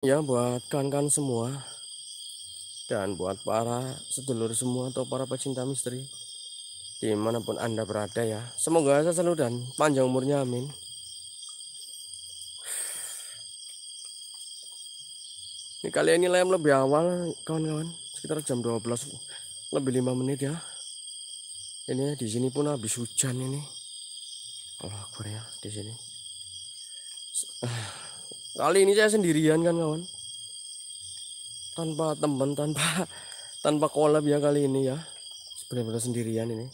ya buat kawan-kawan semua dan buat para sedulur semua atau para pecinta misteri dimanapun anda berada ya semoga saya selalu dan panjang umurnya amin ini kali ini lem lebih awal kawan-kawan sekitar jam 12 lebih 5 menit ya ini di sini pun habis hujan ini Allah akbar ya di sini kali ini saya sendirian kan kawan tanpa teman tanpa tanpa kolab ya kali ini ya sebenarnya sendirian ini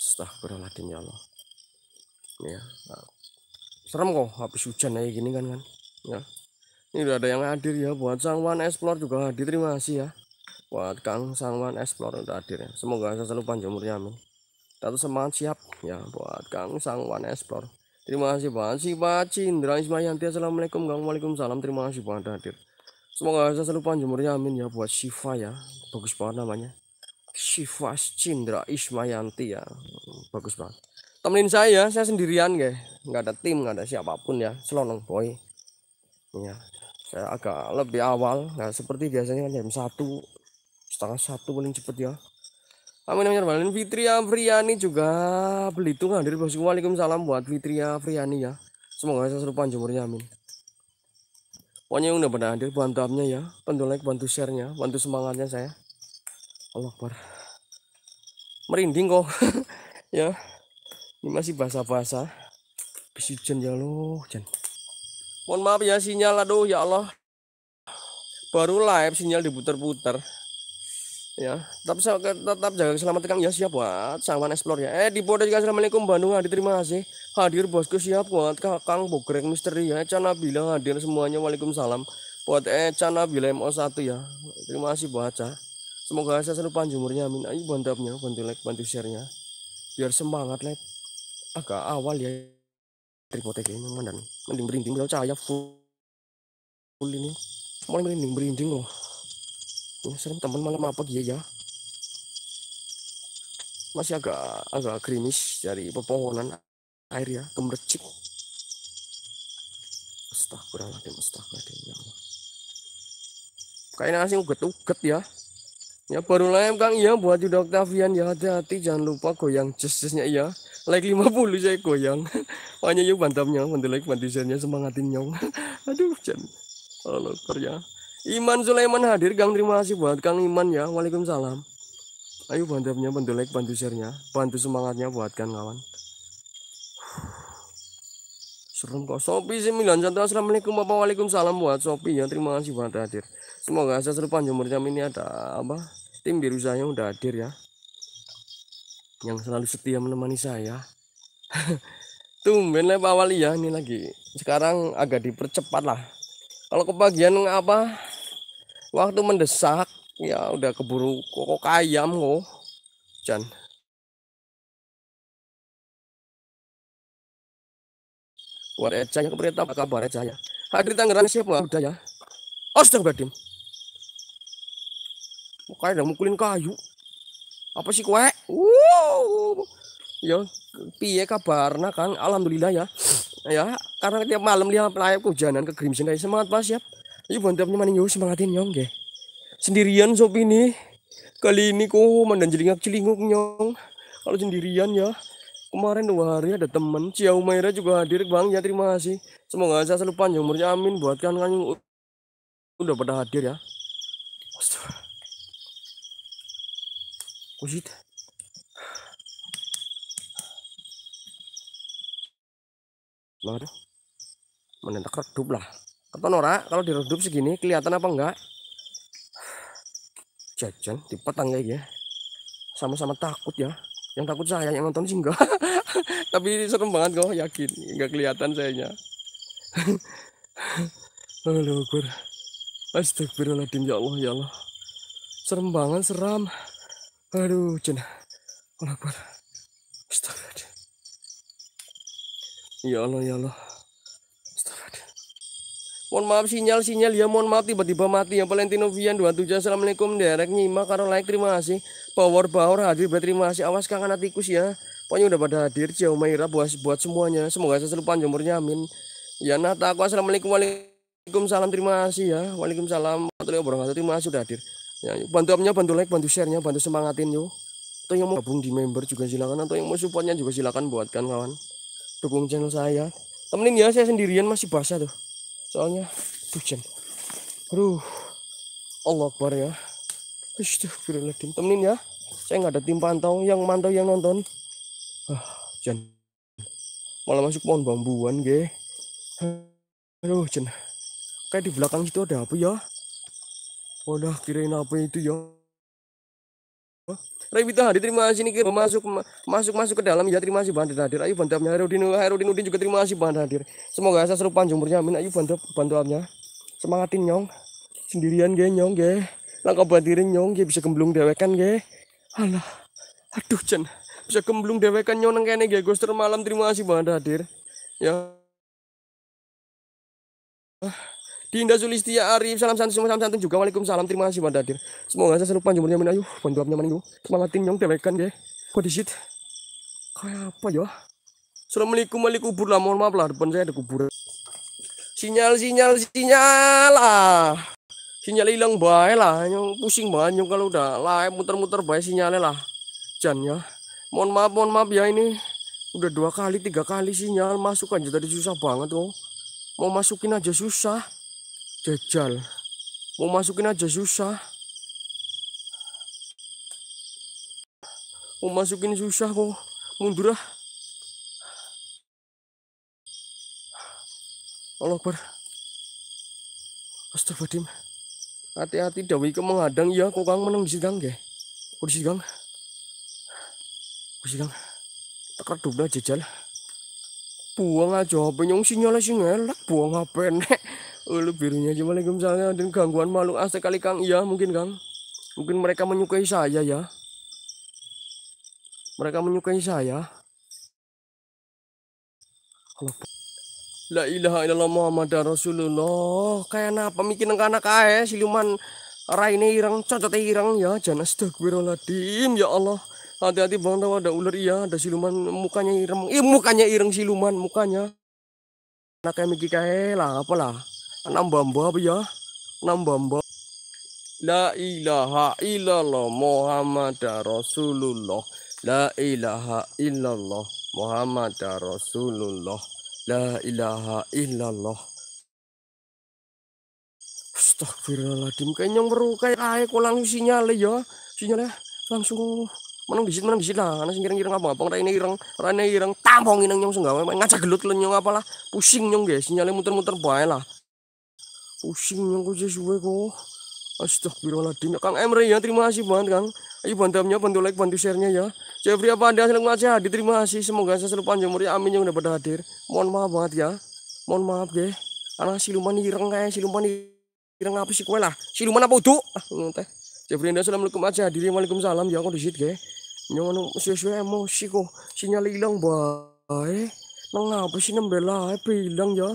Astagfirullahaladzim ya Allah ya serem kok habis hujan kayak gini kan kan ya ini udah ada yang hadir ya buat Sangwan Explore juga hadir terima kasih ya buat Kang Sangwan Explore udah hadir ya semoga selalu panjang umurnya amin satu semangat siap ya buat Kang Sangwan Explore Terima kasih banget sih Pak Cindra Ismayanti. Assalamualaikum. Waalaikumsalam. Terima kasih sudah hadir. Semoga saya selalu panjemurnya amin ya buat Shiva ya. Bagus banget namanya. Siva Cindra Ismayanti ya. Bagus banget. Temenin saya ya, saya sendirian guys. Gak ada tim, gak ada siapapun ya. Selonong boy. Ya. Saya agak lebih awal, nah, seperti biasanya kan jam satu setengah satu paling cepet ya Amin amin Valin Fitria Friani juga Belitung hadir bosku. Waalaikumsalam buat Fitria Friani ya. Semoga saya serupa jumurnya amin. Pokoknya yang udah pernah hadir bantu amnya ya, bantu like, bantu sharenya, bantu semangatnya saya. Allah Akbar. Merinding kok. ya. Ini masih basah-basah. Bis hujan ya lo hujan. Mohon maaf ya sinyal aduh ya Allah. Baru live sinyal diputer-puter ya tapi tetap tetap jaga keselamatan kang ya siap buat sawan explore ya eh di bodoh juga assalamualaikum Bandung hadir terima kasih hadir bosku siap buat kang Bogrek misteri ya Cana Bila hadir semuanya waalaikumsalam buat eh Cana Bila mo satu ya terima kasih buat ya semoga saya selalu panjang umurnya amin ayo bantu bantu like bantu nya biar semangat like agak awal ya tripodek ini mandan mending berinding. kalau cahaya full, full ini mulai merinding merinding loh ini serem teman malam apa dia ya masih agak agak krimis dari pepohonan air ya kemercik astagfirullahaladzim astagfirullahaladzim ya Allah kayaknya ngasih uget-uget ya ya baru lem kang ya buat Yuda Octavian ya hati-hati jangan lupa goyang jas ya iya. like 50 saya goyang hanya yuk bantamnya bantu like bantu semangatin nyong aduh jangan allah ya Iman Sulaiman hadir Kang terima kasih buat Kang Iman ya Waalaikumsalam Ayo bantu punya bantu like bantu share-nya Bantu semangatnya buat Kang kawan Serem kok Sopi 91 Assalamualaikum Bapak Waalaikumsalam buat Sopi ya Terima kasih buat hadir Semoga saya seru panjang jam ini ada apa Tim biru saya udah hadir ya Yang selalu setia menemani saya Tumben lah Pak Wali ya Ini lagi sekarang agak dipercepat lah kalau kebagian apa waktu mendesak ya udah keburu kok ayam kok Jan buat ecanya keberita apa kabar ecanya hadir Tangerang siap udah ya oh sedang badim mukanya udah mukulin kayu apa sih kue wow ya piye kabarnya kan alhamdulillah ya ya karena tiap malam lihat pelayap kehujanan ke Grimsen kayak semangat pas siap yuk bantu nyaman yo semangatin nyong ya, deh. sendirian sop ini kali ini ku mandan jelingak celinguk nyong kalau sendirian ya kemarin dua hari ada temen Ciau Maira juga hadir bang ya terima kasih semoga saya selalu panjang umurnya amin buatkan kan, kan udah pada hadir ya Kusit. Mana Menentak redup lah. Keton ora kalau diredup segini kelihatan apa enggak? Jajan di petang ya. Sama-sama takut ya. Yang takut saya yang nonton sih enggak. Tapi serem banget kok yakin enggak kelihatan sayanya. Allahu Astagfirullahaladzim ya Allah ya Allah. Serem banget seram. Aduh, jenah. Allah Akbar. Ya Allah, ya Allah. Mohon maaf sinyal-sinyal ya, mohon maaf tiba-tiba mati ya Valentino Vian 27 Assalamualaikum derek nyimak karo like terima kasih. Power power hadir berterima kasih. Awas kangen tikus ya. Pokoknya udah pada hadir jauh Maira buat buat semuanya. Semoga saya selalu panjang umurnya amin. Ya Nata aku Assalamualaikum Waalaikumsalam terima kasih ya. Waalaikumsalam Terima kasih sudah hadir. Ya, bantu upnya, bantu like, bantu sharenya, bantu semangatin yuk Atau yang mau gabung di member juga silakan atau yang mau supportnya juga silakan buatkan kawan dukung channel saya temenin ya saya sendirian masih basah tuh soalnya hujan aduh Allah Akbar ya Astagfirullahaladzim temenin ya saya nggak ada tim pantau yang mantau yang nonton ah, hujan malah masuk pohon bambuan ge aduh hujan kayak di belakang itu ada apa ya Wadah kirain apa itu ya Revita terima kasih nih masuk masuk masuk ke dalam ya terima kasih Bandar hadir ayo bantu amnya Herudin Herudin Udin juga terima kasih Bandar hadir semoga saya seru panjang umurnya ayo bantu bantu amnya semangatin nyong sendirian ge nyong ge langkah bantirin nyong ge bisa gemblung dewekan ge Allah aduh Chen bisa gemblung dewekan nyong neng kene ge Gus malam terima kasih Bandar hadir ya Dinda Sulistia ya, Arif, salam santun semua salam santun juga. Waalaikumsalam. Terima kasih Bang Dadir. Semoga saya serupa jumurnya min ayu, bantuannya maning tim nyong dewekan ge. Kok disit? Kayak apa ya? Assalamualaikum wali kubur lah, mohon maaf lah depan saya ada kubur. Sinyal sinyal sinyal lah. Sinyal hilang bae lah, nyong pusing banget nyong kalau udah live muter-muter bae sinyalnya lah. Jan ya. Mohon maaf, mohon maaf ya ini udah dua kali tiga kali sinyal masuk aja tadi susah banget kok. Oh. Mau masukin aja susah. Jajal. Mau masukin aja susah. Mau masukin susah kok. Mundur ah. Allah Akbar. Astagfirullahaladzim. Hati-hati Dawi ke menghadang ya kok kang menang, di sidang nggih. Kok disit kang? Kok kang? Tekar dubla jajal. Buang aja HP nyong sinyalnya ngelak, buang HP nek. Ulu oh, birunya aja misalnya dan gangguan makhluk asli kali Kang. Iya mungkin Kang. Mungkin mereka menyukai saya ya. Mereka menyukai saya. Allah. La ilaha illallah Muhammad Rasulullah. Kayak mikir mikirin anak ae siluman raine irang cocote irang ya jangan astagfirullahaladzim ya Allah. Hati-hati Bang tahu ada ular iya, ada siluman mukanya ireng. Ih mukanya irang siluman mukanya. Anak kayak mikir kae lah apalah nambah bambu apa ya? nambah bambu La ilaha illallah Muhammad Rasulullah. La ilaha illallah Muhammad Rasulullah. La ilaha illallah. Astagfirullahaladzim. Kayaknya meru kayak kaya kok langsung sinyal ya. Sinyalnya langsung menang sini menang sini lah nasi kirang kirang apa apa ini ireng rane ireng tampong ini nyong senggawe ngajak gelut lenyong apalah pusing nyong guys sinyalnya muter muter bae lah Pusingnya kok kucing suwe kok Astagfirullahaladzim Kang Emre ya terima kasih banget Kang Ayo bantamnya bantu like, bantu share ya Jeffrey apa anda selalu ngajak hadir terima kasih Semoga saya selalu panjang amin yang udah pada hadir Mohon maaf banget ya Mohon maaf deh Karena siluman ireng kayak eh, siluman ireng apa sih kue lah Siluman apa itu? Ah Jeffrey anda assalamualaikum aja hadir ya, Waalaikumsalam ya aku disit ge Nyaman, sesuai emosi kok Sinyal hilang baik Nang apa sih nembela Hilang ya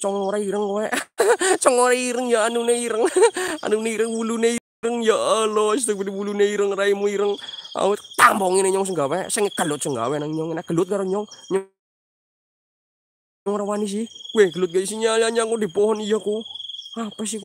cong ora ireng kowe. cong ora ireng ya anune ireng. anune ireng wulune ireng ya Allah, astagfirullah wulune ireng raimu ireng. Awet tambong ini nyong sing gawe, sing gelut sing gawe nang nyong enak gelut karo nyong. Nyong ora wani sih. Weh gelut guys nyala nyong di pohon iya ku. Apa sih?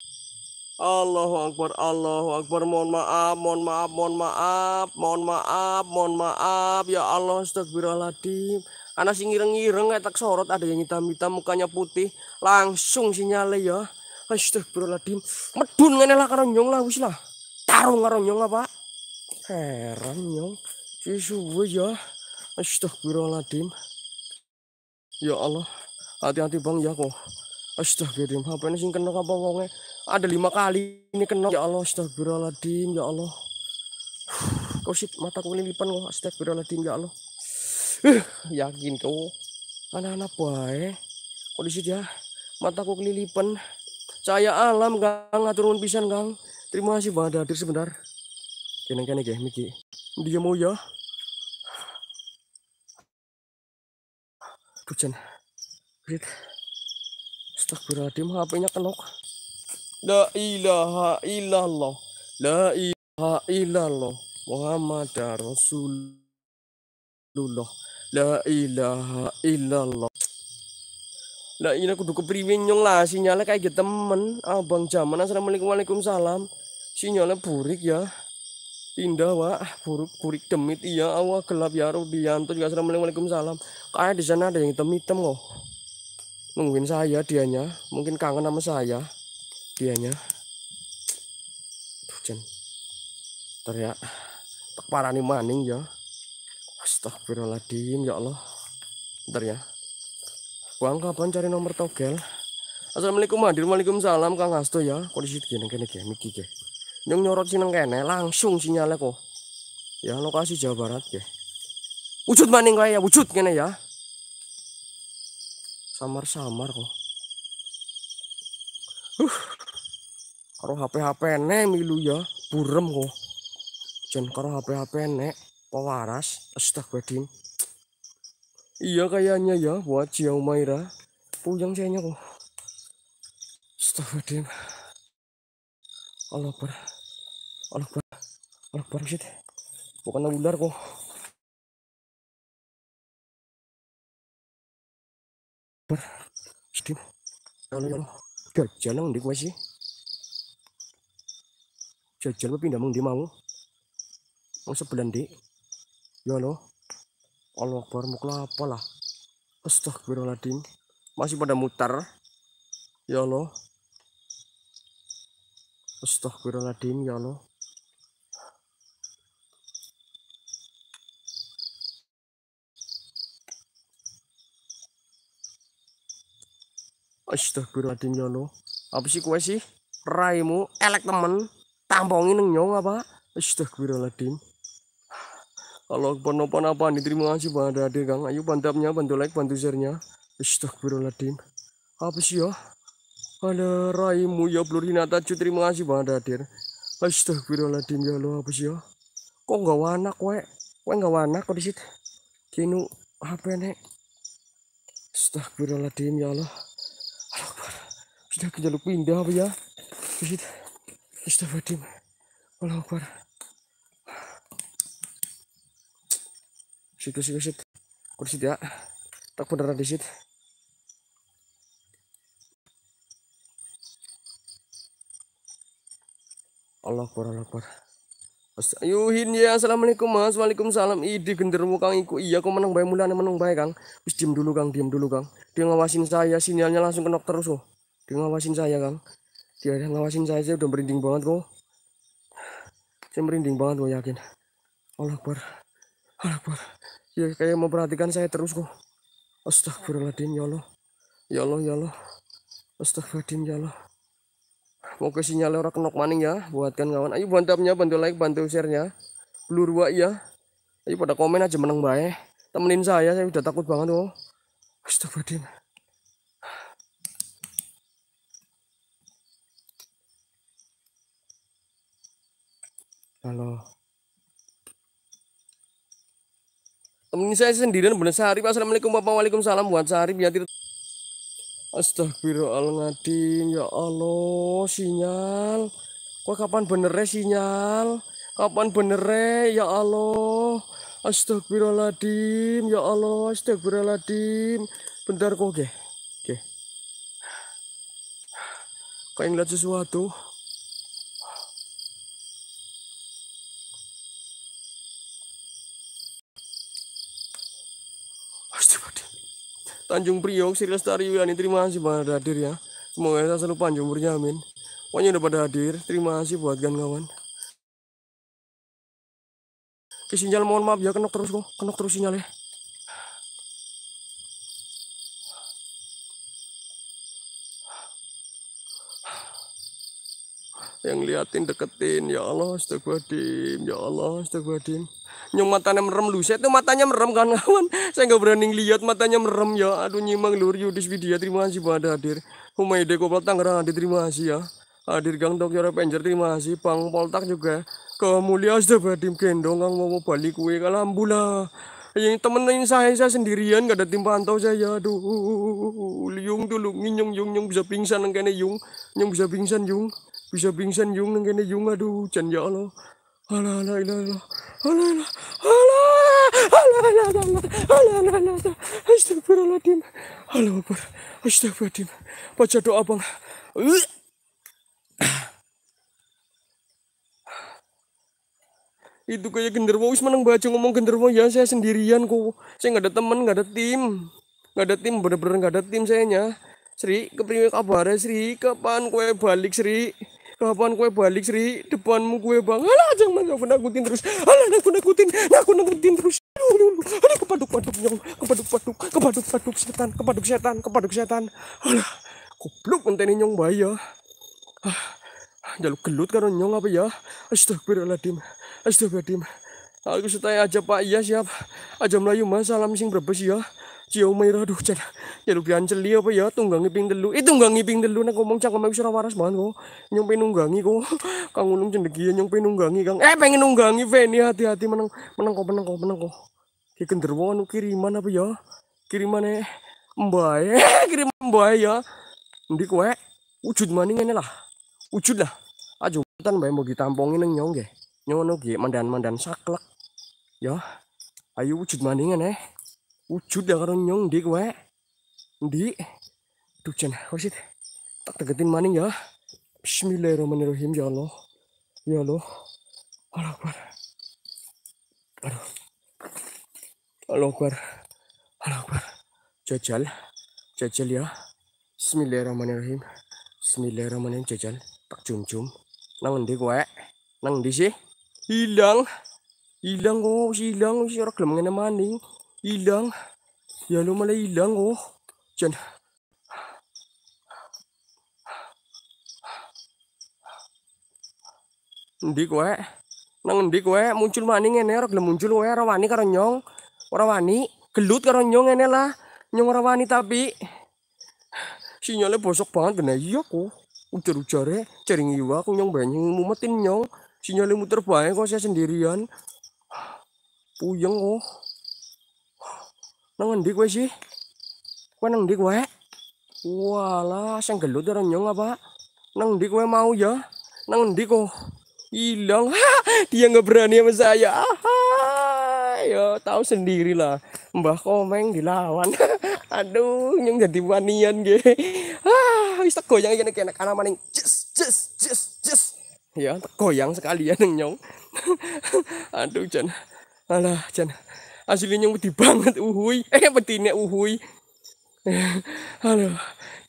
Allahu Akbar, Allahu Akbar, mohon maaf, mohon maaf, mohon maaf, mohon maaf, mohon maaf, ya Allah, astagfirullahaladzim karena si ngireng-ngireng tak sorot ada yang hitam-hitam mukanya putih langsung sinyale ya astagfirullahaladzim medun ngene lah karo nyong lah wis lah tarung karo nyong apa heran nyong suwe ya astagfirullahaladzim ya Allah hati-hati bang ya kok astagfirullahaladzim apa ini sing kena apa wonge ada lima kali ini kena ya Allah astagfirullahaladzim ya Allah mataku ini lipan kok astagfirullahaladzim ya Allah yakin tuh anak-anak baik kok di ah? mataku kelilipan Cahaya alam gang ngatur pisan gang terima kasih banget hadir sebentar kena kena gak miki dia mau oh, ya hujan grid Astagfirullahaladzim HP-nya kenok La ilaha illallah La ilaha illallah Muhammad Rasul illallah la ilaha illallah lah ini iya, nah, aku kudu priwin nyong lah sinyalnya kayak gitu temen abang zaman assalamualaikum waalaikumsalam sinyalnya burik ya indah wa buruk burik demit iya awak gelap ya Rudianto ya juga assalamualaikum waalaikumsalam kayak di sana ada yang hitam hitam loh nungguin saya dianya mungkin kangen sama saya dianya Hujan. Jen. Ya, tak parani maning ya Astagfirullahaladzim ya Allah Bentar ya Bang kapan cari nomor togel Assalamualaikum hadir Waalaikumsalam Kang Asto ya Kondisi gini gini gini gini Nyong nyorot sini kene langsung sinyalnya kok Ya lokasi Jawa Barat ya. Wujud maning kaya wujud gini ya Samar-samar kok Uh Karo HP-HP nek milu ya burem kok Jangan karo HP-HP nek Pewaras, astagfirullahaladzim. Iya kayaknya ya buat Ciao Maira. Puyang saya kok. Astagfirullahaladzim. Allah ber. Allah ber. Allah ber shit. Bukan ular kok. Ber. Stim. Kalau gajah nang di sih. Jajal pindah mau di mau. mau sebelah dik ya Allah Allah Akbar kelapa lah astagfirullahaladzim masih pada mutar ya Allah astagfirullahaladzim ya Allah Astagfirullahaladzim ya Allah apa sih kue sih raimu elek temen tampongin nyong apa astagfirullahaladzim kalau penopon apa nih terima kasih Bang ada adik Kang ayo pantapnya bantu like bantu sharenya nya Astagfirullahaladzim apa sih ya ada raimu ya blurina tajud terima kasih Bang ada adik Astagfirullahaladzim ya Allah apa sih ya kok nggak wanak we we nggak wanak kok disitu kini apa nek Astagfirullahaladzim ya Allah sudah kita pindah apa ya disitu Astagfirullahaladzim Allah Akbar situ situ Kursi dia. Tak beneran di situ. Allah Akbar, Allah Akbar. Yuhin ya, assalamualaikum mas, waalaikumsalam. Ide genderuwo kang iku, iya kau menang bayi nih menang bayi kang. Bis diem dulu kang, diem dulu kang. Dia ngawasin saya, sinyalnya langsung kenok terus oh. Dia ngawasin saya kang. Dia ada ngawasin saya, saya udah merinding banget kok. Oh. Saya merinding banget kok oh, yakin. Allah Akbar, Allah Akbar ya kayak perhatikan saya terus kok astagfirullahaladzim ya Allah ya Allah ya Allah astagfirullahaladzim ya Allah Moga sinyalnya orang kenok maning ya buatkan kawan ayo bantu abnya bantu like bantu share nya blur dua ya ayo pada komen aja menang baik temenin saya saya udah takut banget loh astagfirullahaladzim Halo. Temen saya sendirian bener sehari. Assalamualaikum Bapak Waalaikumsalam buat sehari biar tidak Astagfirullahaladzim ya Allah sinyal kok kapan bener ya sinyal kapan bener ya? ya Allah Astagfirullahaladzim ya Allah Astagfirullahaladzim bentar kok oke oke kau yang lihat sesuatu Tanjung Priok, Sri Lestari Yuyani, terima kasih sudah hadir ya. Semoga kita selalu panjang umurnya, amin. Pokoknya udah pada hadir, terima kasih buat kan kawan. sinyal mohon maaf ya, kenok terus kok, kenok terus sinyalnya. yang liatin deketin ya Allah astagfirullahaladzim ya Allah astagfirullahaladzim nyong matanya merem lu saya tuh matanya merem kan kawan saya nggak berani lihat matanya merem ya aduh nyimang lur Yudis video terima kasih pada hadir Humayde Koplat Tangerang hadir terima kasih ya hadir Gang Dok yara Penjer terima kasih Pang Poltak juga kemulia astagfirullahaladzim gendong kang mau balik kue kalambula yang temenin saya saya sendirian gak ada tim pantau saya ya. aduh uh, uh, uh, liung dulu nyong nyung nyung bisa pingsan yang kene yung nyung bisa pingsan yung bisa pingsan yung nang kene yung aduh jan ya Allah ala ala ala ala ala ala ala ala ala ala ala ala ala ala ala astagfirullahaladzim ala ala astagfirullahaladzim baca doa bang itu kayak genderwo wis menang baca ngomong genderwo ya saya sendirian kok saya nggak ada teman nggak ada tim nggak ada tim bener-bener nggak ada tim sayanya Sri kepriwe kabar ya, Sri kapan kue balik Sri Kapan kue balik Sri, depanmu kue bang. Alah jangan mana aku nakutin terus. Alah aku nakutin, aku nakutin terus. Aduh, aduh, aduh, kepaduk paduk nyong, kepaduk paduk, kepaduk paduk setan, kepaduk setan, kepaduk setan. Alah, goblok konten nyong bahaya. Ah, jaluk gelut karo nyong apa ya? Astagfirullahaladzim, astagfirullahaladzim. Aku setai aja Pak, iya siap. Aja Melayu Mas, salam sing berbes ya. Cio mair aduh ya, lu Jaluk dia apa ya tunggangi ping telu. itu eh, tunggangi ping telu nak ngomong cang mek surah waras banget kok. Nyong penunggangi kok. Kang ulung cendegi nyong penunggangi Kang. Eh pengen nunggangi Feni hati-hati menang, menang kok menang kok menang kok. Ki genderwo anu kiriman apa ya? Kiriman eh mbae. Kiriman mbae ya. Ndi kue, wujud maning ngene lah. Ujud lah. Aja tan bae mau ditampungin neng nyong nyonge mandan-mandan saklek. Ya. Ayo wujud maningan eh wujud ya karo nyong di kue di tuh jan tak tegetin maning ya Bismillahirrahmanirrahim ya Allah ya Allah Allah kuat, aduh Allah kuat, Allah kuat, jajal jajal ya Bismillahirrahmanirrahim Bismillahirrahmanirrahim jajal tak cum cum, nang di kue nang di sih hilang hilang kok hilang si orang kelam ngene maning Ilang. lo malah ilang oh. Diyan. Ndi kowe? Eh. Nang ndi kowe? Eh. Muncul maning ngene ora gelem muncul kowe ora wani karo nyong. Ora wani, gelut karo nyong ngene lah. Nyong ora wani tapi sinyale bosok banget kena iya kok. Oh. Ujar-ujare eh. jaring iwa aku nyong banyak mumetin nyong. sinyale muter bae kok saya sendirian. Puyeng kok. Oh. Nang endi kowe sih? Kowe nang endi kowe? Walah, sing gelut ora nyong apa? Nang endi kowe mau ya? Nang endi kok? Hilang. Dia nggak berani sama saya. Ya, tahu sendirilah. Mbah Komeng dilawan. Aduh, nyong jadi wanian ge. Ah, wis goyang kene kene kana maning. jis jis jis. jus. Ya, goyang sekalian nyong. Aduh, Jan. Alah, Jan aslinya wedi banget uhui eh petine uhui halo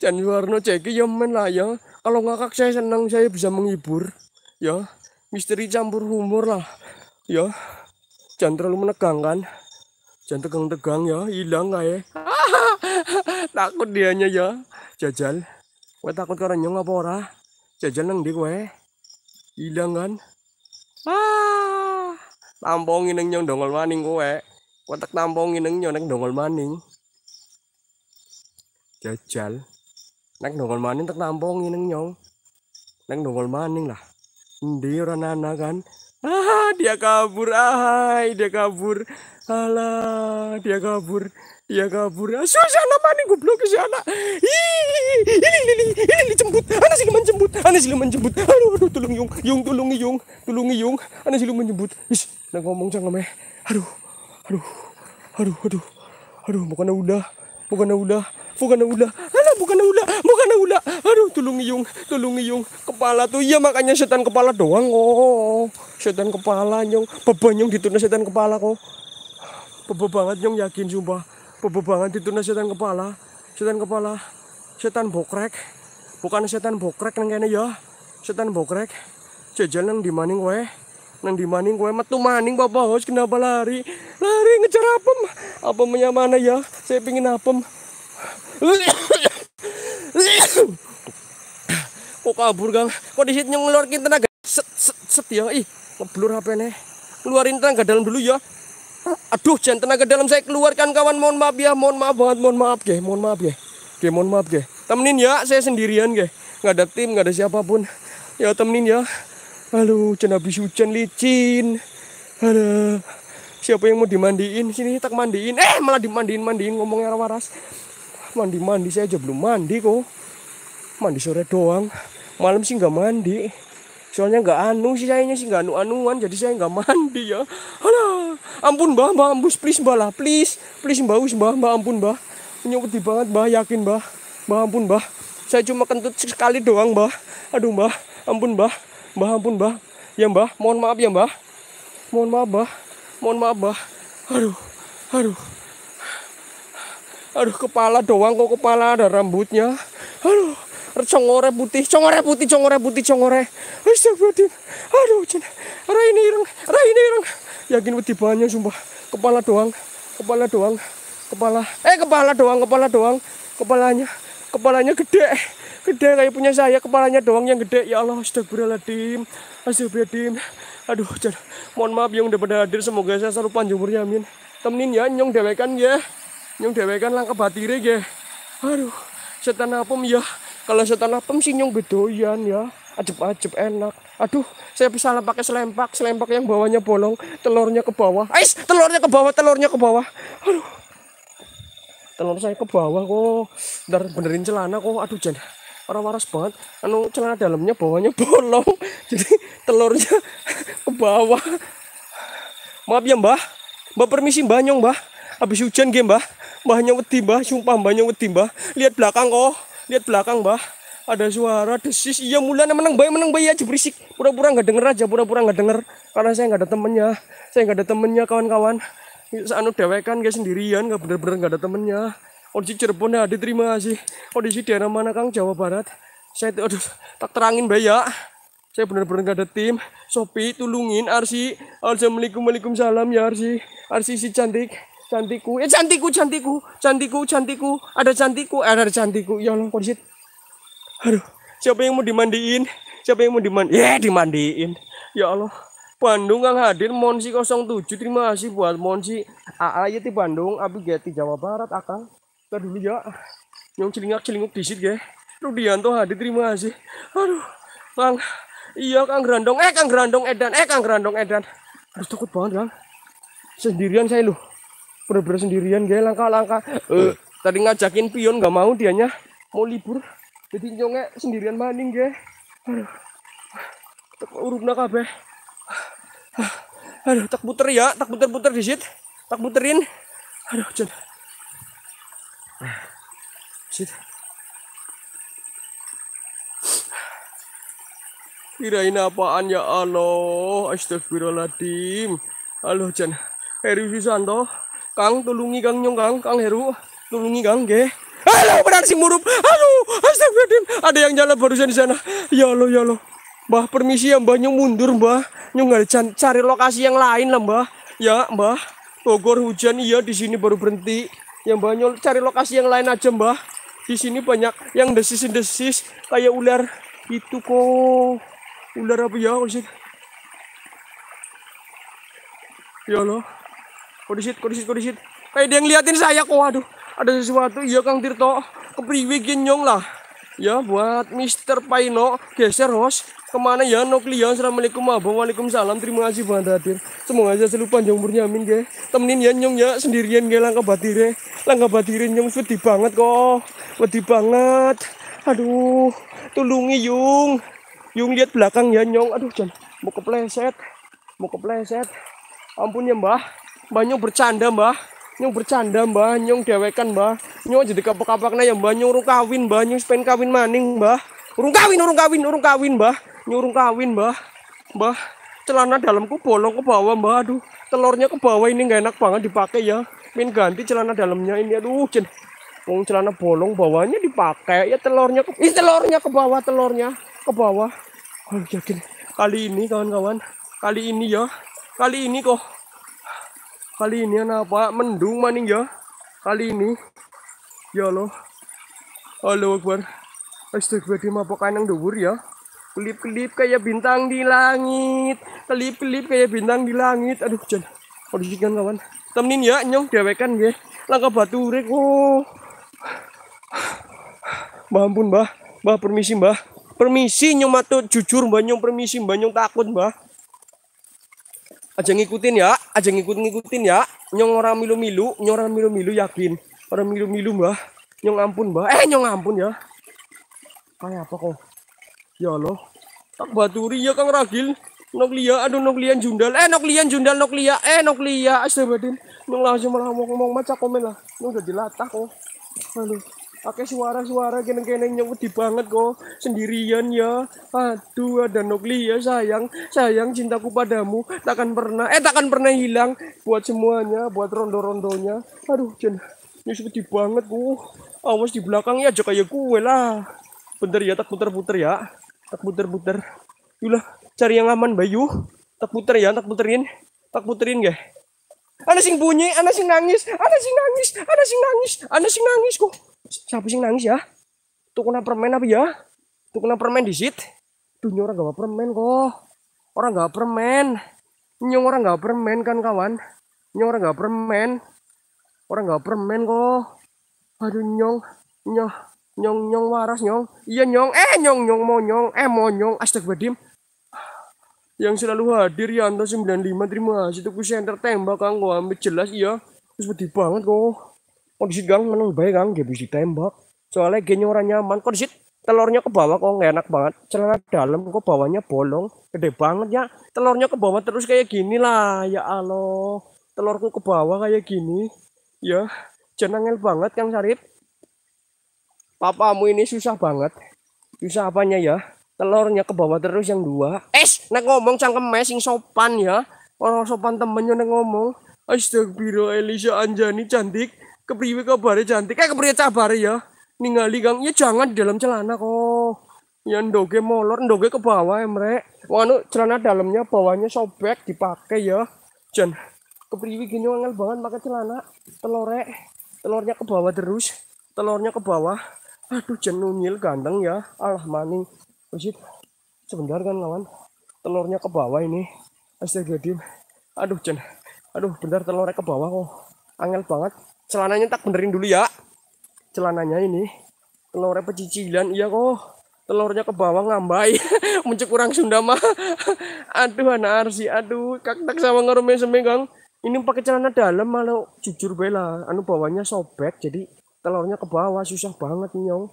dan warna ceki ya men lah ya kalau ngakak saya senang saya bisa menghibur ya misteri campur humor lah ya jangan terlalu menegang kan jangan tegang-tegang ya hilang ya takut dianya ya jajal gue takut karena nyong apa ora jajal neng di gue hilang kan ah tampongin neng nyong dongol maning gue Watak nampong neng nyonek dongol maning. Jajal. neng dongol maning tak nampung neng nyong. neng dongol maning lah. Ndi orang nana kan. Ah, dia kabur. Ah, dia kabur. Alah, dia kabur. Dia kabur. Asu ah, sana maning goblok ke sana. Ini ini ini jemput. Anak sih cembut, Anak sih menjemput. Aduh, aduh tolong yung, yung tolong yung, tolong yung. Anak sih menjemput. Is, nak ngomong jangan meh. Aduh aduh aduh aduh aduh bukan udah bukan udah bukan udah alah bukan udah bukan udah aduh tolong iung tolong iung kepala tuh iya makanya setan kepala doang oh setan kepala nyong beban nyong ditunas setan kepala kok beban banget nyong yakin sumpah beban banget ditunas setan kepala setan kepala setan bokrek bukan setan bokrek nang kene ya setan bokrek jajanan di maning weh nang di maning gue metu maning bapak hos kenapa lari lari ngejar apem punya mana ya saya pingin apem kok kabur gang kok disit ngeluarin tenaga set set set ya ih ngeblur HP nih keluarin tenaga dalam dulu ya aduh jangan tenaga dalam saya keluarkan kawan mohon maaf ya mohon maaf banget mohon maaf ya mohon maaf ya, Oke, mohon maaf ya. temenin ya saya sendirian ya nggak ada tim nggak ada siapapun ya temenin ya Halo, hujan habis hujan licin. Halo. Siapa yang mau dimandiin? Sini tak mandiin. Eh, malah dimandiin-mandiin ngomongnya waras. Mandi-mandi saya aja belum mandi kok. Mandi sore doang. Malam sih nggak mandi. Soalnya nggak anu sih sayanya sih nggak anu-anuan jadi saya nggak mandi ya. Halo. Ampun Mbah, Mbah, ambus please Mbah lah, please. Please Mbah, Mbah, Mbah ampun Mbah. Menyukuti banget Mbah, yakin Mbah. Mbah ampun Mbah. Saya cuma kentut sekali doang Mbah. Aduh Mbah, ampun Mbah. Mbah ampun Mbah. Ya Mbah, mohon maaf ya Mbah. Mohon maaf Mbah. Mohon maaf Mbah. Aduh. Aduh. Aduh kepala doang kok kepala ada rambutnya. Aduh. Congore putih, congore putih, congore putih, congore. Astagfirullahaladzim. Aduh, cina. ini, ireng, ini, ireng. Yakin putih banyak sumpah. Kepala doang, kepala doang, kepala. Eh, kepala doang, kepala doang. Kepalanya, kepalanya gede gede kayak punya saya kepalanya doang yang gede ya Allah astagfirullahaladzim astagfirullahaladzim aduh jad, mohon maaf yang udah pada hadir semoga saya selalu panjang umurnya amin temenin ya nyong dewekan ya nyong dewekan langkah batire ya aduh setan apem ya kalau setan apem sih nyong bedoyan ya ajep-ajep enak aduh saya salah pakai selempak selempak yang bawahnya bolong telurnya ke bawah ais telurnya ke bawah telurnya ke bawah aduh telur saya ke bawah kok ntar benerin celana kok aduh jangan orang waras banget anu celana dalamnya bawahnya bolong jadi telurnya ke bawah maaf ya mbah mbah permisi mbah nyong mbah habis hujan game mbah mbah nyong wedi mbah sumpah mbah nyong wedi mbah lihat belakang kok lihat belakang mbah ada suara desis iya mulan nah, menang bayi menang bayi iya, aja berisik pura-pura nggak denger aja pura-pura nggak denger karena saya nggak ada temennya saya nggak ada temennya kawan-kawan anu dewekan kayak sendirian nggak bener-bener nggak ada temennya Kondisi Cirebon ada terima kasih. Kondisi daerah mana Kang Jawa Barat? Saya aduh, tak terangin ya Saya benar-benar gak ada tim. Sopi tulungin Arsi. Assalamualaikum Salam ya Arsi. Arsi si cantik. Cantiku. Eh cantiku cantiku. Cantiku cantiku. Ada cantiku. Eh, ada cantiku. Ya Allah kondisi. Aduh. Siapa yang mau dimandiin? Siapa yang mau dimandiin? Ya dimandiin. Ya Allah. Bandung Kang hadir Monsi 07 terima kasih buat Monsi AA ya di Bandung Abi Geti Jawa Barat Akang Ntar dulu ya. Yang celingak-celinguk disit ya. Rudianto hadir terima kasih. Aduh. Kang. Iya Kang Grandong. Eh Kang Grandong Edan. Eh Kang Grandong Edan. Harus takut banget Kang. Sendirian saya lu. Bener-bener sendirian ge langkah-langkah. Uh. Tadi ngajakin pion nggak mau dianya. Mau libur. Jadi nyonge sendirian maning ge. Aduh. Urupna kabeh. Aduh, tak puter ya, tak puter-puter di disit. Tak puterin. Aduh, jangan. Shit. Kirain apaan ya Allah. Astagfirullahaladzim. Halo Jan. Heru Susanto. Kang tulungi Kang Nyong Kang. Kang Heru. Tulungi Kang Ge. Halo benar si murup. Halo. Astagfirullahaladzim. Ada yang jalan barusan di sana. Ya Allah ya Allah. Mbah permisi ya Mbah Nyong mundur Mbah. Nyong ada cari lokasi yang lain lah Mbah. Ya Mbah. Bogor hujan iya di sini baru berhenti yang banyak cari lokasi yang lain aja mbah di sini banyak yang desis-desis kayak ular itu kok ular apa ya kodisit ya Allah disit kodisit disit kayak dia ngeliatin saya kok waduh ada sesuatu iya Kang Tirto kepriwe nyong lah ya buat Mister Paino geser host kemana ya Noklia Assalamualaikum abang. waalaikumsalam terima kasih banget hadir semoga aja selalu panjang umurnya amin ya temenin ya nyong ya sendirian ya langkah batire langkah batire nyong sedih banget kok sedih banget aduh tulungi yung yung lihat belakang ya nyong aduh jangan mau kepleset mau kepleset ampun ya mbah mbah nyong bercanda mbah nyong bercanda mbah nyong dewekan mbah nyong jadi kapak-kapaknya ya mbah nyong rukawin kawin mbah nyong pengen kawin maning mbah urung kawin urung kawin urung kawin mbah nyurung kawin mbah mbah celana dalamku bolong ke bawah mbah aduh telurnya ke bawah ini nggak enak banget dipakai ya min ganti celana dalamnya ini aduh cen Wong celana bolong bawahnya dipakai ya telurnya ke ini telurnya ke bawah telurnya ke bawah oh, yakin kali ini kawan-kawan kali ini ya kali ini kok kali ini apa mendung maning ya kali ini ya lo halo akbar Astagfirullahaladzim, apa yang dubur ya? kelip-kelip kayak bintang di langit kelip-kelip kayak bintang di langit aduh jangan polisikan kawan temenin ya nyong dewekan ya langkah batu rek oh mbah ampun mbah mbah permisi mbah permisi nyong matu jujur mbah nyong permisi mbah nyong takut mbah aja ngikutin ya aja ngikut ngikutin ya nyong orang milu-milu nyong orang milu-milu yakin orang milu-milu mbah nyong ampun mbah eh nyong ampun ya kayak apa kok Ya Allah. Tak baturi ya Kang Ragil. Noklia, aduh Noklian jundal. Eh Noklian jundal Noklia, Eh Noklia, lia. Astagfirullahaladzim. Nung langsung malah ngomong maca macam komen lah. Nung udah dilatah kok. Aduh. Pakai suara-suara geneng keneng nyewedi banget kok. Sendirian ya. Aduh ada Noklia sayang. Sayang cintaku padamu. Takkan pernah. Eh takkan pernah hilang. Buat semuanya. Buat rondo-rondonya. Aduh jen. Ini sedih banget kok. Awas di belakang ya, aja kayak gue lah. Bentar ya tak puter-puter ya tak puter-puter yulah cari yang aman bayu tak puter ya tak puterin tak puterin gak ada sing bunyi ada sing nangis ada sing nangis ada sing nangis ada sing nangis kok siapa sing nangis ya tuh kena permen apa ya tuh kena permen di sit dunia orang gak permen kok orang gak permen nyong orang gak permen kan kawan nyong orang gak permen orang gak permen kok aduh nyong nyong Nyong nyong waras nyong. Iya nyong. Eh nyong nyong mau nyong. Eh mau nyong. Astagfirullahaladzim. Yang selalu hadir Yanto ya, 95 terima kasih tuh center tembak kang gua ambil jelas iya. seperti banget kok. Kondisi gang menang baik kang gak bisa tembak. Soalnya genya orang nyaman kondisi telurnya ke bawah kok gak enak banget celana dalam kok bawahnya bolong gede banget ya telurnya ke bawah terus kayak gini lah ya Allah telurku ke bawah kayak gini ya jangan banget Kang Sarip papamu ini susah banget susah apanya ya telurnya ke bawah terus yang dua es eh, nak ngomong cangkem mesing sopan ya orang sopan temennya nak ngomong astagfirullah Elisa ya Anjani cantik kepriwe kabare cantik kayak eh, kepriwe cabare ya ningali gang ya jangan di dalam celana kok ya ndoge molor ndoge ke bawah ya mrek anu celana dalamnya bawahnya sobek dipakai ya jan kepriwe gini wangel banget pakai celana telorek telurnya ke bawah terus telurnya ke bawah aduh jenuh nyil ganteng ya alah maning wajib sebentar kan kawan? telurnya ke bawah ini astagfirullahaladzim aduh jen aduh bentar telurnya ke bawah kok angel banget celananya tak benerin dulu ya celananya ini telurnya pecicilan iya kok telurnya ke bawah ngambai mencek kurang Sunda mah aduh anak arsi aduh tak sama ngerumis semegang ini pakai celana dalam malah jujur bela anu bawahnya sobek jadi telurnya ke bawah susah banget nyong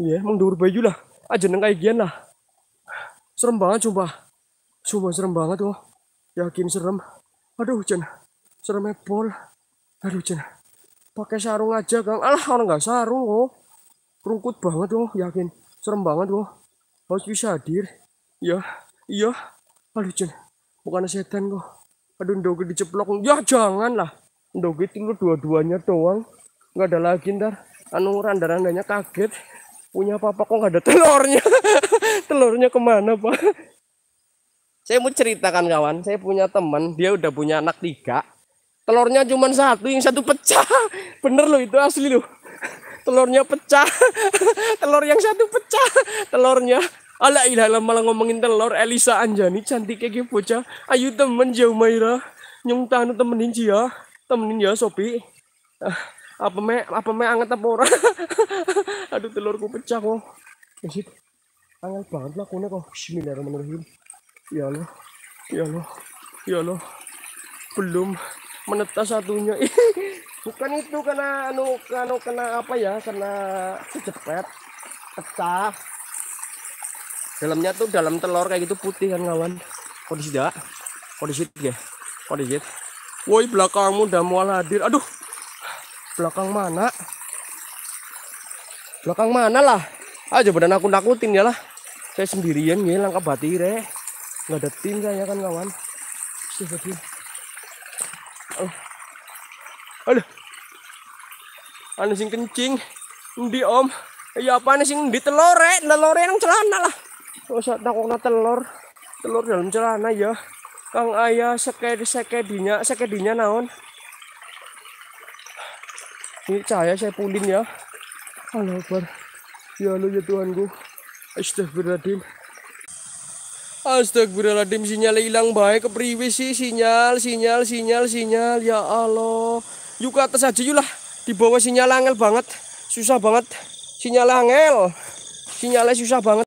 iya yeah, dur baju lah aja neng kayak gian lah serem banget coba coba serem banget loh yakin serem aduh hujan, serem pol aduh hujan, pakai sarung aja kang alah orang nggak sarung loh kerungkut banget loh yakin serem banget loh harus bisa hadir iya iya aduh hujan, bukan setan kok aduh ndoge diceplok ya jangan lah ndoge tinggal dua-duanya doang nggak ada lagi ntar anu randa-randanya kaget punya papa kok nggak ada telurnya telurnya kemana pak saya mau ceritakan kawan saya punya teman dia udah punya anak tiga telurnya cuma satu yang satu pecah bener loh itu asli loh telurnya pecah telur yang satu pecah telurnya ala ilah malah ngomongin telur Elisa Anjani cantik kayak bocah ayo temen jauh Maira nyung tanu temenin ya temenin ya Sopi ah apa me apa me anget apa ora aduh telurku pecah kok masih ya angel banget lah kone kok Bismillahirrahmanirrahim ya Allah ya Allah ya Allah belum menetas satunya bukan itu karena anu anu kena apa ya kena kejepet pecah dalamnya tuh dalam telur kayak gitu putih kan kawan kondisi dak kondisi ya kondisi woi belakangmu udah mual hadir aduh belakang mana belakang mana lah aja badan aku nakutin ya lah saya sendirian ya langkah batire nggak ada tim saya kan kawan siapa tim oh aduh anu sing kencing di om iya apa nih sing di telore telore yang celana lah saya usah takut telur telur dalam celana ya kang ayah sekedi sekedinya sekedinya naon ini cahaya saya pulin ya. Allah Akbar. Ya Allah ya Tuhanku. Astagfirullahaladzim. Astagfirullahaladzim sinyal hilang baik priwi sih sinyal sinyal sinyal sinyal ya Allah yuk ke atas aja yuk lah di bawah sinyal angel banget susah banget sinyal angel sinyalnya susah banget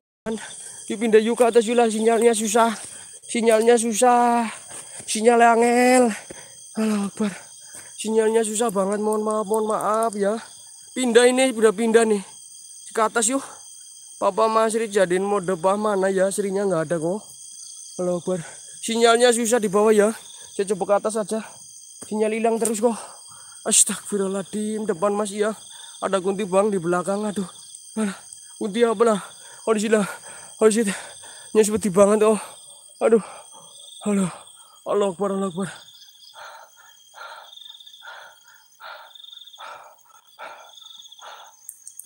yuk pindah yuk ke atas yuk lah sinyalnya susah sinyalnya susah sinyal angel Allah Akbar sinyalnya susah banget mohon maaf mohon maaf ya pindah ini sudah pindah nih ke atas yuk Papa Mas jadiin mode bah mana ya serinya nggak ada kok kalau ber sinyalnya susah di bawah ya saya coba ke atas aja sinyal hilang terus kok astagfirullahaladzim depan Mas ya ada kunti bang di belakang aduh mana kunti apa lah oh di sini oh di sini seperti banget oh aduh halo Allah Akbar Allah Akbar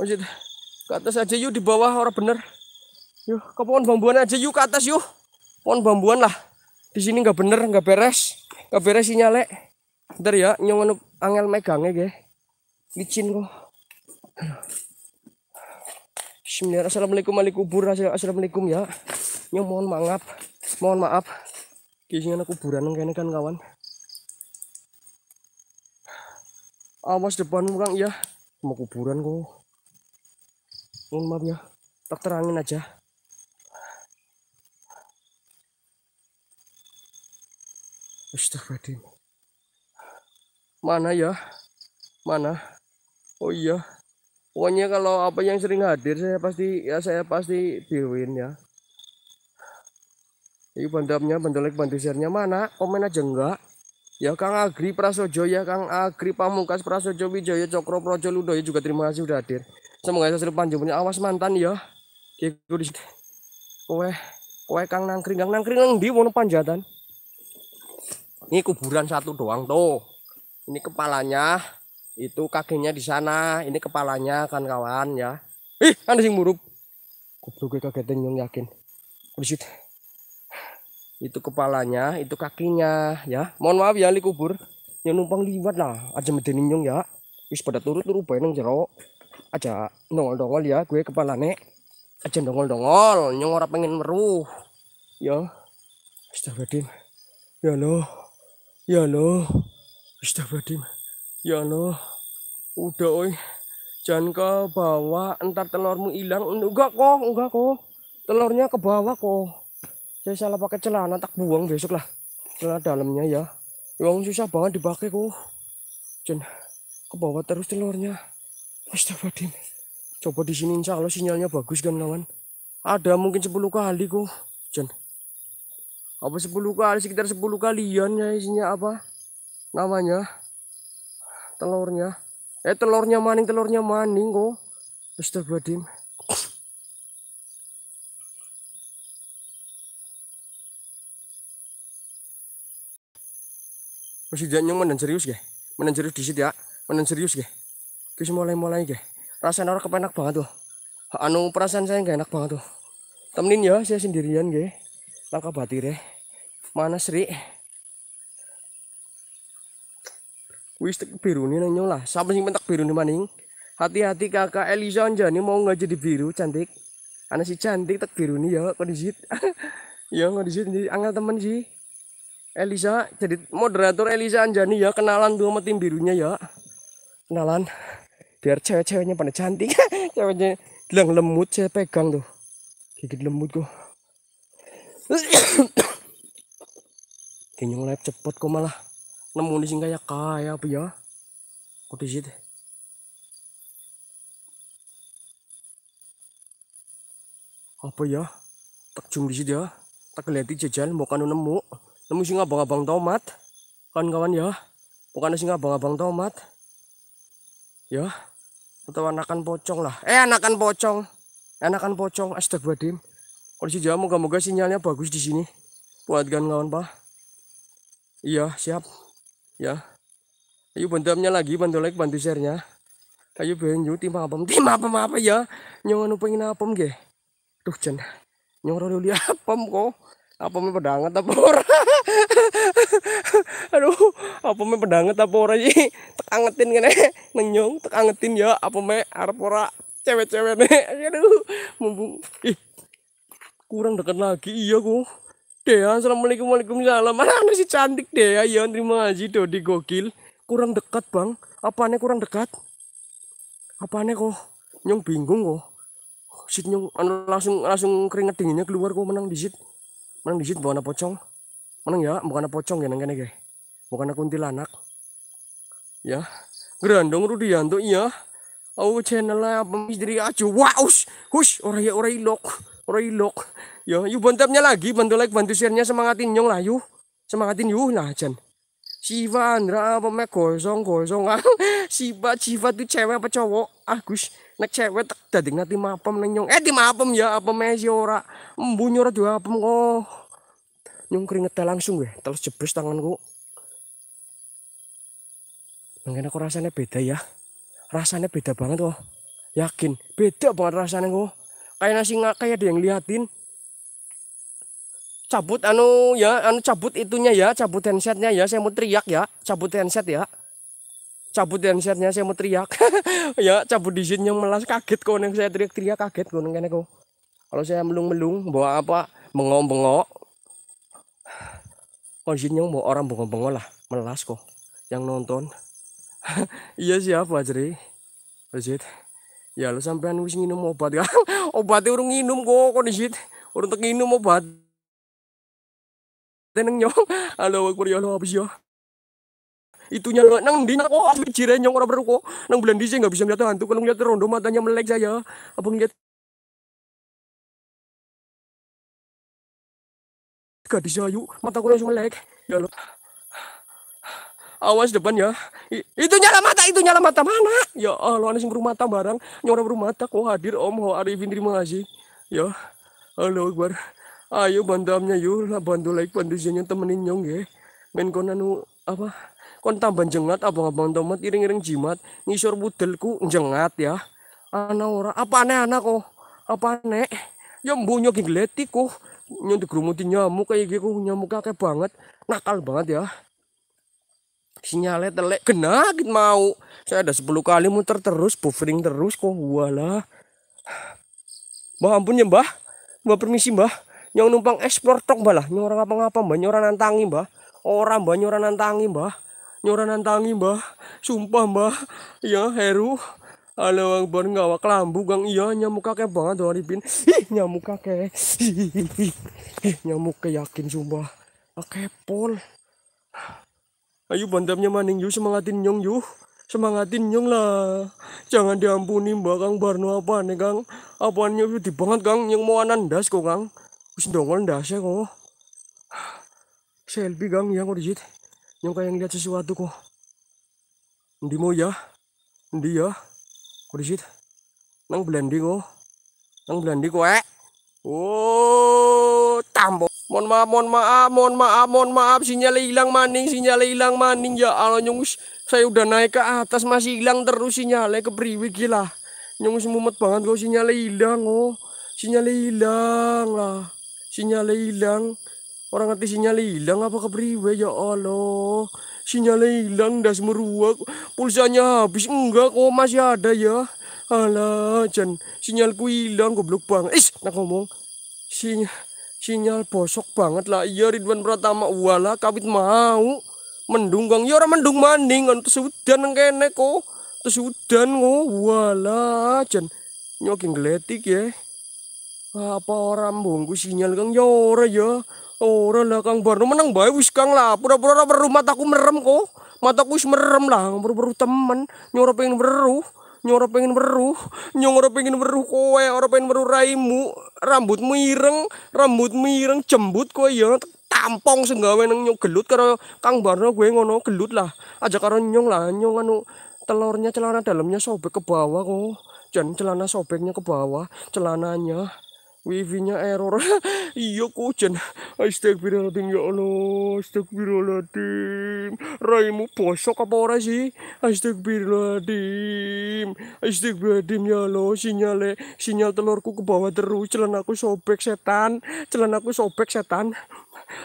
Masjid. Ke atas aja yuk di bawah orang bener. Yuk ke pohon bambuan aja yuk ke atas yuk. Pohon bambuan lah. Di sini nggak bener, nggak beres. Nggak beres sinyalnya. Bentar ya, nyong anu, angel megangnya ge. Licin kok. Bismillah. Assalamualaikum alaikum kubur. Assalamualaikum ya. Nyong mohon maaf. Mohon maaf. Kisinya ada kuburan kayaknya kan kawan. Awas depan orang ya. Mau kuburan kok ini maaf ya tak terangin aja Astagfirullahaladzim mana ya mana oh iya pokoknya kalau apa yang sering hadir saya pasti ya saya pasti biruin ya ini bandamnya bandolek bandusirnya mana komen aja enggak Ya Kang Agri Prasojo ya Kang Agri Pamungkas Prasojo wijaya Cokro Projo Ludo ya juga terima kasih sudah hadir. Semoga saya seserupan punya awas mantan ya. Gitu di sini Kowe kowe kang nangkring kang nangkring nang di mana panjatan. Ini kuburan satu doang tuh. Ini kepalanya, itu kakinya di sana, ini kepalanya kan kawan ya. Ih, ada sing murup. gue kagetin yang yakin. Di situ itu kepalanya itu kakinya ya mohon maaf ya li kubur yang numpang liwat lah aja nyong ya wis pada turut turu bae nang jero aja dongol-dongol ya gue kepala nek aja dongol-dongol nyong ora pengen meruh ya astagfirullahaladzim ya lo ya lo astagfirullahaladzim ya lo udah oi jangan ke bawah entar telurmu hilang enggak kok enggak kok telurnya ke bawah kok saya salah pakai celana tak buang besok lah celana dalamnya ya uang susah banget dipakai kok jangan ke bawah terus telurnya Astagfirullahaladzim. Coba di sini insya Allah sinyalnya bagus kan kawan. Ada mungkin 10 kali kok. Jan. Apa 10 kali sekitar 10 kalian ya isinya apa? Namanya telurnya. Eh telurnya maning, telurnya maning kok. Astagfirullahaladzim. Masih jangan yang menen serius ya. Menen serius disit ya. Menen serius ya guys mulai-mulai guys rasanya orang kepenak banget tuh anu perasaan saya nggak enak banget tuh temenin ya saya sendirian guys langkah batir ya mana Sri wis tek biru nih nanya lah sampai sih mentak biru nih maning hati-hati kakak Elisa Anjani mau nggak jadi biru cantik anak si cantik tak biru nih ya disit? ya kondisi jadi angkat temen sih Elisa jadi moderator Elisa Anjani ya kenalan dua sama tim birunya ya kenalan biar cewek-ceweknya pada cantik ceweknya bilang lembut saya pegang tuh gigit lembut kok kenyang lab cepet kok malah nemu di sini kayak kaya apa ya kok di situ apa ya tak jum di situ ya tak kelihatan jajan mau bukan nemu nemu sih abang-abang tomat kawan-kawan ya bukan sih abang-abang tomat ya atau anakan pocong lah eh anakan pocong anakan pocong astagfirullahaladzim kondisi jamu moga-moga sinyalnya bagus di sini buat gan kawan pak iya siap ya ayo bantuannya lagi bantu like bantu sharenya ayo bantu tim apem tim apa apa ya nyong anu pengen ge tuh jen nyong roli apem kok apa main pedanget apa ora aduh apa main pedanget apa ora sih tekangetin kene nenyong tekangetin ya apa main arpora ora cewek-cewek nih aduh mumpung ih kurang dekat lagi iya kok deh assalamualaikum waalaikumsalam. Mana ada si cantik deh, ya terima kasih Dodi gokil. Kurang dekat bang, apanya kurang dekat? Apanya kok? Nyong bingung kok. Sit nyong anu, langsung langsung keringet dinginnya keluar kok menang di situ di situ bukan pocong. Mana ya, bukan pocong ya nang kene ge. Bukan kuntilanak. Ya. Grandong Rudianto iya. Au channel apa misteri aja. Waus. Hush, orang ya orang ilok. orang ilok. Ya, yuk bantapnya lagi, bantu like, bantu share-nya semangatin nyong lah yuk. Semangatin yuk lah, Jan. Siva Andra apa mek kosong ah. Siva Siva tuh cewek apa cowok? Ah, Gus ngecewet dadi nanti mapem nyong eh di mapem ya apa mesi ora mbunyur juga apem kok oh. nyong keringetnya langsung gue terus jebres tanganku mungkin aku rasanya beda ya rasanya beda banget kok oh. yakin beda banget rasanya kok oh. kayak nasi nggak kayak ada yang liatin cabut anu ya anu cabut itunya ya cabut handsetnya ya saya mau teriak ya cabut handset ya cabut yang saya mau teriak ya cabut izinnya melas kaget kau neng saya teriak-teriak kaget kau neng kau kalau saya melung-melung bawa apa bengong-bengok izinnya mau orang bengong-bengok lah melas kau yang nonton iya siapa jadi Rizit ya lu sampean wis nginum obat ya obatnya urung nginum kau di urung tak nginum obat teneng nyong halo aku ya lo habis ya itunya nang di nang oh bijire nyong orang beru kok nang bulan dise nggak bisa ngeliat hantu kalau ngeliat rondo matanya melek saya apa ngeliat gadis ayu mataku langsung melek ya lo awas depan ya I, itu nyala mata itu nyala mata mana ya Allah oh, sing rumah tambah barang nyora berumah tangga kok hadir om ho arifin terima kasih ya halo akbar ayo bantamnya yuk lah bantu like bantu temenin nyong ya main konanu apa kon tambah jengat abang-abang tomat iring-iring jimat ngisor budelku jengat ya ana ora apa aneh anak kok apa aneh ya mbunyo ki kok nyon nyamuk kayak gitu nyamuk kakek banget nakal banget ya Sinyale telek kena gitu mau saya ada 10 kali muter terus buffering terus kok walah mbah ampun ya mbah mbah permisi mbah yang numpang ekspor tok mbah lah nyorang apa-apa mbah nyorang nantangi mbah orang mbah nyorang nantangi mbah nyoran tangi mbah, sumpah mbah, ya heru. Halo Akbar ngawak lambu gang iya nyamuk kakek banget dong ribin Ih nyamuk kakek. Ih nyamuk keyakin sumpah. oke pol Ayo bantamnya maning yuk semangatin nyong yuk Semangatin nyong lah. Jangan diampuni Mbak Kang Barno apa nih Kang? Apaannya itu banget Kang yang mau anandas kok Kang. dongol das ya kok. Selfie Kang yang kok yang kayak ngeliat sesuatu kok. Ndi mau ya? Ndi ya? Kok Nang Belandi kok. Nang Belandi kok eh. Oh, tambo. Mohon maaf, mohon maaf, mohon maaf, mohon maaf. Sinyal hilang maning, sinyal hilang maning. Ya Allah, nyungus. Saya udah naik ke atas masih hilang terus sinyalnya ke priwi gila. Nyungus mumet banget kok sinyal hilang oh. sinyal hilang lah. sinyal hilang. Orang nanti sinyal hilang apa kepriwe ya Allah. Sinyal hilang das meruak. Pulsanya habis enggak kok masih ada ya. Alah, Jan, sinyalku hilang goblok banget. Is, nak ngomong. Sinyal sinyal bosok banget lah. Iya Ridwan Pratama wala kabit mau. Mendung kang ya orang mendung maning kan terus udan kene kok. Terus udan wala jen Nyoking geletik ya. Apa orang bongku sinyal kang ya ora ya. Ora lah Kang Barno menang bae wis Kang lah. Pura-pura ora -pura, -pura mataku merem kok. Mataku wis merem lah, ngobrol beru temen, nyora pengen beru. Nyora pengen beru, nyora pengen beru kowe, ora pengen beru raimu, rambutmu ireng, rambutmu ireng jembut kowe ya tampong segawe neng nang nyong gelut karo Kang Barno gue ngono gelut lah. Aja karo nyong lah, nyong anu telurnya celana dalamnya sobek ke bawah kok. Jangan celana sobeknya ke bawah, celananya wifi-nya error iya kok hujan astagfirullahaladzim ya Allah astagfirullahaladzim raimu bosok apa ora sih astagfirullahaladzim astagfirullahaladzim ya Allah sinyal sinyal telurku ke bawah terus celanaku sobek setan celanaku sobek setan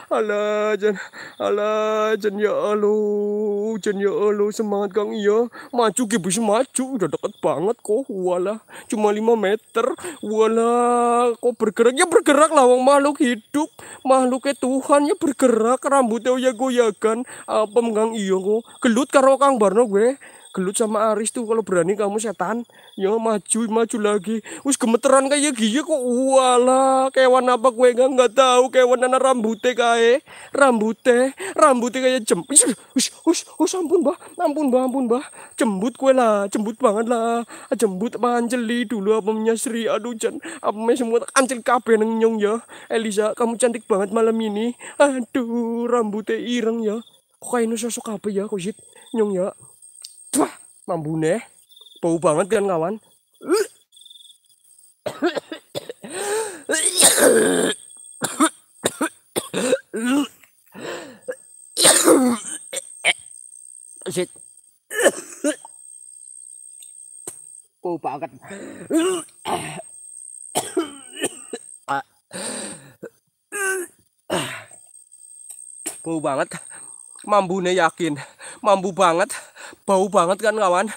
Ala jen, ala jen ya Allah, jen ya Allah semangat Kang iya. Maju ki bisa maju, udah deket banget kok. Walah, cuma 5 meter. Walah, kok bergerak ya bergerak lah wong makhluk hidup. Makhluknya Tuhan ya bergerak, rambutnya ya goyakan Apa Kang iya kok. Gelut karo Kang Barno gue gelut sama Aris tuh kalau berani kamu setan ya maju maju lagi wis gemeteran kayak gini ya kok wala kewan apa gue enggak nggak tahu kewan anak rambutnya kayak rambutnya rambutnya kayak jembut wis wis wis ampun bah ampun bah ampun bah jembut kue lah jembut banget lah jembut panjeli dulu apamnya Sri aduh jan apamnya semua kancil kape neng nyong ya Elisa kamu cantik banget malam ini aduh rambutnya ireng ya kok kayak sosok apa ya kok nyong ya Wah, nih Bau banget kan kawan? Shit. Bau banget. Ah. Bau banget. Mambu nih yakin mambu banget bau banget kan kawan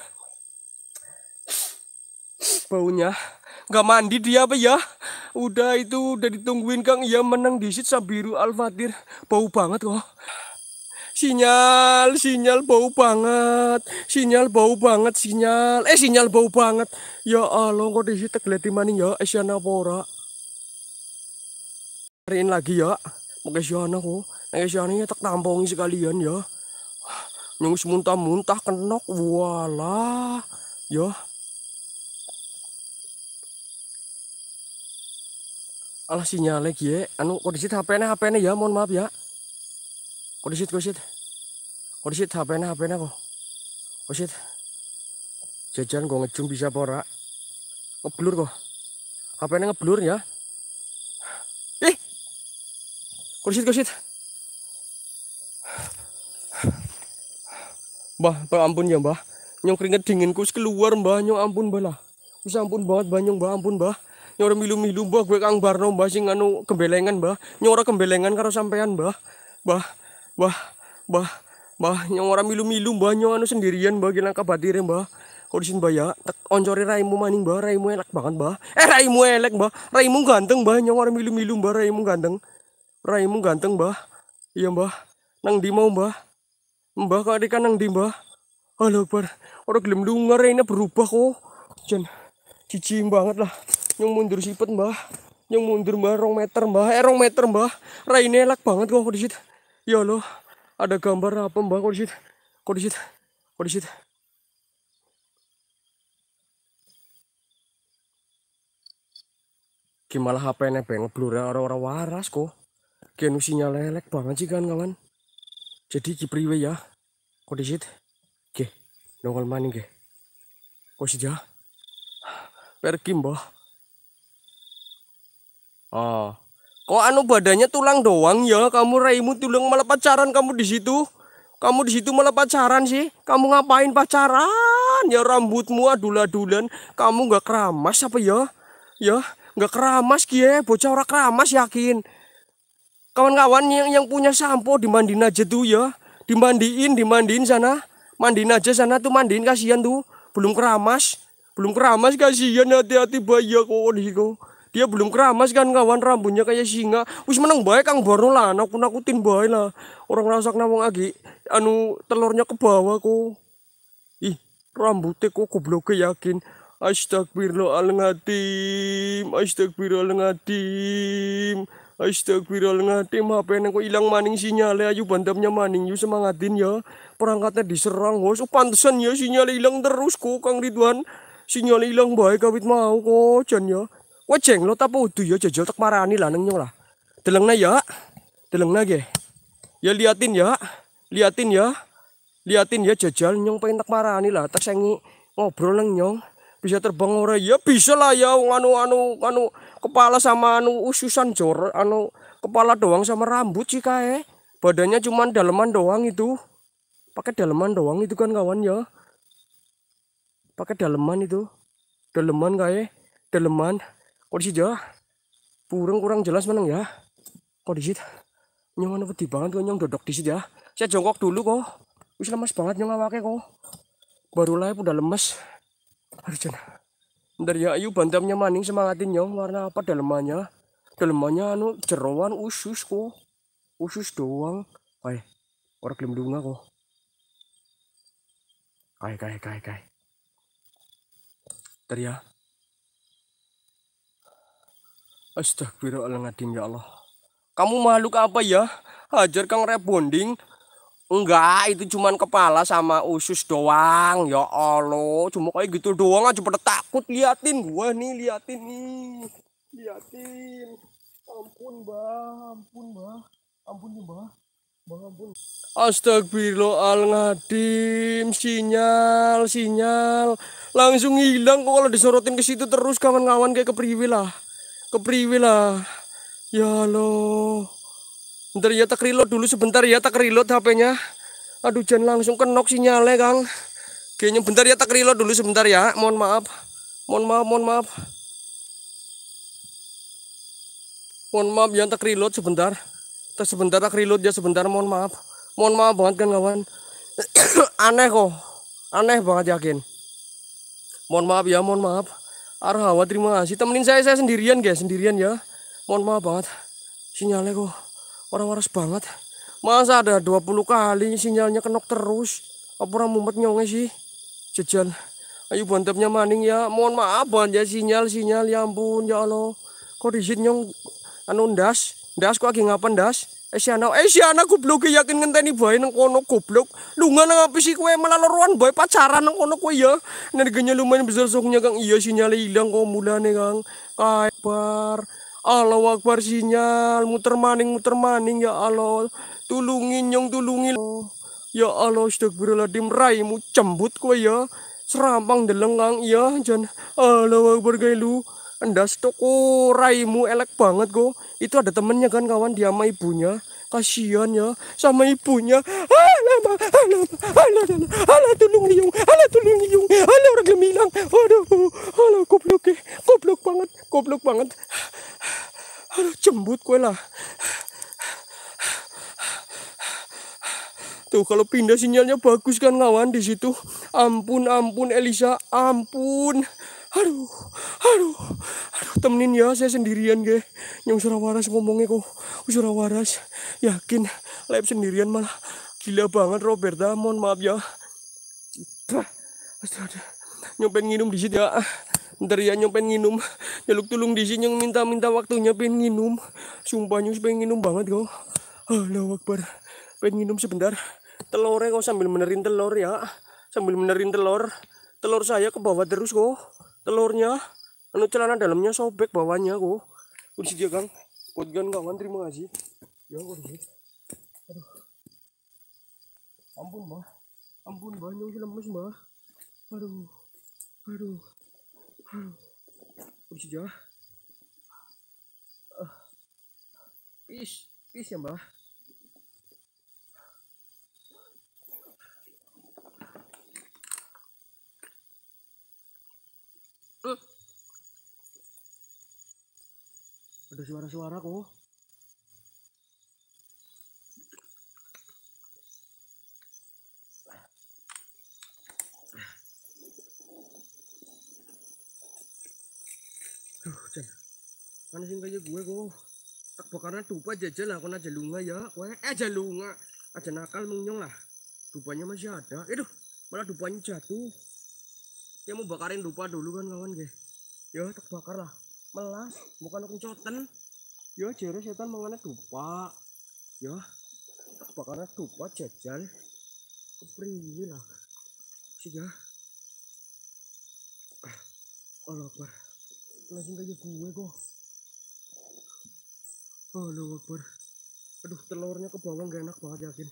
baunya nggak mandi dia apa ya udah itu udah ditungguin kang ya menang di disit sabiru alfatir bau banget kok sinyal sinyal bau banget sinyal bau banget sinyal eh sinyal bau banget ya Allah kok disit tegleti mani ya esyana eh, pora cariin lagi ya mau ke kok Eh sana tak tampongi sekalian ya. Nyungus muntah-muntah kenok wala ya. Alah lagi ya, anu kondisi HP-nya HP-nya ya, mohon maaf ya. Kondisi kondisi. Kondisi HP-nya HP-nya kok. Kondisi. Jajan gue ngejum bisa borak. Ngeblur kok. HP-nya ngeblur ya. Ih. Eh! Kondisi kondisi. Mbah, mbah ampun ya mbah. Nyong keringet dinginku keluar mbah, nyong ampun mbah lah. Wis ampun banget mbah, nyong mbah ampun mbah. Nyong milu-milu mbah gue Kang Barno mbah sing anu kembelengan mbah. Nyong ora kembelengan karo sampean mbah. Mbah, mbah, mbah, mbah nyong ora milu-milu mbah nyong anu sendirian mbah gilang kabatire mbah. Kudisin mbah ya, tek oncore raimu maning mbah, raimu elek banget mbah. Eh raimu elek mbah, raimu ganteng mbah, nyong ora milu-milu mbah, raimu ganteng. Raimu ganteng mbah. Iya mbah. Nang di mau mbah. Mbah kok di kanang di mbah. Halo bar, orang gelem dungar ya, ini berubah kok. Jan, cici banget lah. Yang mundur sipet mbah. Yang mundur mbah rong meter mbah. Eh rong meter mbah. Raine elak banget kok di situ. Ya lo ada gambar apa mbah kok di situ? Kok di situ? Kok di situ? Gimana HP-nya pengen blur ya, orang-orang waras kok. Genusinya lelek banget sih kan kawan jadi kipriwe ya kondisit oke nongol maning ge ya pergi mbah oh kok anu badannya tulang doang ya kamu raimu tulang malah pacaran kamu di situ kamu di situ malah pacaran sih kamu ngapain pacaran ya rambutmu adula-dulan kamu nggak keramas apa ya ya nggak keramas kie bocah ora keramas yakin kawan-kawan yang yang punya sampo dimandiin aja tuh ya dimandiin dimandiin sana mandiin aja sana tuh mandiin kasihan tuh belum keramas belum keramas kasihan hati-hati bayar oh, dihiko, dia belum keramas kan kawan rambutnya kayak singa wis menang baik kang baru lah aku nakutin baik lah orang rasak nawang lagi anu telurnya ke bawah kok ih rambutnya kok goblok yakin Astagfirullahaladzim, astagfirullahaladzim. Astagfirullahaladzim, HP ini kok hilang maning ya, ayo bandamnya maning, yuk semangatin ya. Perangkatnya diserang, Oh, pantesan ya sinyal hilang terus kok, Kang Ridwan. Sinyal hilang baik, kawit mau kok, jan ya. Wah ceng lo tak udah ya, jajal tak marani lah, neng lah. Delengna ya, delengna ge. Ya liatin ya, liatin ya, liatin ya jajal, nyong pengen tak marani lah, tak sengi ngobrol neng nyong. Bisa terbang ora ya, bisa lah ya, anu anu anu kepala sama anu ususan uh, jor anu kepala doang sama rambut sih kae eh. badannya cuman daleman doang itu pakai daleman doang itu kan kawan ya pakai daleman itu daleman kae eh. daleman kondisi jah burung kurang jelas meneng ya kondisi nyong anu pedih banget kok nyong dodok di sini ya saya jongkok dulu kok wis lemas banget nyong awake kok baru lah udah lemes harus jenah Bentar ya, ayo bantamnya maning semangatin ya Warna apa dalemannya? Dalemannya anu jeroan usus kok. Usus doang. Kayak orang dunga kok. Kayak kay, kay, kay. Bentar ya. Astagfirullahaladzim ya Allah. Kamu makhluk apa ya? Hajar Kang Rebonding. Enggak, itu cuman kepala sama usus doang. Ya Allah, cuma kayak gitu doang aja pada takut liatin gua nih, liatin nih. Liatin. Ampun, mbah ampun, mbah Ampun ya, Bah. ampun. Astagfirullahaladzim, sinyal, sinyal. Langsung hilang kok kalau disorotin ke situ terus kawan-kawan kayak kepriwe lah. Kepriwe lah. Ya Allah. Bentar ya tak reload dulu sebentar ya tak reload HP-nya. Aduh jangan langsung kenok sinyalnya Kang. Kayaknya bentar ya tak reload dulu sebentar ya. Mohon maaf. Mohon maaf, mohon maaf. Mohon maaf ya tak reload sebentar. Tak sebentar tak reload ya sebentar mohon maaf. Mohon maaf banget kan kawan. Aneh kok. Aneh banget yakin. Mohon maaf ya, mohon maaf. Arhawa terima kasih. Temenin saya saya sendirian guys, sendirian ya. Mohon maaf banget. Sinyalnya kok orang waras banget masa ada 20 kali sinyalnya kenok terus apa orang mumet nyonge sih jajan ayo bantapnya maning ya mohon maaf banget ya sinyal sinyal ya ampun ya Allah kok disit nyong anu ndas ndas kok lagi ngapain ndas eh si anak eh si anak goblok yakin ngenteni bayi nang kono goblok lu nang apa sih kue malah loruan bayi pacaran nang kono kue ya nerganya lumayan besar soknya kang iya sinyal hilang kok mulane kang kabar Allah Akbar sinyal muter maning muter maning ya Allah tulungin nyong tulungin ya Allah astagfirullahaladzim raimu cembut kowe ya serampang delengang ya jan Allah Akbar gailu endas toko oh, raimu elek banget kok itu ada temennya kan kawan dia sama ibunya kasihan ya sama ibunya alama ah, alama ah, ala ah, ala tulung liung ala tulung liung ala orang gemilang aduh ala goblok eh goblok banget goblok banget aduh jembut kue lah Tuh kalau pindah sinyalnya bagus kan ngawan di situ. Ampun ampun Elisa, ampun aduh aduh aduh temenin ya saya sendirian ge nyong waras ngomongnya kok waras yakin lab sendirian malah gila banget Roberta mohon maaf ya astaga nyompen nginum di sini ya ntar ya nyompen nginum nyeluk tulung di sini yang minta-minta waktunya pengen nginum sumpah nyus pengen nginum banget kok Oh, Akbar pengen nginum sebentar telurnya kok sambil menerin telur ya sambil menerin telur telur saya ke bawah terus kok telurnya anu celana dalamnya sobek bawahnya aku kunci dia buat kodgan kawan terima kasih ya aku aduh ampun mah ampun mah nyong lemes mah aduh aduh aduh kunci dia uh. pis pis ya mah Mm. Ada suara-suara kok. Aduh, Jan. Mana sih kayak gue kok. Tak bakaran dupa jajal lah, kena jalunga ya. Kue, eh jalunga. Aja nakal menyong lah. Dupanya masih ada. itu malah dupanya jatuh ya mau bakarin dupa dulu kan kawan ge yo ya, tak bakar lah melas bukan aku coten yo ya, jero setan mangane dupa yo ya, tak bakarnya dupa jajal kepriye lah sih ya oh ah, lapar langsung kayak gue kok oh lapar aduh telurnya ke bawah gak enak banget yakin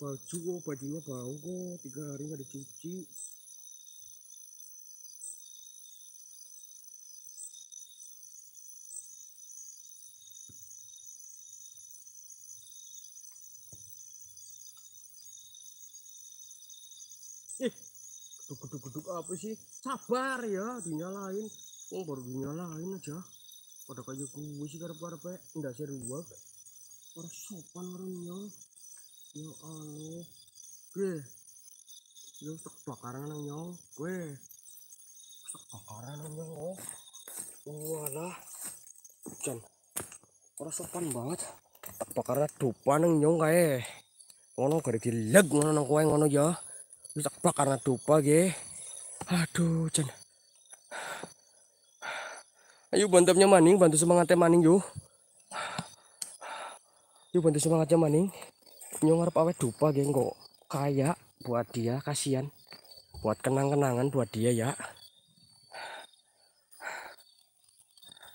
baju bajunya bau kok tiga hari nggak dicuci ih geduk-geduk apa sih sabar ya dinyalain oh baru dinyalain aja pada kayak gue sih karep karena enggak seru banget orang sopan orangnya Ya Allah. Gue. lu sok bakaran nang nyong. Gue. Sok bakaran nang nyong. Walah. Jan. Ora sopan banget. Tak bakaran dopa nang nyong kae. Ngono gara gileg ngono nang kowe ngono ya. Wis tak bakaran dopa ge. Aduh, Jan. Ayo bantapnya maning, bantu semangatnya maning yuk. Yuk bantu semangatnya maning nyongar awet dupa geng kok kaya buat dia kasihan buat kenang-kenangan buat dia ya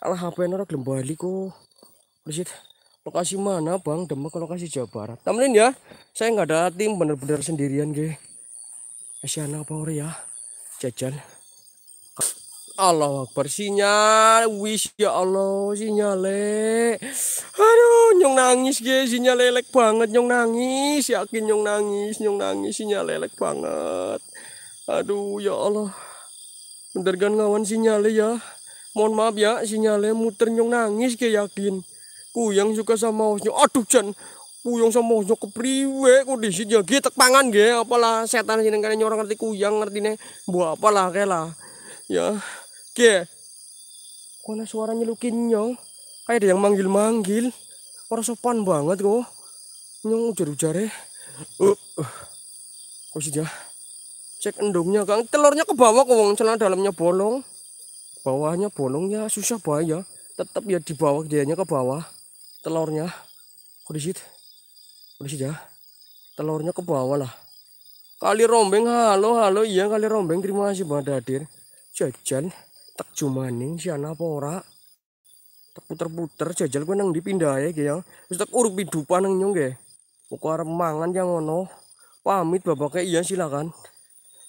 alah HP nora glembali kok Lihat lokasi mana bang Demak lokasi Jawa Barat temenin ya saya nggak ada tim bener-bener sendirian geng Asyana Power ya jajan Allah Akbar sinyal wis ya Allah sinyale aduh nyong nangis ge sinyal lelek banget nyong nangis yakin nyong nangis nyong nangis sinyal lelek banget aduh ya Allah bener kan ngawan sinyale ya mohon maaf ya sinyale muter nyong nangis ge yakin yang suka sama osnya aduh jan kuyang sama osnya kepriwe kondisi ya ge tek pangan ge apalah setan sini kan nyorong ngerti kuyang ngerti nih buah apalah kayak lah ya ke. Kona suaranya lu kinyong. Kayak ada yang manggil-manggil. Orang sopan banget kok. Nyong ujar-ujar ya. Uh, uh. Kok sih Cek endungnya, kang. Telurnya ke bawah kok wong celana dalamnya bolong. Bawahnya bolongnya susah bahaya. Tetap ya di bawah dianya ke bawah. Telurnya. Kok di situ? Kok di situ ya? Telurnya ke bawah lah. Kali rombeng halo halo iya kali rombeng terima kasih banget hadir. Jajan tak neng si anak pora ora tak puter-puter jajal gue neng dipindah ya gitu terus tak urut hidupan neng nyong ge aku mangan yang ono pamit bapaknya iya silakan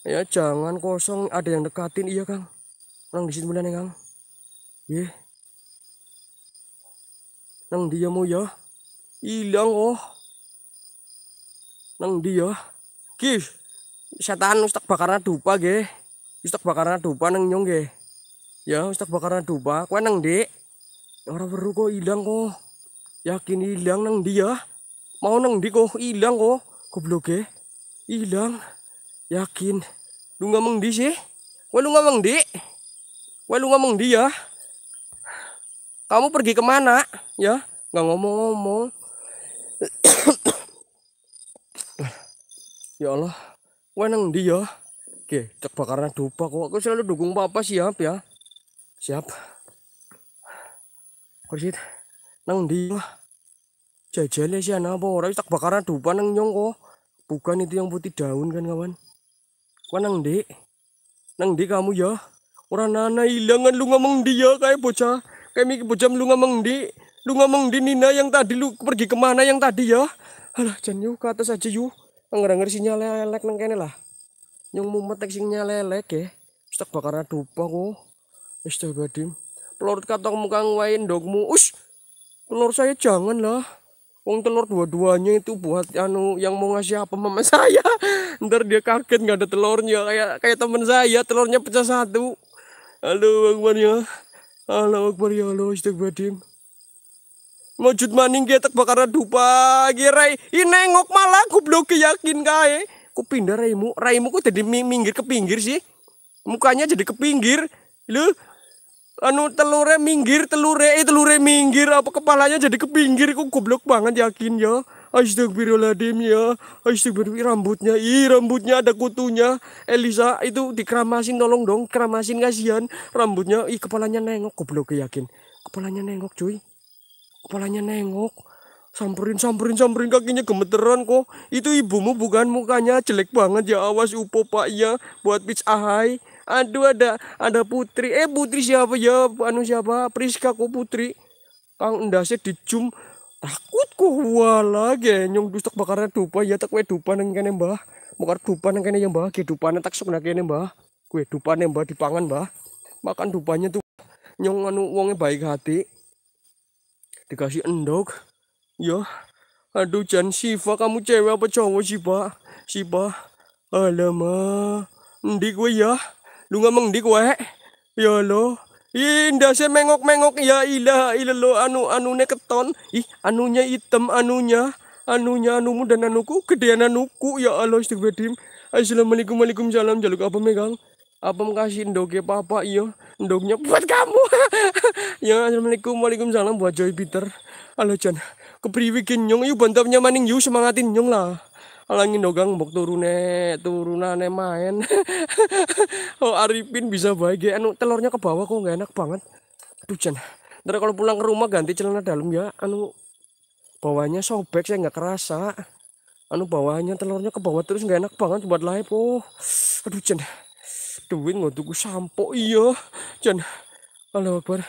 ya jangan kosong ada yang dekatin iya kang nang di sini benar kang iya nang dia mau ya hilang ya? oh nang dia ya? kis setan ustak bakarnya dupa ge ustak bakarnya dupa neng nyong ge ya ustaz bakaran dupa kowe nang ndi ora weru kok hilang kok yakin hilang nang dia ya? mau nang ndi kok ilang kok gobloke hilang yakin lu ngomong di sih kowe lu ngomong di kowe lu ngomong dia ya kamu pergi kemana ya nggak ngomong-ngomong ya Allah kowe nang ndi ya? oke cek bakaran dupa kok aku selalu dukung papa siap ya, ya? siap kursit nang di jajalnya sih anak apa orang tak bakaran dupa nang nyong kok bukan itu yang putih daun kan kawan kawan nang di nang di kamu ya orang nana hilangan lu ngomong dia ya? kayak bocah kayak mikir bocah lu ngomong di lu ngomong di Nina yang tadi lu pergi kemana yang tadi ya alah jangan yuk ke atas aja yuk ngerenger sinyal lelek nang kene lah nyong mumet sing lelek ya tak bakaran dupa kok Astagfirullahaladzim. telur katong mukang wain dogmu. Ush, telur saya jangan lah, Wong telur dua-duanya itu buat anu yang mau ngasih apa mama saya. Ntar dia kaget nggak ada telurnya kayak kayak teman saya telurnya pecah satu. Halo Akbar ya. Halo Akbar ya halo Astagfirullahaladzim. Mujud maning getek bakaran dupa girai. Ini nengok malah belum yakin kaya, Ku pindah raimu, raimu ku jadi minggir ke pinggir sih. Mukanya jadi ke pinggir. Lu anu telure minggir telure eh telure minggir apa kepalanya jadi ke pinggir kok goblok banget yakin ya Astagfirullahaladzim ya Astagfirullahaladzim rambutnya Ih rambutnya ada kutunya Elisa itu dikeramasin tolong dong Keramasin kasihan Rambutnya Ih kepalanya nengok Goblok yakin Kepalanya nengok cuy Kepalanya nengok samperin samperin samperin kakinya gemeteran kok itu ibumu bukan mukanya jelek banget ya awas upo pak ya buat pitch ahai aduh ada ada Putri eh Putri siapa ya anu siapa Priska kok Putri Kang ndase dijum takut kok wala genyong dustak bakarnya dupa ya tak kue dupa nang kene mbah bakar dupa nang kene ya mbah ge dupane tak sok nang kene mbah kue dupane mbah dipangan mbah makan dupanya tuh nyong anu uangnya baik hati dikasih endok ya aduh Jan Siva kamu cewek apa cowok Siva pak alamak ndi gue ya Lu ngomong di kue eh? Ya Allah. Indah saya mengok-mengok ya ilah ilah lo anu anunya keton. Ih, anunya hitam anunya. Anunya anumu dan anuku gedean anuku ya Allah istighfarim. Assalamualaikum alaikum salam jaluk apa megang? Apa kasih ndoke papa iya ndoknya buat kamu. ya assalamualaikum waalaikumsalam buat Joy Peter. Halo Jan. Kepriwe nyong yuk bantapnya maning yuk semangatin nyong lah. Alangin dogang bok turune turunane main oh Arifin bisa bahagia anu telurnya ke bawah kok nggak enak banget aduh Jan ntar kalau pulang ke rumah ganti celana dalam ya anu bawahnya sobek saya nggak kerasa anu bawahnya telurnya ke bawah terus nggak enak banget buat live oh aduh Jan duit nggak tuku sampo iya Jan Allah Akbar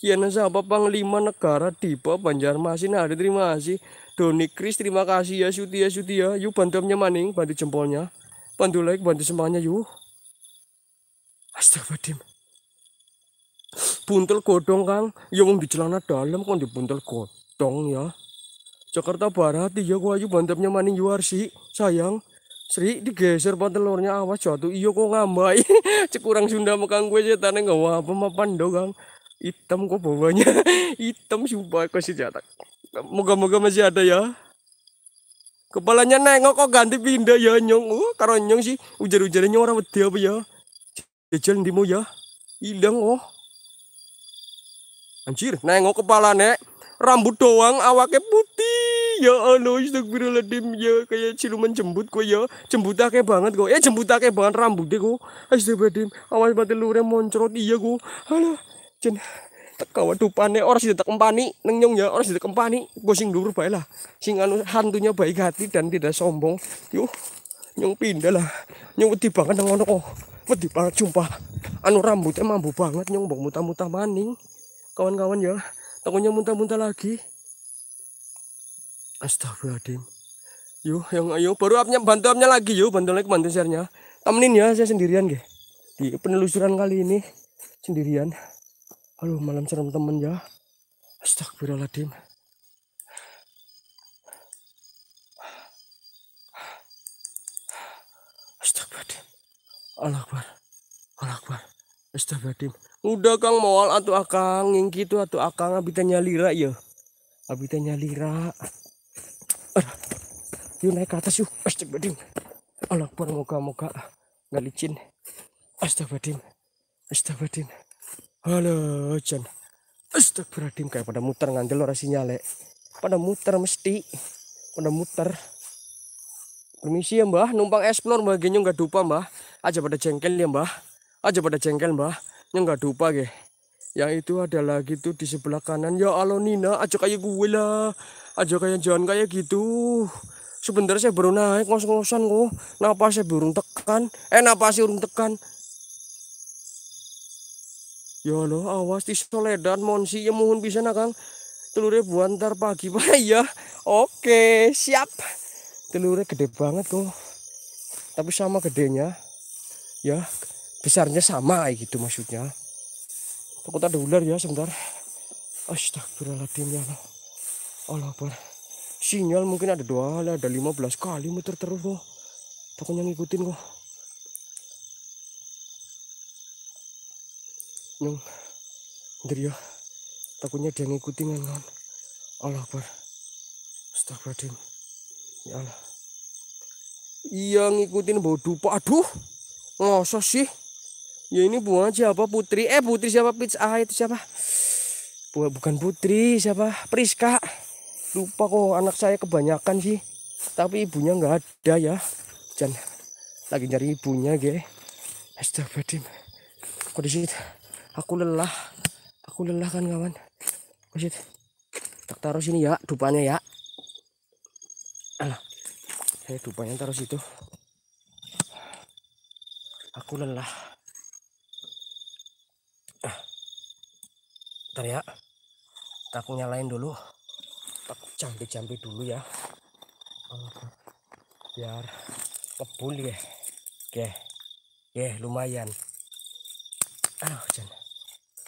kiana panglima negara tipe Banjarmasin ada terima kasih Doni Kris terima kasih ya Suti ya. ya. yuk bantu omnya maning bantu jempolnya bantu like bantu semuanya yuk Astagfirullahaladzim buntel godong kang ya mau di celana dalam kok di buntel godong ya Jakarta Barat iya gua bantu bantamnya maning yuar si, sayang Sri digeser pan awas jatuh iyo kok ngambai cekurang Sunda makang gue jatane nggak apa mapan dong hitam kok bawahnya hitam sumpah kasih si jatak moga-moga masih ada ya kepalanya nengok kok ganti pindah ya nyong oh karo nyong sih ujar ujarannya orang wedi apa ya jajal mo ya hilang oh anjir nengok kepala nek rambut doang awaknya putih ya Allah astagfirullahaladzim ya kayak siluman jembut kok ya ake banget kok ya ake banget rambutnya kok astagfirullahaladzim awas mati lure moncrot iya kok Halo, jen teko waduh panik orang sih kempani nengyong ya orang sih kempani gue sing dulu baiklah sing anu hantunya baik hati dan tidak sombong yuk nyong pindah lah nyong wedi banget nang ono kok oh, wedi banget jumpa anu rambutnya mambu banget nyong bong muta-muta maning kawan-kawan ya takutnya muntah-muntah lagi astagfirullahaladzim yuk yang ayo baru apnya bantu apnya lagi yuk bantu lagi bantu sharenya temenin ya saya sendirian ge di penelusuran kali ini sendirian Halo malam serem temen ya. Astagfirullahaladzim. Astagfirullahaladzim. Allah Alakbar, Allah Astagfirullahaladzim. Udah Kang moal atuh Akang yang gitu atau Akang abitanya lira ya. Abitanya lira. Yuk naik ke atas yuk. Astagfirullahaladzim. Allah Akbar moga-moga nggak licin. Astagfirullahaladzim. Astagfirullahaladzim halo Chan. astagfirullahaladzim kayak pada muter ngandel orang sinyal pada muter mesti pada muter permisi ya mbah numpang explore mbah gini nggak dupa mbah aja pada jengkel ya mbah aja pada jengkel mbah nggak dupa ge yang itu adalah gitu di sebelah kanan ya Allah Nina aja kayak gue lah aja kayak jangan kayak gitu sebentar saya baru naik ngos-ngosan kok napa saya burung tekan eh napa sih urung tekan ya Allah, awas di soledan monsi ya mohon bisa na kang telurnya buantar ntar pagi pak ya oke siap telurnya gede banget kok tapi sama gedenya ya besarnya sama gitu maksudnya takut ada ular ya sebentar astagfirullahaladzim ya Allah Allah Pak. sinyal mungkin ada dua ada lima belas kali muter terus kok takutnya ngikutin kok nung Ndriyo takutnya dia ngikutin kan kawan Allah Akbar Astagfirullahaladzim ya Allah iya ngikutin bodoh aduh ngosok sih ya ini bunga siapa putri eh putri siapa pitch ah itu siapa Buah, bukan putri siapa Priska lupa kok anak saya kebanyakan sih tapi ibunya nggak ada ya jangan lagi nyari ibunya ge astagfirullahaladzim kok disitu aku lelah aku lelah kan kawan Masih oh, tak taruh sini ya dupanya ya alah saya dupanya taruh situ aku lelah ah. ntar ya aku nyalain dulu tak jampi-jampi dulu ya oh, biar kebul ya oke oke lumayan aduh jangan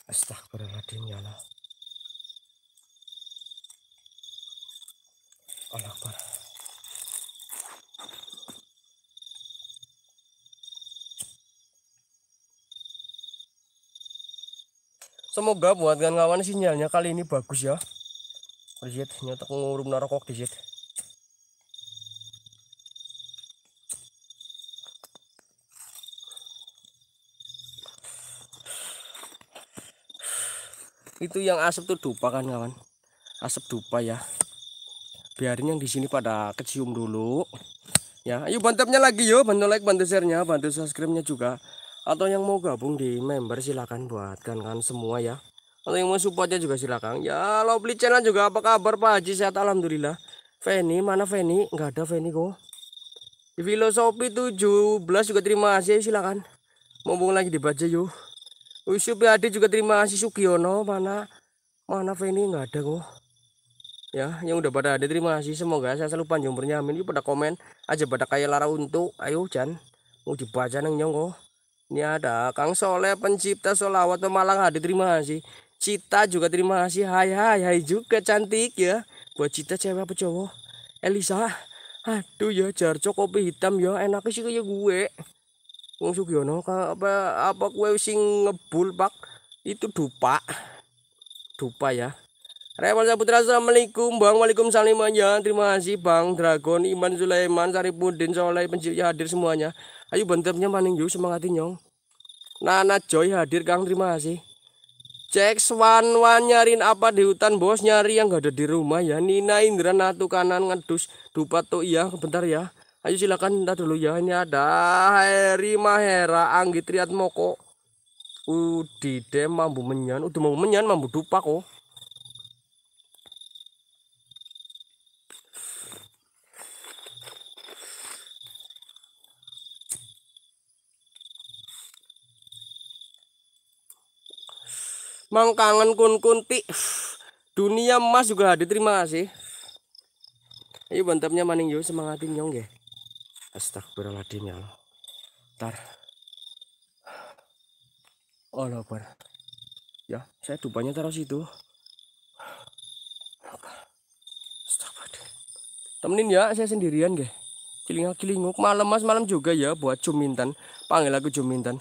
Astagfirullahaladzim ya Allah. Allah Akbar. Semoga buat kawan-kawan sinyalnya kali ini bagus ya. Rizit, nyata aku ngurum narokok di situ. itu yang asap tuh dupa kan kawan asap dupa ya biarin yang di sini pada kecium dulu ya ayo bantapnya lagi yo bantu like bantu share nya, bantu subscribe-nya juga atau yang mau gabung di member silahkan buatkan kan semua ya atau yang mau supportnya juga silahkan ya lo beli channel juga apa kabar Pak Haji sehat Alhamdulillah Feni mana Feni nggak ada Feni kok di filosofi 17 juga terima kasih silahkan mumpung lagi dibaca yuk Yusuf juga terima kasih Sugiono mana mana Feni nggak ada kok ya yang udah pada ada terima kasih semoga saya selalu panjang bernya amin pada komen aja pada kayak Lara untuk ayo Jan mau dibaca neng nyong kok ini ada Kang Soleh pencipta solawat Malang hadir terima kasih Cita juga terima kasih hai hai hai juga cantik ya buat Cita cewek apa cowok Elisa aduh ya jarco kopi hitam ya enaknya sih kayak gue Wong Sugiono apa apa kue sing ngebul Pak? Itu dupa. Dupa ya. Rewan Saputra Assalamualaikum Bang Waalaikumsalam ya Terima kasih Bang Dragon Iman Sulaiman Saripudin Soleh Penjil hadir semuanya Ayo bentepnya maning yuk semangatin nyong Nana Joy hadir Kang terima kasih Cek Swan Wan nyarin apa di hutan bos Nyari yang gak ada di rumah ya Nina Indra Natu kanan ngedus Dupa tuh iya bentar ya Ayo silakan dah dulu ya. Ini ada Heri Mahera Anggi Triat Moko. Udi de mambu menyan, udah mambu menyan, mambu dupa kok. Mangkangen kun kunti. Dunia emas juga hadir terima kasih. Ayo bantapnya maning yo semangatin nyong ya. Astagfirullahaladzim ya Allah. Ntar. Oh, Akbar. Ya, saya dupanya taruh situ. Temenin ya, saya sendirian, guys. cilingak kilinguk malam Mas, malam juga ya buat cumintan. Panggil aku cumintan.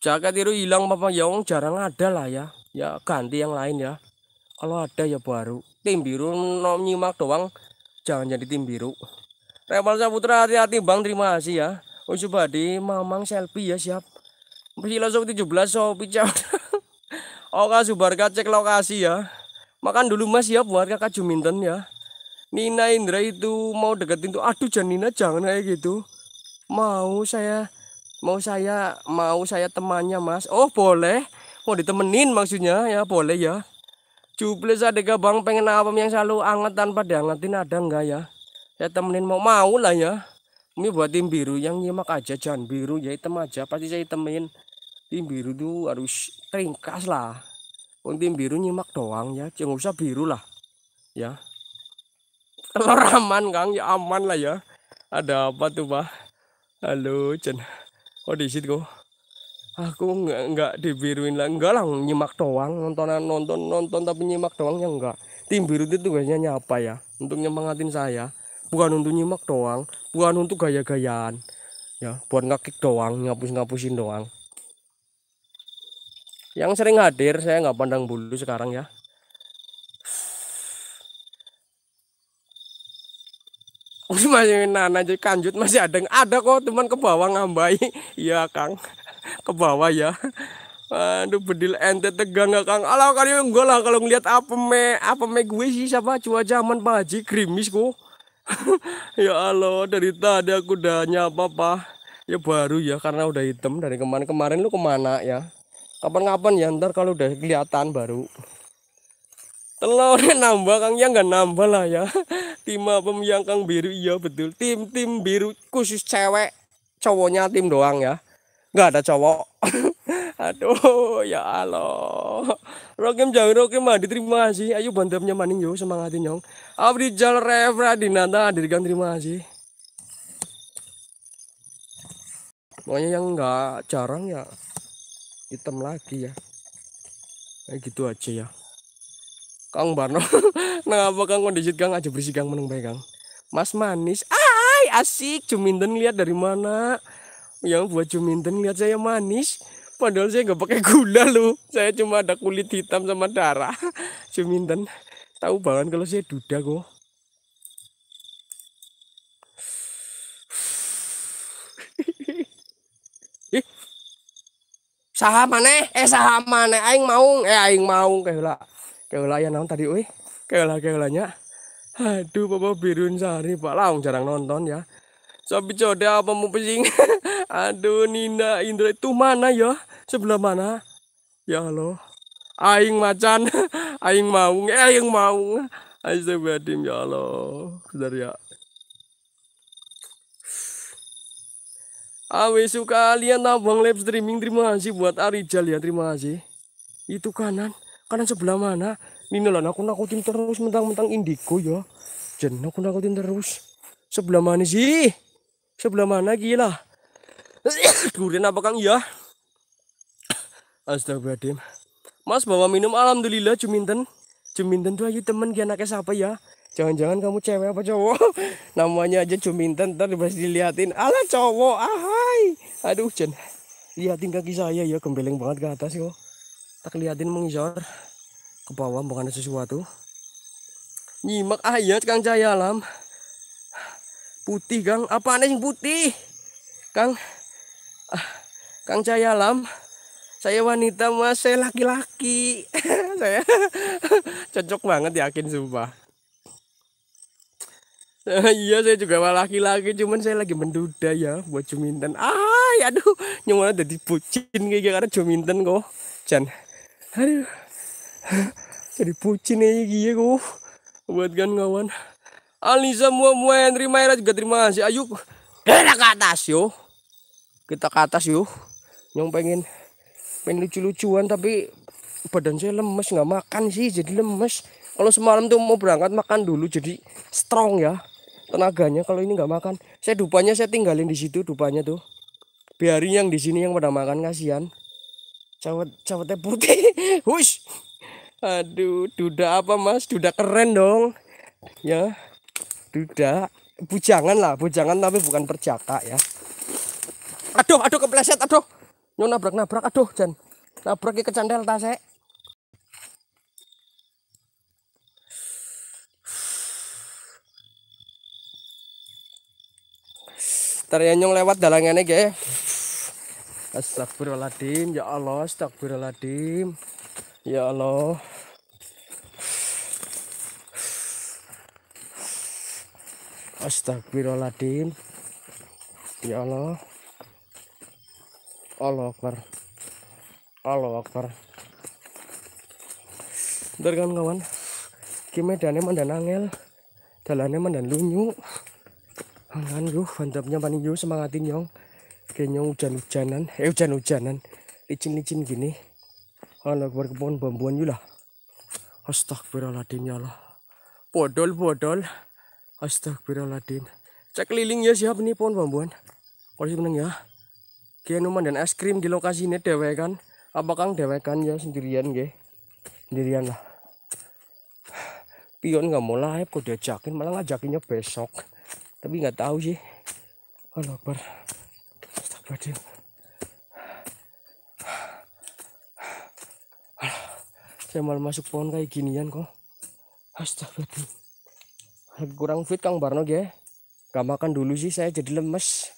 Jaga tiru hilang Papa ya, Yong jarang ada lah ya. Ya ganti yang lain ya. Kalau ada ya baru. Tim biru nyimak doang. Jangan jadi tim biru. Remal Saputra hati-hati Bang, terima kasih ya. Oh coba di Mamang selfie ya siap. Filosof 17 pijam. Oka Subarka cek lokasi ya. Makan dulu Mas ya buat Kakak Juminten ya. Nina Indra itu mau deketin tuh. Aduh Janina jangan kayak gitu. Mau saya mau saya mau saya temannya Mas. Oh boleh. Mau ditemenin maksudnya ya boleh ya. Juples ada bang. pengen apa yang selalu anget tanpa diangetin ada enggak ya? Ya temenin mau mau lah ya ini buat tim biru yang nyimak aja jangan biru ya hitam aja pasti saya temenin tim biru tuh harus ringkas lah untuk tim biru nyimak doang ya jangan ya usah biru lah ya telur aman kang ya aman lah ya ada apa tuh pak halo Jen oh di situ aku nggak enggak dibiruin lah enggak lah nyimak doang nontonan nonton nonton tapi nyimak doang ya enggak tim biru itu tugasnya nyapa ya untuk nyemangatin saya bukan untuk nyimak doang bukan untuk gaya-gayaan ya buat ngakik doang ngapus-ngapusin doang yang sering hadir saya nggak pandang bulu sekarang ya masih nana aja kanjut masih ada ada kok teman ke bawah ngambai iya kang ke bawah ya aduh bedil ente tegang gak ya, kang alah kali enggak lah kalau ngeliat apa me apa me gue sih siapa cuaca aman pak haji krimis kok ya halo dari tadi aku udah nyapa pak ya baru ya karena udah hitam dari kemarin kemarin lu kemana ya kapan-kapan ya ntar kalau udah kelihatan baru telurnya nambah kang ya nggak nambah lah ya tim apa yang kang biru iya betul tim tim biru khusus cewek cowoknya tim doang ya nggak ada cowok aduh ya Allah Rokim jauh Rokim mah diterima sih. ayo bantamnya maning yo semangatin nyong Abdi Jal Refra Dinata dirikan terima sih? Pokoknya yang enggak jarang ya hitam lagi ya kayak gitu aja ya Kang Barno nah apa Kang kondisi Kang aja bersih Kang meneng baik Kang Mas manis ay asik cuminten lihat dari mana yang buat cuminten lihat saya manis Padahal saya nggak pakai gula loh. Saya cuma ada kulit hitam sama darah. Cuminten. Tahu banget kalau saya duda kok. saham mana? eh saham mana? aing maung eh aing maung kayak lah ya nonton tadi kayak lah kayak lahnya aduh bapak birun sehari pak laung jarang nonton ya sobi coda apa mau pusing Aduh Nina Indra itu mana ya? Sebelah mana? Ya Allah. Aing macan, aing maung, eh, aing maung. Astagfirullahaladzim ya Allah. Sudah ya. Awe ah, suka kalian nabang live streaming terima kasih buat Arijal ya terima kasih. Itu kanan, kanan sebelah mana? Nino lah aku nakutin terus mentang-mentang indigo ya. Jen aku nakutin terus. Sebelah mana sih? Sebelah mana gila? Gurin apa Kang? Ya. Astagfirullahaladzim. Mas bawa minum alhamdulillah Juminten. Juminten tuh ayo temen ki anaknya siapa ya? Jangan-jangan kamu cewek apa cowok? Namanya aja Juminten ntar pasti diliatin. Ala cowok, ahai. Aduh, Jen. Liatin kaki saya ya, kembeling banget ke atas yo. Tak liatin mengisor ke bawah bukan ada sesuatu. Nyimak ayat Kang Jaya alam. Putih Kang, apa aneh yang putih? Kang, Kang alam, saya wanita mas, saya laki-laki. saya cocok banget yakin sumpah. iya saya juga laki-laki cuman saya lagi menduda ya buat Juminten. Ah, ya aduh nyuwun ada pucin kayak karena Juminten kok. Jan. Aduh. Jadi pucin ya gie kok. Buat kan kawan. Alisa mua mua yang terima juga terima kasih. Ayo gerak ke atas yo kita ke atas yuk yang pengen pengen lucu-lucuan tapi badan saya lemes nggak makan sih jadi lemes kalau semalam tuh mau berangkat makan dulu jadi strong ya tenaganya kalau ini nggak makan saya dupanya saya tinggalin di situ dupanya tuh biarin yang di sini yang pada makan kasihan cawet cawetnya putih hush aduh duda apa mas duda keren dong ya duda bujangan lah bujangan tapi bukan perjaka ya aduh aduh kepleset aduh nyo nabrak nabrak aduh jan nabrak kecandel tasek Ternyanyong lewat dalangnya nih, ge. Astagfirullahaladzim, ya Allah, astagfirullahaladzim, ya Allah. Astagfirullahaladzim, ya Allah. Allah Akbar Allah Akbar bentar kawan-kawan medannya mandan angel Dalannya mandan lunyu angan yuk Mantapnya paling yuk semangatin yong kayaknya hujan-hujanan eh hujan-hujanan licin-licin gini Allah Akbar kepon bambuan yulah astagfirullahaladzim ya Allah bodol bodol astagfirullahaladzim cek liling ya siap nih pohon bambuan polisi menang ya genuman dan es krim di lokasi ini dewekan. Apa kang dewekan ya sendirian ya. Sendirian lah. Pion nggak mau live kok diajakin malah ngajakinnya besok. Tapi nggak tahu sih. Kalau ber Astagfirullahaladzim. Saya malah masuk pohon kayak ginian kok. Astagfirullah. Kurang fit Kang Barno ya. Gak makan dulu sih saya jadi lemes.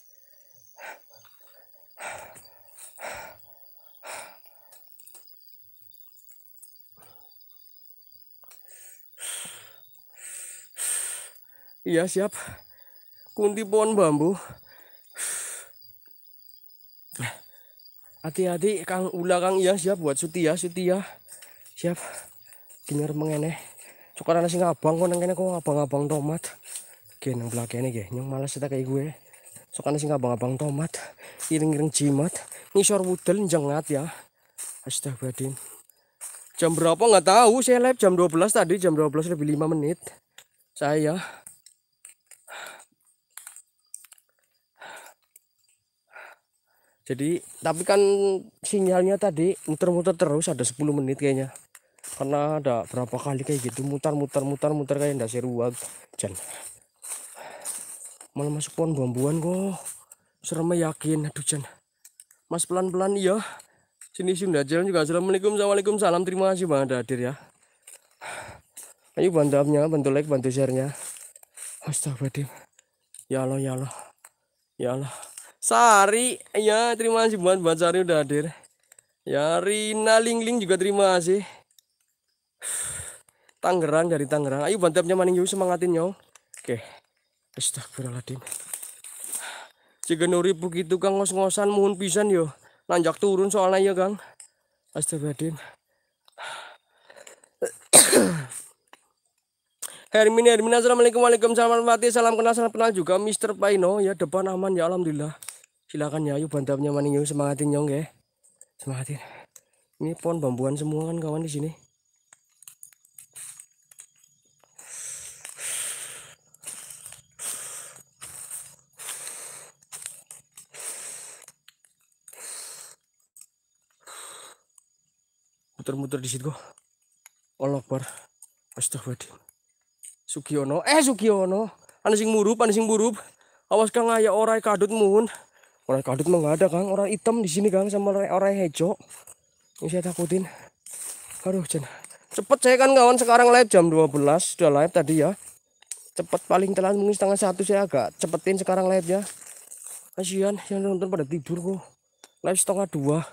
Iya siap. Kunti pohon bambu. Hati-hati Kang Ula Kang Iya siap buat Sutia ya, Sutia. Ya. Siap. dengar mengene. Cukaran sing abang kok nang kene kok abang-abang tomat. Oke nang belakangnya ge. Nyong malas kita ya kayak gue. Sokane sing abang-abang tomat. Iring-iring jimat. Ngisor wudel jengat ya. Astagfirullahaladzim. Jam berapa nggak tahu. Saya live jam 12 tadi. Jam 12 lebih 5 menit. Saya jadi tapi kan sinyalnya tadi muter-muter terus ada 10 menit kayaknya karena ada berapa kali kayak gitu mutar-mutar mutar-mutar kayak ndak seruak jan malah masuk pohon bambuan kok serem yakin aduh jan mas pelan-pelan iya sini sudah jalan juga assalamualaikum assalamualaikum salam terima kasih bang hadir ya ayo bantu abnya bantu like bantu share nya Astagfirullah ya Allah ya Allah ya Allah Sari ya terima kasih buat buat Sari udah hadir ya Rina Ling Ling juga terima kasih Tangerang dari Tangerang ayo bantapnya maning yuk semangatin yo oke Astagfirullahaladzim jika nuri begitu kang ngos-ngosan mohon pisan yo nanjak turun soalnya ya kang Astagfirullahaladzim Hermina Hermina Assalamualaikum Waalaikumsalam Salam kenal salam kenal juga Mister Paino ya depan aman ya Alhamdulillah silakan ya yuk bantu maning yuk semangatin nyong ya semangatin ini pohon bambuan semua kan kawan di sini muter-muter di situ Allah bar astagfirullah Sugiono eh Sugiono anjing sing murup anjing sing murup awas kang ayah orang eh, kadut muhun orang kadut mah nggak ada kang orang hitam di sini kang sama orang, orang hijau ini saya takutin aduh jen cepet saya kan kawan sekarang live jam 12 sudah live tadi ya cepet paling telat mungkin setengah satu saya agak cepetin sekarang live ya kasihan yang nonton pada tidur kok live setengah dua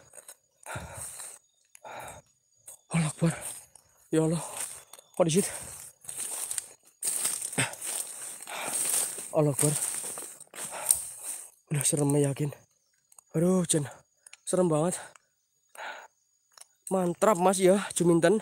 Allah Akbar ya Allah kok di situ Allah Akbar Udah serem yakin, Aduh, Jen. Serem banget. Mantap Mas ya, Juminten.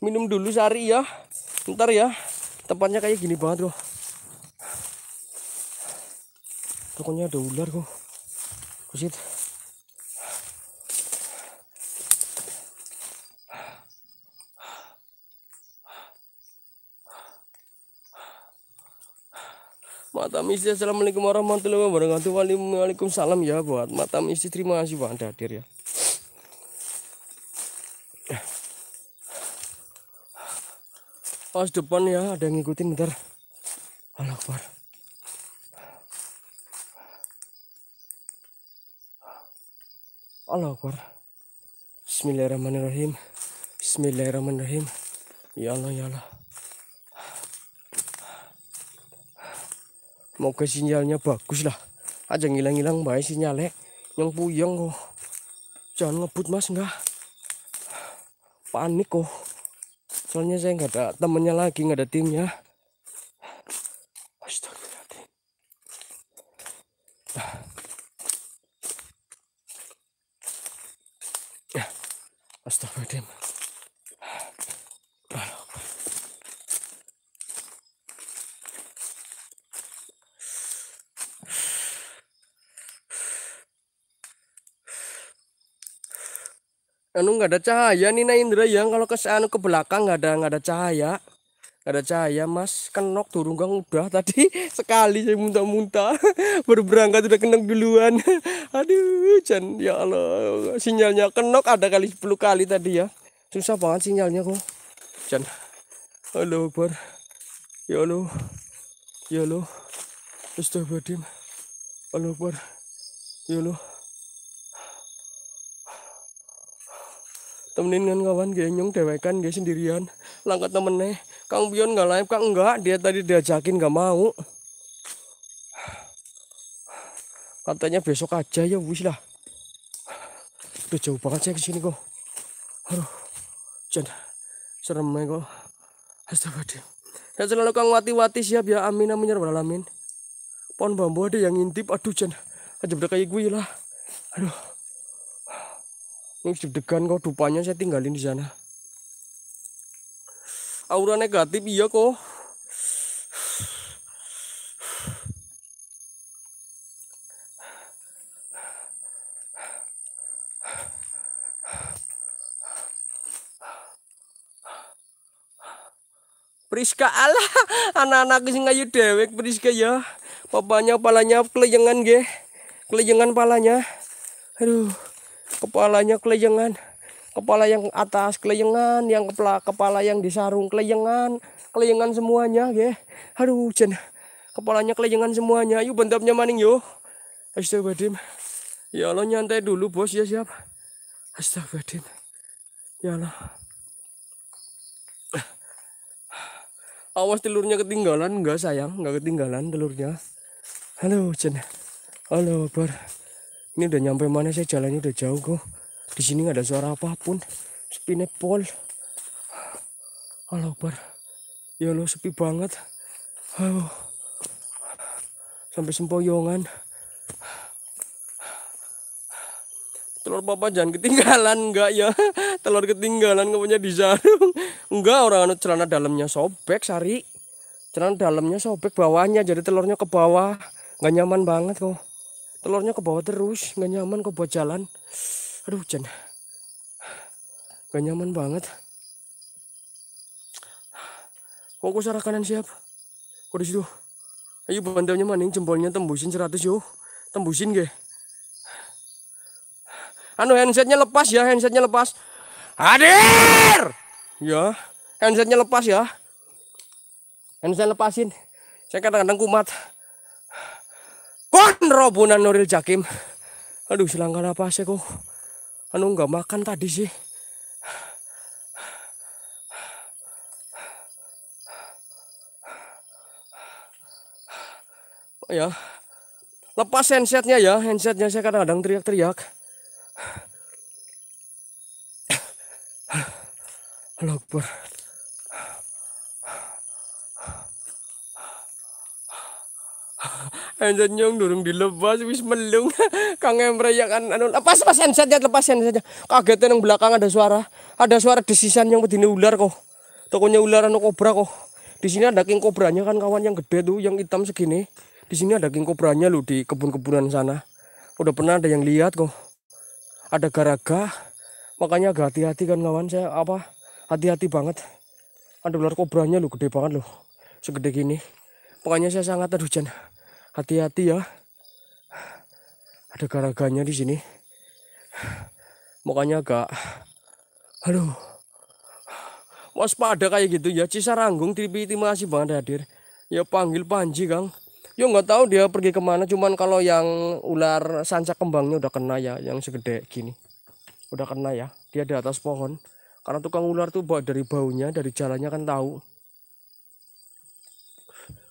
Minum dulu sari ya. Ntar ya. Tempatnya kayak gini banget loh, Pokoknya ada ular kok. Kusit. Mata misi Assalamualaikum warahmatullahi wabarakatuh Waalaikumsalam ya buat Mata misi terima kasih buat Anda hadir ya Pas depan ya ada yang ngikutin bentar Allah lapar Bismillahirrahmanirrahim Bismillahirrahmanirrahim Ya Allah ya Allah ke sinyalnya bagus lah Aja ngilang-ngilang baik sinyalnya Yang puyeng kok Jangan ngebut mas enggak Panik kok Soalnya saya enggak ada temennya lagi enggak ada timnya anu nggak ada cahaya nih na Indra yang kalau ke anu ke belakang nggak ada nggak ada cahaya nggak ada cahaya mas kenok turun gang udah tadi sekali saya muntah-muntah baru berangkat udah kenok duluan aduh Chan ya Allah sinyalnya kenok ada kali 10 kali tadi ya susah banget sinyalnya kok Chan halo bar ya Allah ya Allah Astagfirullahaladzim Allah Akbar ya Allah temenin kan kawan dia nyong dewekan dia sendirian langkat temennya Kang Bion nggak live Kang enggak dia tadi diajakin nggak mau katanya besok aja ya wis lah udah jauh banget saya kesini kok aduh jen serem kok astagfirullah dan selalu Kang Wati-Wati siap ya amin amin ya alamin pohon bambu ada yang ngintip aduh jen aja udah kayak gue lah aduh ini deg-degan kok dupanya saya tinggalin di sana. Aura negatif iya kok. Priska Allah anak-anak sing ayu dewek Priska ya papanya palanya kelejengan ge kelejengan palanya aduh kepalanya kelejengan kepala yang atas kelejengan yang kepala kepala yang disarung kelejengan kelejengan semuanya ya aduh hujan kepalanya kelejengan semuanya yuk bentapnya maning yo astagfirullahaladzim ya Allah nyantai dulu bos ya siap astagfirullahaladzim ya Allah awas telurnya ketinggalan enggak sayang enggak ketinggalan telurnya halo hujan halo bar ini udah nyampe mana saya jalannya udah jauh kok di sini nggak ada suara apapun Allah alokbar ya lo sepi banget Halo. sampai sempoyongan telur papa jangan ketinggalan enggak ya telur ketinggalan punya di sarung enggak orang anu celana dalamnya sobek sari celana dalamnya sobek bawahnya jadi telurnya ke bawah nggak nyaman banget kok telurnya ke bawah terus nggak nyaman kok buat jalan aduh hujan nggak nyaman banget Kok arah kanan siap kok disitu. ayo bantalnya maning jempolnya tembusin 100 yuk tembusin gak anu handsetnya lepas ya handsetnya lepas hadir ya handsetnya lepas ya handset lepasin saya kadang-kadang kumat Nuhun robunan Nuril Jakim. Aduh, apa sih ya, kok. Anu nggak makan tadi sih. Oh ya. Lepas handsetnya ya. Handsetnya saya kadang-kadang teriak-teriak. Halo, handset nyong durung dilepas wis melung kang emre ya kan anu lepas lepas handsetnya lepas handsetnya Kagetnya yang belakang ada suara ada suara desisan yang bedine ular kok tokonya ular anu kobra kok di sini ada king kobranya kan kawan yang gede tuh yang hitam segini di sini ada king kobranya lu di kebun-kebunan sana udah pernah ada yang lihat kok ada garaga makanya agak hati-hati kan kawan saya apa hati-hati banget ada ular kobranya lu gede banget loh segede gini Pokoknya saya sangat terhujan. jangan hati-hati ya ada garaganya di sini mukanya agak aduh waspada kayak gitu ya Cisaranggung TV terima kasih banget hadir ya panggil Panji Kang Yo nggak tahu dia pergi kemana cuman kalau yang ular sanca kembangnya udah kena ya yang segede gini udah kena ya dia di atas pohon karena tukang ular tuh buat dari baunya dari jalannya kan tahu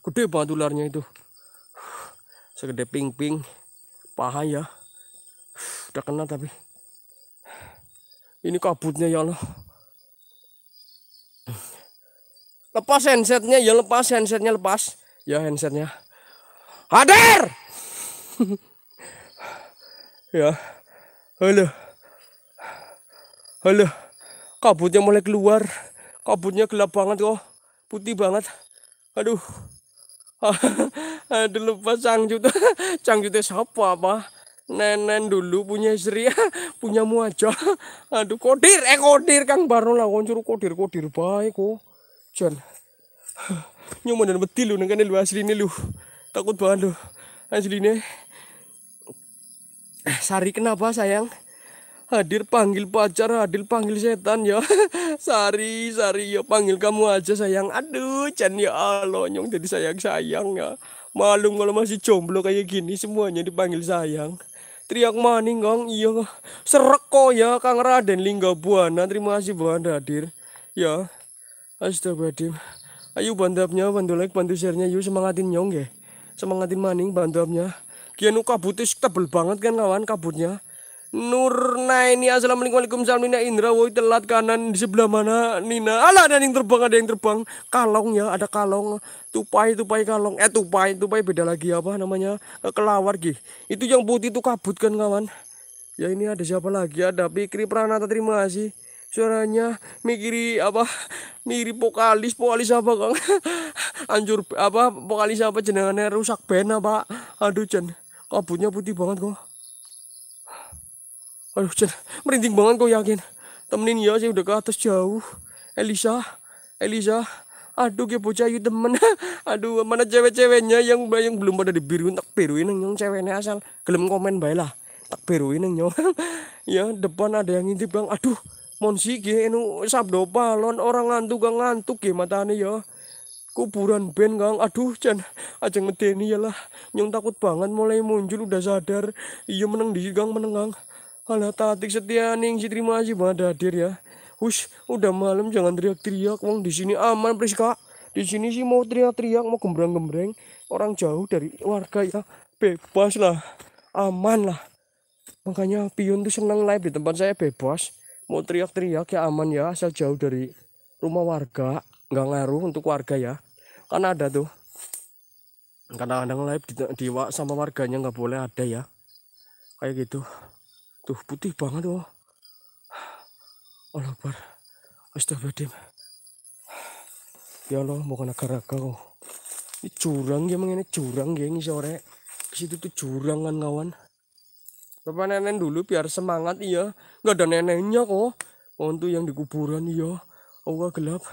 gede banget ularnya itu segede ping-ping paha ya udah kena tapi ini kabutnya ya Allah lepas handsetnya ya lepas handsetnya lepas ya handsetnya hadir ya halo halo kabutnya mulai keluar kabutnya gelap banget kok putih banget aduh dulu pas Cang Cangcut siapa apa nenen dulu punya istri punya muaja aduh kodir eh kodir Kang baru lah kon kodir kodir baik kok oh. Jan nyoman dan betil lu nengkane lu asli ini lu takut banget lu asli ini eh, Sari kenapa sayang hadir panggil pacar hadir panggil setan ya Sari Sari ya panggil kamu aja sayang aduh Jan ya Allah nyong jadi sayang sayang ya Malum kalau masih jomblo kayak gini semuanya dipanggil sayang. Teriak maning kang, iya serek kok ya Kang Raden Lingga Buana. Terima kasih Buan hadir. Ya, astagfirullahaladzim. Ayo bantu abnya, bantu like, bantu share-nya. Yuk semangatin nyong ya. Semangatin maning, bantu abnya. Kianu kabutnya tebel banget kan kawan kabutnya. Nurna ini assalamualaikum salam Nina Indra woi telat kanan di sebelah mana Nina ala ada yang terbang ada yang terbang kalong ya ada kalong tupai tupai kalong eh tupai tupai beda lagi apa namanya eh, kelawar gih itu yang putih itu kabut kan kawan ya ini ada siapa lagi ada Pikri Pranata terima kasih suaranya mikiri apa mirip vokalis vokalis apa kang anjur apa vokalis apa jenengannya rusak band pak. aduh jen kabutnya putih banget kok Aduh, Cel, merinding banget kau yakin. Temenin ya sih udah ke atas jauh. Elisa, Elisa, aduh kayak bocah ayu temen. aduh, mana cewek-ceweknya yang yang belum pada dibiruin tak biruin yang ceweknya asal gelem komen bae lah. Tak biruin yang ya depan ada yang ngintip Bang. Aduh, monsi ge anu, sabdo balon orang ngantuk gak ngantuk mata matane ya. kuburan ben kang aduh jan aja ngedeni ya lah nyong takut banget mulai muncul udah sadar iya meneng di kang meneng kang Alah tatik setia ning si terima kasih banget hadir ya. Hush, udah malam jangan teriak-teriak. Wong di sini aman kak. Di sini sih mau teriak-teriak, mau gembrang-gembreng. Orang jauh dari warga ya bebas lah, aman lah. Makanya Pion tuh senang live di tempat saya bebas. Mau teriak-teriak ya aman ya, asal jauh dari rumah warga. Nggak ngaruh untuk warga ya. Karena ada tuh. Karena ada live di, di sama warganya nggak boleh ada ya. Kayak gitu. Tuh putih banget oh. Allah bar Astagfirullahaladzim. Ya Allah, mau kena garaga kok. Oh. Ini curang ya, ini curang ya ini sore. Ke situ tuh curang kan kawan. Bapak nenek dulu biar semangat iya. nggak ada neneknya kok. untuk yang di kuburan iya. Allah gelap.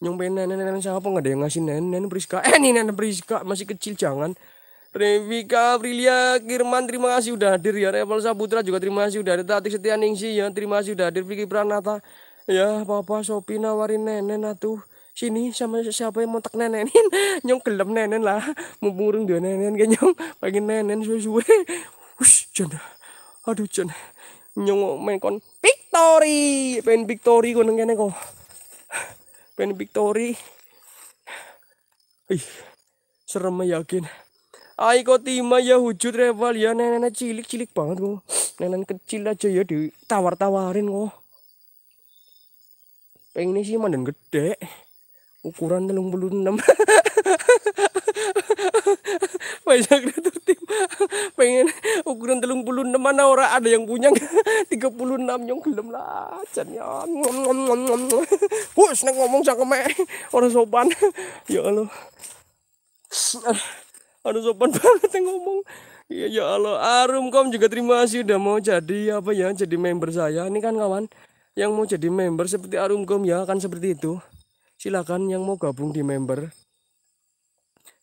nyompe nenek-nenek siapa nggak ada yang ngasih nenek Priska. Eh ini nenek Priska masih kecil jangan. Revika Aprilia Kirman terima kasih udah hadir ya Repol Saputra juga terima kasih udah hadir Tatik Setia Ningsi ya terima kasih udah hadir Vicky Pranata ya papa Sopi nawarin nenen atuh sini sama siapa yang mau tak nenenin nyong gelap nenen lah mumpung urung dua nenen kan nyong pagi nenen suwe-suwe ush janda aduh jana nyong main kon Victory pengen Victory gue nengkene kok pengen Victory ih serem yakin Ai tima ya wujud rival ya nenek cilik-cilik banget kok. Nenek kecil aja ya ditawar-tawarin kok. Pengen sih mandan gede. Ukuran telung puluh enam. Banyak itu tim. Pengen ukuran telung puluh enam mana ora ada yang punya tiga puluh enam yang gelem lah. Jadinya. Hus neng ngomong cakeme. Orang sopan. Ya Allah aduh sopan banget yang ngomong Iya ya Allah, Arum Kom juga terima kasih udah mau jadi apa ya, jadi member saya. Ini kan kawan, yang mau jadi member seperti Arum Kom ya kan seperti itu. Silakan yang mau gabung di member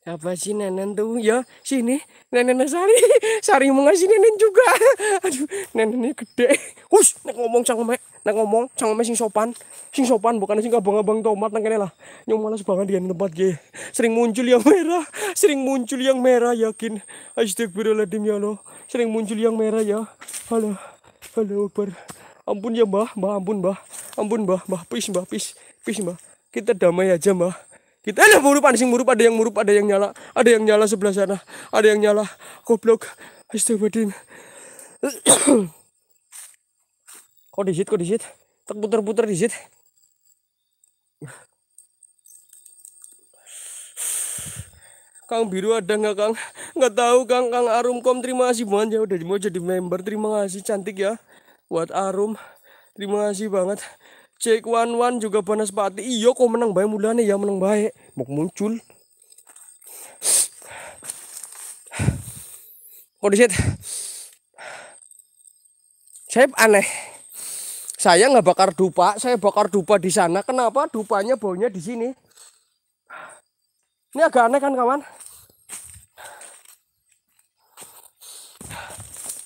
apa sih Nenen tuh ya sini Nenen Sari Sari mau ngasih Nenen juga aduh Nenennya gede us nak ngomong sang mek nak ngomong sang mek sing sopan sing sopan bukan sing abang-abang tomat nang lah nyom malas banget dia tempat gue sering muncul yang merah sering muncul yang merah yakin astagfirullahaladzim ya lo sering muncul yang merah ya halo halo ber ampun ya mbah mbah ampun mbah ampun mbah mbah pis mbah pis pis mbah kita damai aja mbah kita ada murup, anjing murup, ada yang murup, ada yang nyala, ada yang nyala sebelah sana, ada yang nyala. Goblok. Astagfirullahaladzim. kok disit, kok disit. Tak putar puter disit. Kang Biru ada nggak Kang? Nggak tahu Kang. Kang Arum kom terima kasih banget ya udah mau jadi member. Terima kasih cantik ya buat Arum. Terima kasih banget. Cek Wan Wan juga pati. Iya kok menang baik nih ya menang baik. Mau muncul. Oh disit. Saya aneh. Saya nggak bakar dupa, saya bakar dupa di sana. Kenapa dupanya baunya di sini? Ini agak aneh kan kawan?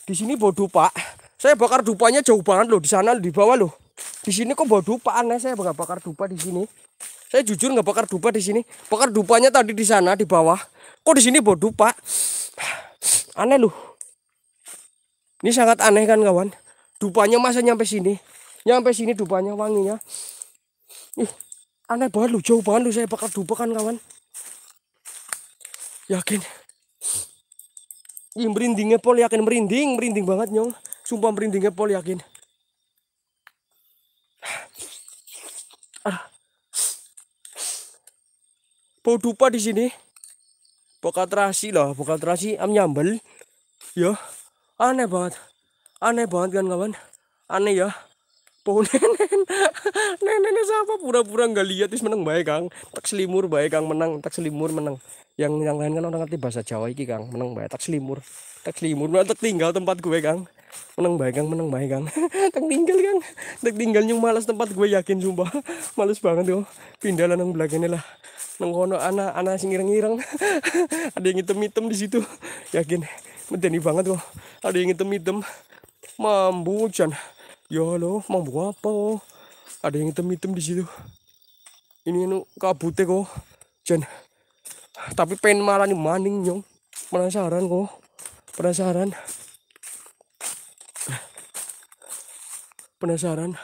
Di sini bau dupa. Saya bakar dupanya jauh banget loh di sana di bawah loh di sini kok bawa dupa aneh saya nggak bakar dupa di sini saya jujur nggak bakar dupa di sini bakar dupanya tadi di sana di bawah kok di sini bawa dupa aneh loh ini sangat aneh kan kawan dupanya masa nyampe sini nyampe sini dupanya wanginya ih aneh banget loh jauh banget loh saya bakar dupa kan kawan yakin ih merindingnya pol yakin merinding merinding banget nyong sumpah merindingnya pol yakin dupa di sini. Pokat terasi lah, pokat terasi am nyambel. Ya, aneh banget. Aneh banget kan kawan? Aneh ya. Pohon nenek, Nenek siapa pura-pura nggak lihat is menang baik Kang. Tak selimur baik Kang menang, tak selimur menang. Yang yang lain kan orang ngerti bahasa Jawa iki Kang, menang baik tak selimur. Tak selimur, tak tinggal tempat gue Kang menang baik kang menang baik kang tak tinggal kang tak tinggal nyung malas tempat gue yakin sumpah males banget tuh pindah lah lanang belakangnya lah nongkono anak anak sing ireng-ireng ada yang hitam-hitam di situ yakin medeni banget loh, ada yang hitam-hitam mambu chan, ya lo mambu apa kok ada yang hitam-hitam di situ ini nu kabute kok chan, tapi pengen malah nih maning nyong penasaran kok penasaran penasaran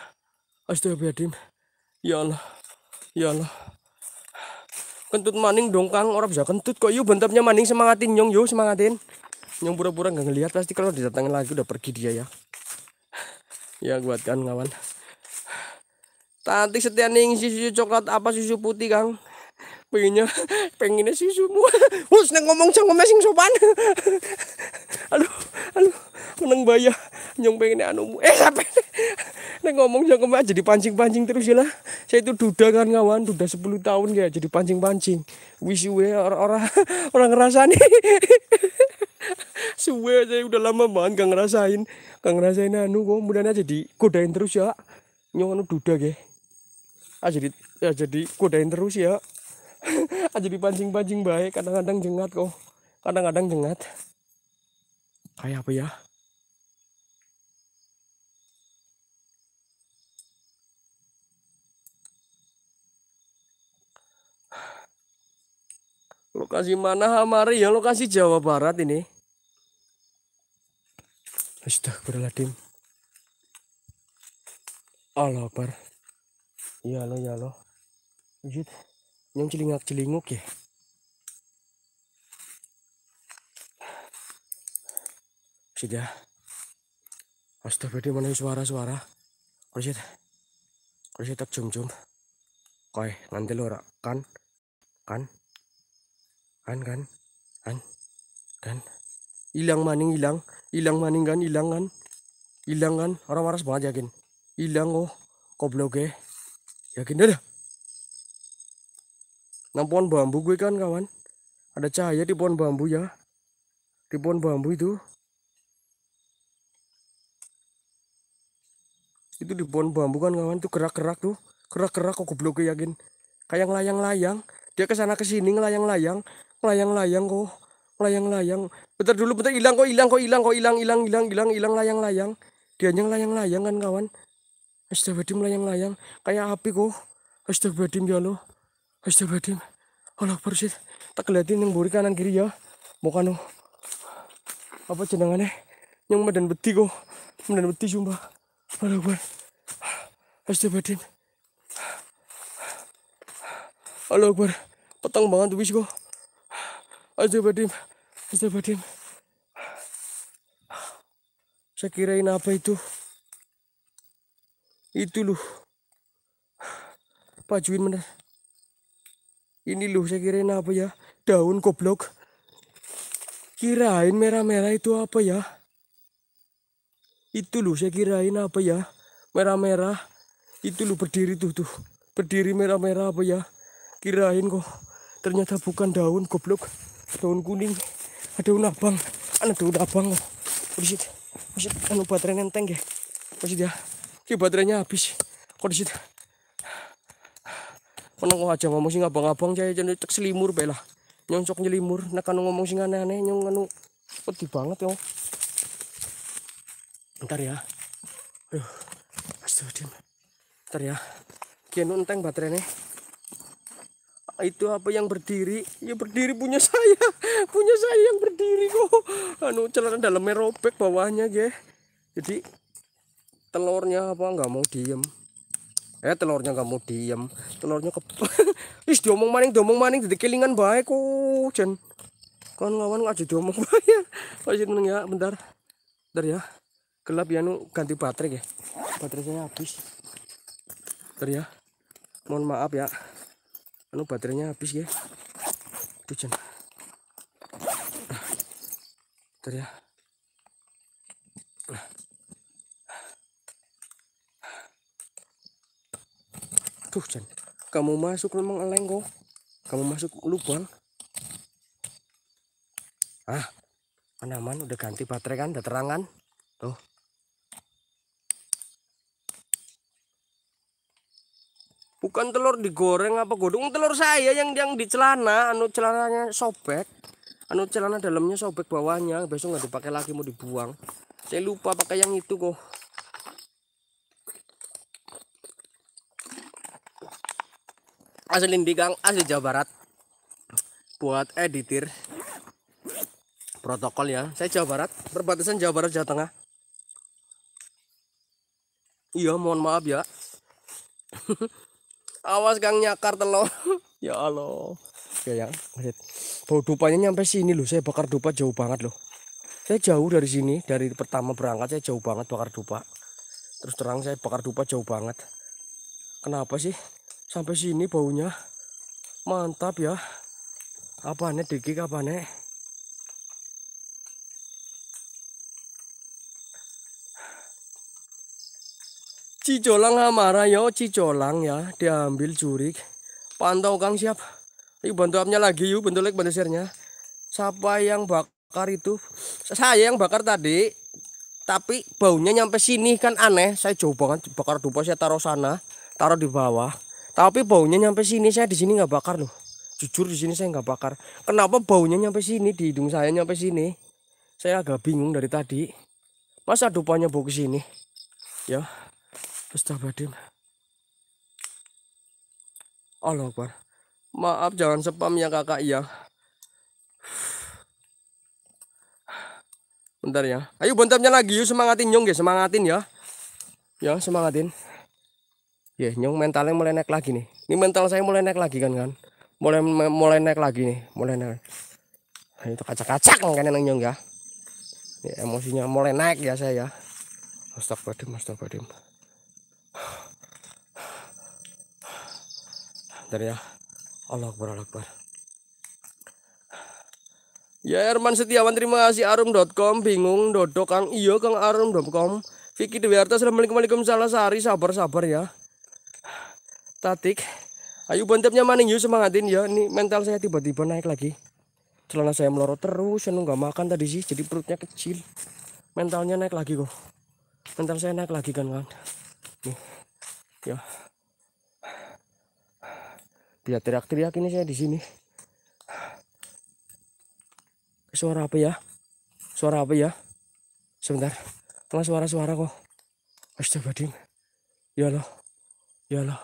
Astagfirullahaladzim ya Allah ya Allah kentut maning dong kang orang bisa kentut kok yuk bentuknya maning semangatin nyong yuk semangatin nyong pura-pura nggak ngelihat pasti kalau didatangin lagi udah pergi dia ya ya buat kan kawan Tantik setia ning susu coklat apa susu putih kang pengennya pengennya susu mu hus ngomong cang ngomong sing sopan aduh aduh aku neng bayah nyong pengen anumu eh sampai neng ngomong nyong kemana jadi pancing pancing terus ya lah saya itu duda kan kawan duda sepuluh tahun kayak jadi pancing pancing wis suwe orang orang orang ngerasa nih suwe saya udah lama banget gak ngerasain gak ngerasain anu kok mudahnya jadi godain terus ya nyong anu duda kayak ah jadi ya jadi kodain terus ya jadi pancing pancing baik kadang-kadang jengat kok kadang-kadang jengat kayak apa ya Lokasi mana Hamari? Ya lokasi Jawa Barat ini. Astagfirullahaladzim. Allah Akbar. Ya lo ya lo. Wujud. Yang celingak-celinguk ya. Sudah. Astagfirullahaladzim mana suara-suara. Kursit. Kursit tak jum-jum. Koi nanti lo kan. Kan. Kan kan? an Kan? hilang maning hilang hilang maning kan hilang kan? hilang kan? Orang waras banget yakin. hilang oh. Goblok ya. Yakin dah. enam pohon bambu gue kan kawan. Ada cahaya di pohon bambu ya. Di pohon bambu itu. Itu di pohon bambu kan kawan tuh gerak-gerak tuh. Gerak-gerak kok goblok eh, yakin. Kayak layang-layang. Dia kesana kesini ngelayang-layang layang-layang kok oh. layang-layang bentar dulu bentar hilang kok hilang kok hilang kok hilang hilang hilang hilang hilang layang-layang dia yang layang-layang kan kawan astagfirullahaladzim layang-layang kayak api kok astagfirullahaladzim ya lo astagfirullahaladzim Allah persis tak kelihatin yang buri kanan kiri ya bukan apa jenengannya yang medan beti kok medan beti sumpah Allah gue astagfirullahaladzim Allah gue petang banget wis kok aja Azabadim. Saya kirain apa itu? Itu loh. Pajuin mana? Ini loh saya kirain apa ya? Daun goblok. Kirain merah-merah itu apa ya? Itu loh saya kirain apa ya? Merah-merah. Itu loh berdiri tuh tuh. Berdiri merah-merah apa ya? Kirain kok. Ternyata bukan daun goblok daun kuning ada daun abang ada anu daun abang loh masih masjid anu baterai nenteng ya masjid dia ki baterainya habis kok disit menang kok aja ngomong sing abang-abang saya jadi cek selimur bela nyoncok nyelimur nah kan ngomong sih aneh-aneh nyong anu peti banget yo ntar ya aduh astagfirullah ntar ya kianu enteng baterainya itu apa yang berdiri ya berdiri punya saya punya saya yang berdiri kok anu celana dalamnya robek bawahnya ya jadi telurnya apa nggak mau diem eh telurnya nggak mau diem telurnya ke is diomong maning diomong maning jadi kelingan baik kok jen kan lawan aja diomong baik aja ya bentar bentar ya gelap ya nu ganti baterai ya baterainya habis bentar ya mohon maaf ya anu baterainya habis ya itu nah, ya tuh kamu masuk memang eleng kamu masuk lubang ah aman udah ganti baterai kan udah terangan, tuh bukan telur digoreng apa godong telur saya yang yang di celana anu celananya sobek anu celana dalamnya sobek bawahnya besok nggak dipakai lagi mau dibuang saya lupa pakai yang itu kok asli Kang asli Jawa Barat buat editir protokol ya saya Jawa Barat perbatasan Jawa Barat Jawa Tengah iya mohon maaf ya awas gang nyakar telo ya Allah ya ya bau dupanya nyampe sini loh saya bakar dupa jauh banget loh saya jauh dari sini dari pertama berangkat saya jauh banget bakar dupa terus terang saya bakar dupa jauh banget kenapa sih sampai sini baunya mantap ya apa nih dikik apa nih Cicolang Hamara yo ya, Cicolang ya diambil jurik. Pantau Kang siap. Yuk bantu apnya lagi yuk bantu lagi bantu share Siapa yang bakar itu? Saya yang bakar tadi. Tapi baunya nyampe sini kan aneh. Saya coba kan bakar dupa saya taruh sana, taruh di bawah. Tapi baunya nyampe sini saya di sini nggak bakar loh. Jujur di sini saya nggak bakar. Kenapa baunya nyampe sini di hidung saya nyampe sini? Saya agak bingung dari tadi masa dupanya bau ke sini ya Astagfirullahaladzim. Allah Akbar. Maaf jangan spam ya kakak ya. Bentar ya. Ayo bentarnya lagi yuk semangatin nyong ya semangatin ya. Ya semangatin. Ya yeah, nyong mentalnya mulai naik lagi nih. Ini mental saya mulai naik lagi kan kan. Mulai mulai naik lagi nih. Mulai naik. Nah, itu kacak-kacak kan nyong ya. ya. Emosinya mulai naik ya saya ya. Astagfirullahaladzim, astagfirullahaladzim. Bentar ya. Allah Akbar, Allah Akbar. Ya Herman Setiawan terima kasih arum.com bingung Dodok kang iyo kang arum.com Vicky Dewiarta assalamualaikum waalaikumsalam sehari sabar sabar ya Tatik Ayo bantepnya maning yuk semangatin ya ini mental saya tiba-tiba naik lagi celana saya melorot terus saya nggak makan tadi sih jadi perutnya kecil mentalnya naik lagi kok mental saya naik lagi kan kan nih ya tidak teriak-teriak ini saya di sini. Suara apa ya? Suara apa ya? Sebentar. Telah suara-suara kok. Astagfirullah, Ya Allah. Ya Allah.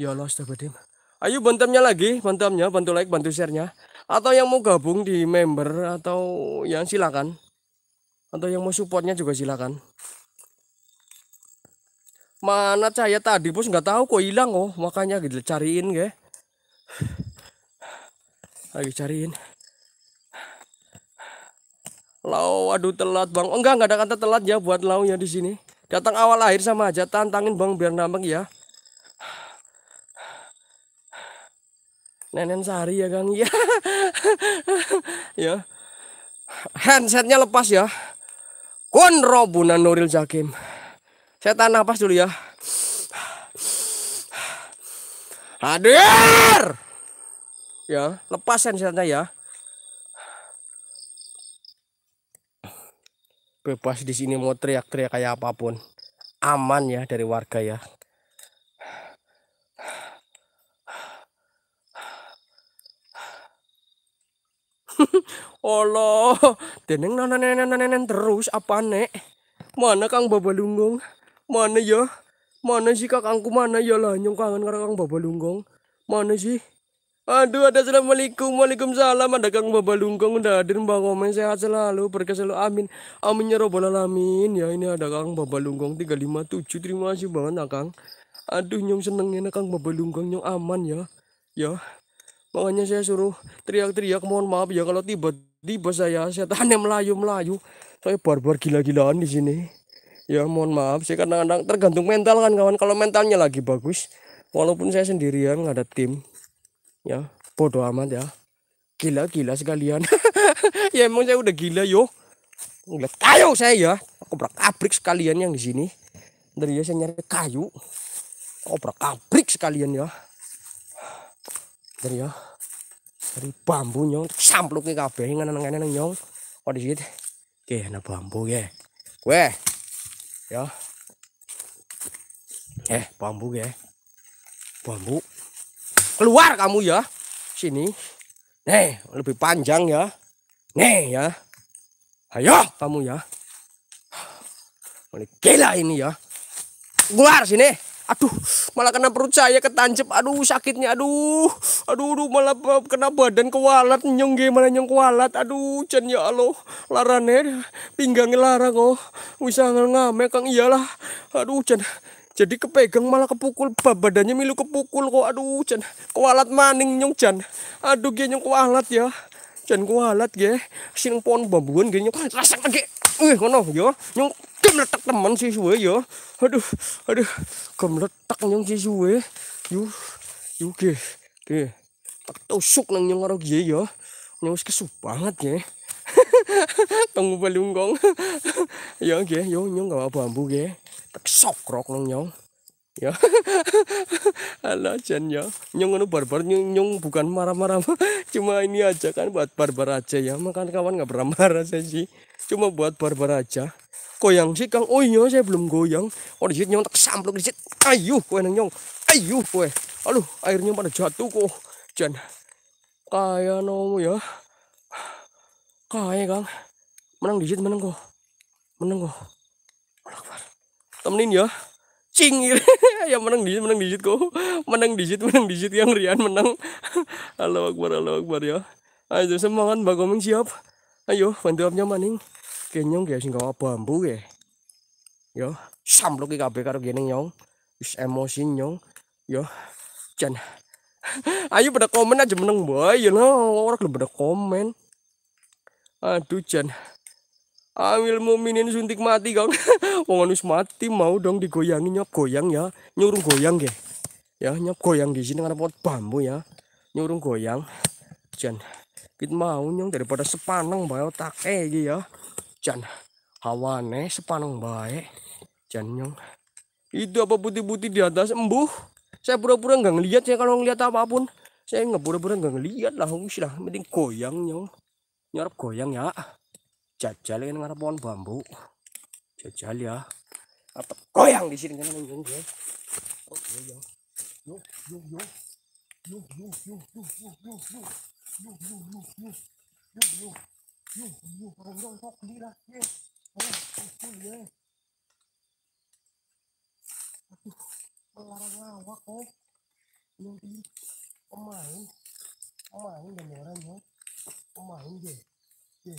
Ya Allah astagfirullahaladzim. Ayo bantamnya lagi. Bantamnya. Bantu like, bantu sharenya. Atau yang mau gabung di member. Atau yang silakan. Atau yang mau supportnya juga silakan mana cahaya tadi bos nggak tahu kok hilang oh makanya gitu cariin gak lagi cariin lau aduh telat bang enggak enggak ada kata telat ya buat launya di sini datang awal akhir sama aja tantangin bang biar nambah ya nenen sehari ya kang ya ya handsetnya lepas ya kon robunan Nuril Jakim saya tahan nafas dulu ya Hadir! Ya, lepas sensornya ya. Bebas di sini mau teriak-teriak kayak apapun. Aman ya dari warga ya. Allah, deneng nananen nenen terus apa nek? Mana Kang Babalunggung? Mana ya? Mana sih kakangku mana ya lah nyong kangen karo Kang Baba Babalunggong. Mana sih? Aduh, ada assalamualaikum, waalaikumsalam, ada Kang Baba Babalunggong udah hadir Mbak Komen sehat selalu, berkah selalu, amin, amin ya robbal alamin. Ya ini ada Kang Baba Babalunggong tujuh terima kasih banget nah, Kang. Aduh, nyong senengnya nakang Kang Babalunggong, nyong aman ya, ya. Makanya saya suruh teriak-teriak mohon maaf ya kalau tiba-tiba saya saya tahan yang melayu-melayu. Saya barbar gila-gilaan di sini ya mohon maaf sih kadang-kadang tergantung mental kan kawan kalau mentalnya lagi bagus walaupun saya sendirian nggak ada tim ya bodoh amat ya gila-gila sekalian ya emang saya udah gila yo ngeliat kayu saya ya kobrak abrik sekalian yang di sini dari ya saya nyari kayu kobrak abrik sekalian ya dari ya dari bambu nyong sampluknya kabeh ngeneng kok nyong sini oke nah bambu ya gue ya eh bambu ya bambu keluar kamu ya sini nih lebih panjang ya nih ya ayo kamu ya Mulai gila ini ya keluar sini aduh malah kena perut saya ketanjep aduh sakitnya aduh aduh, aduh malah kena badan kewalat nyong gimana nyong kewalat aduh jan ya Allah larane pinggangnya larang oh bisa ngame kang iyalah aduh jan jadi kepegang malah kepukul badannya milu kepukul kok aduh jan kewalat maning nyong jan aduh gini nyong kewalat ya Jan kualat ya. Sing pon bambuan gini nyok. Rasak lagi. eh kono ya. Nyok gemletek teman si suwe yo, Aduh, aduh. Gemletek nyong si suwe. yuk yuk ge. Ge. Tak tusuk nang nyong karo ge ya. Nyong kesu banget ya. Tunggu balunggong. yo ge, yo nyong gak bambu ge. Tak sok sokrok nang nyong ya ala Jan ya nyung anu barbar nyong nyong bukan marah-marah cuma ini aja kan buat barbar aja ya makan kawan nggak pernah marah saya sih cuma buat barbar aja goyang sih kang oh iya saya belum goyang oh di nyong tak samplok di ayo kue nang nyong ayo kue aduh airnya pada jatuh kok Jan kaya nomu ya kaya kang menang di menang kok menang kok temenin ya cing gitu. ya menang digit menang digit kok menang digit menang digit yang Rian menang halo akbar Allah akbar ya ayo semangat mbak Komeng siap ayo bantuannya maning kenyong guys nggak bambu ya yo samplok ke KB karo gini nyong wis emosi nyong yo ya, jan ayo pada komen aja menang boy ya you nah, know. orang pada komen aduh jan awil muminin suntik mati kang wong anus mati mau dong digoyangin nyap goyang ya nyurung goyang ge ya nyap goyang di sini karena pot bambu ya nyurung goyang jan kita mau nyong daripada sepaneng bae otak eh gitu ya jan hawane sepaneng bae jan nyong itu apa putih-putih di atas embuh saya pura-pura nggak ngelihat saya kalau ngelihat apapun saya nggak pura-pura nggak ngelihat lah wis lah penting goyang nyong nyarap goyang ya jajal ini ngarep pohon bambu jajal ya apa goyang di sini kan yang oh melarang lawak kok oh. yang pemain pemain dan ya. pemain deh ya. deh ya.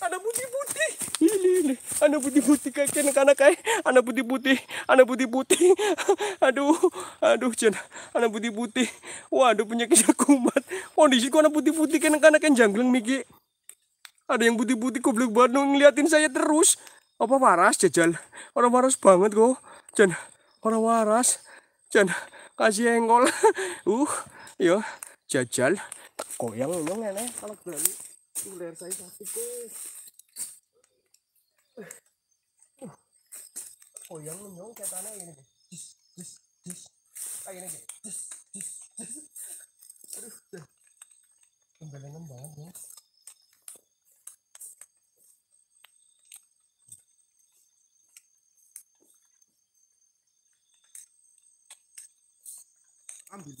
Ada putih-putih. Ini, ini. Ada putih-putih kakek anak-anak Ada Ada putih-putih. ada putih-putih. aduh. Aduh, Jen. Ada putih-putih. Waduh, kisah kumat. Oh, di ada putih-putih kayak anak-anak yang janggleng, Miki. Ada yang putih-putih goblok banget ngeliatin saya terus. Apa waras, Jajal? Orang waras banget kok. Jen. Orang waras. Jen. Kasih engkol. uh, yo. Iya. Jajal. Koyang, ngomong nenek kalau berani. Uh, leher saya sakit guys. Uh. Oh yang menyongket tanah ini guys. Jus, ah, ini guys. Jus, jus, jus.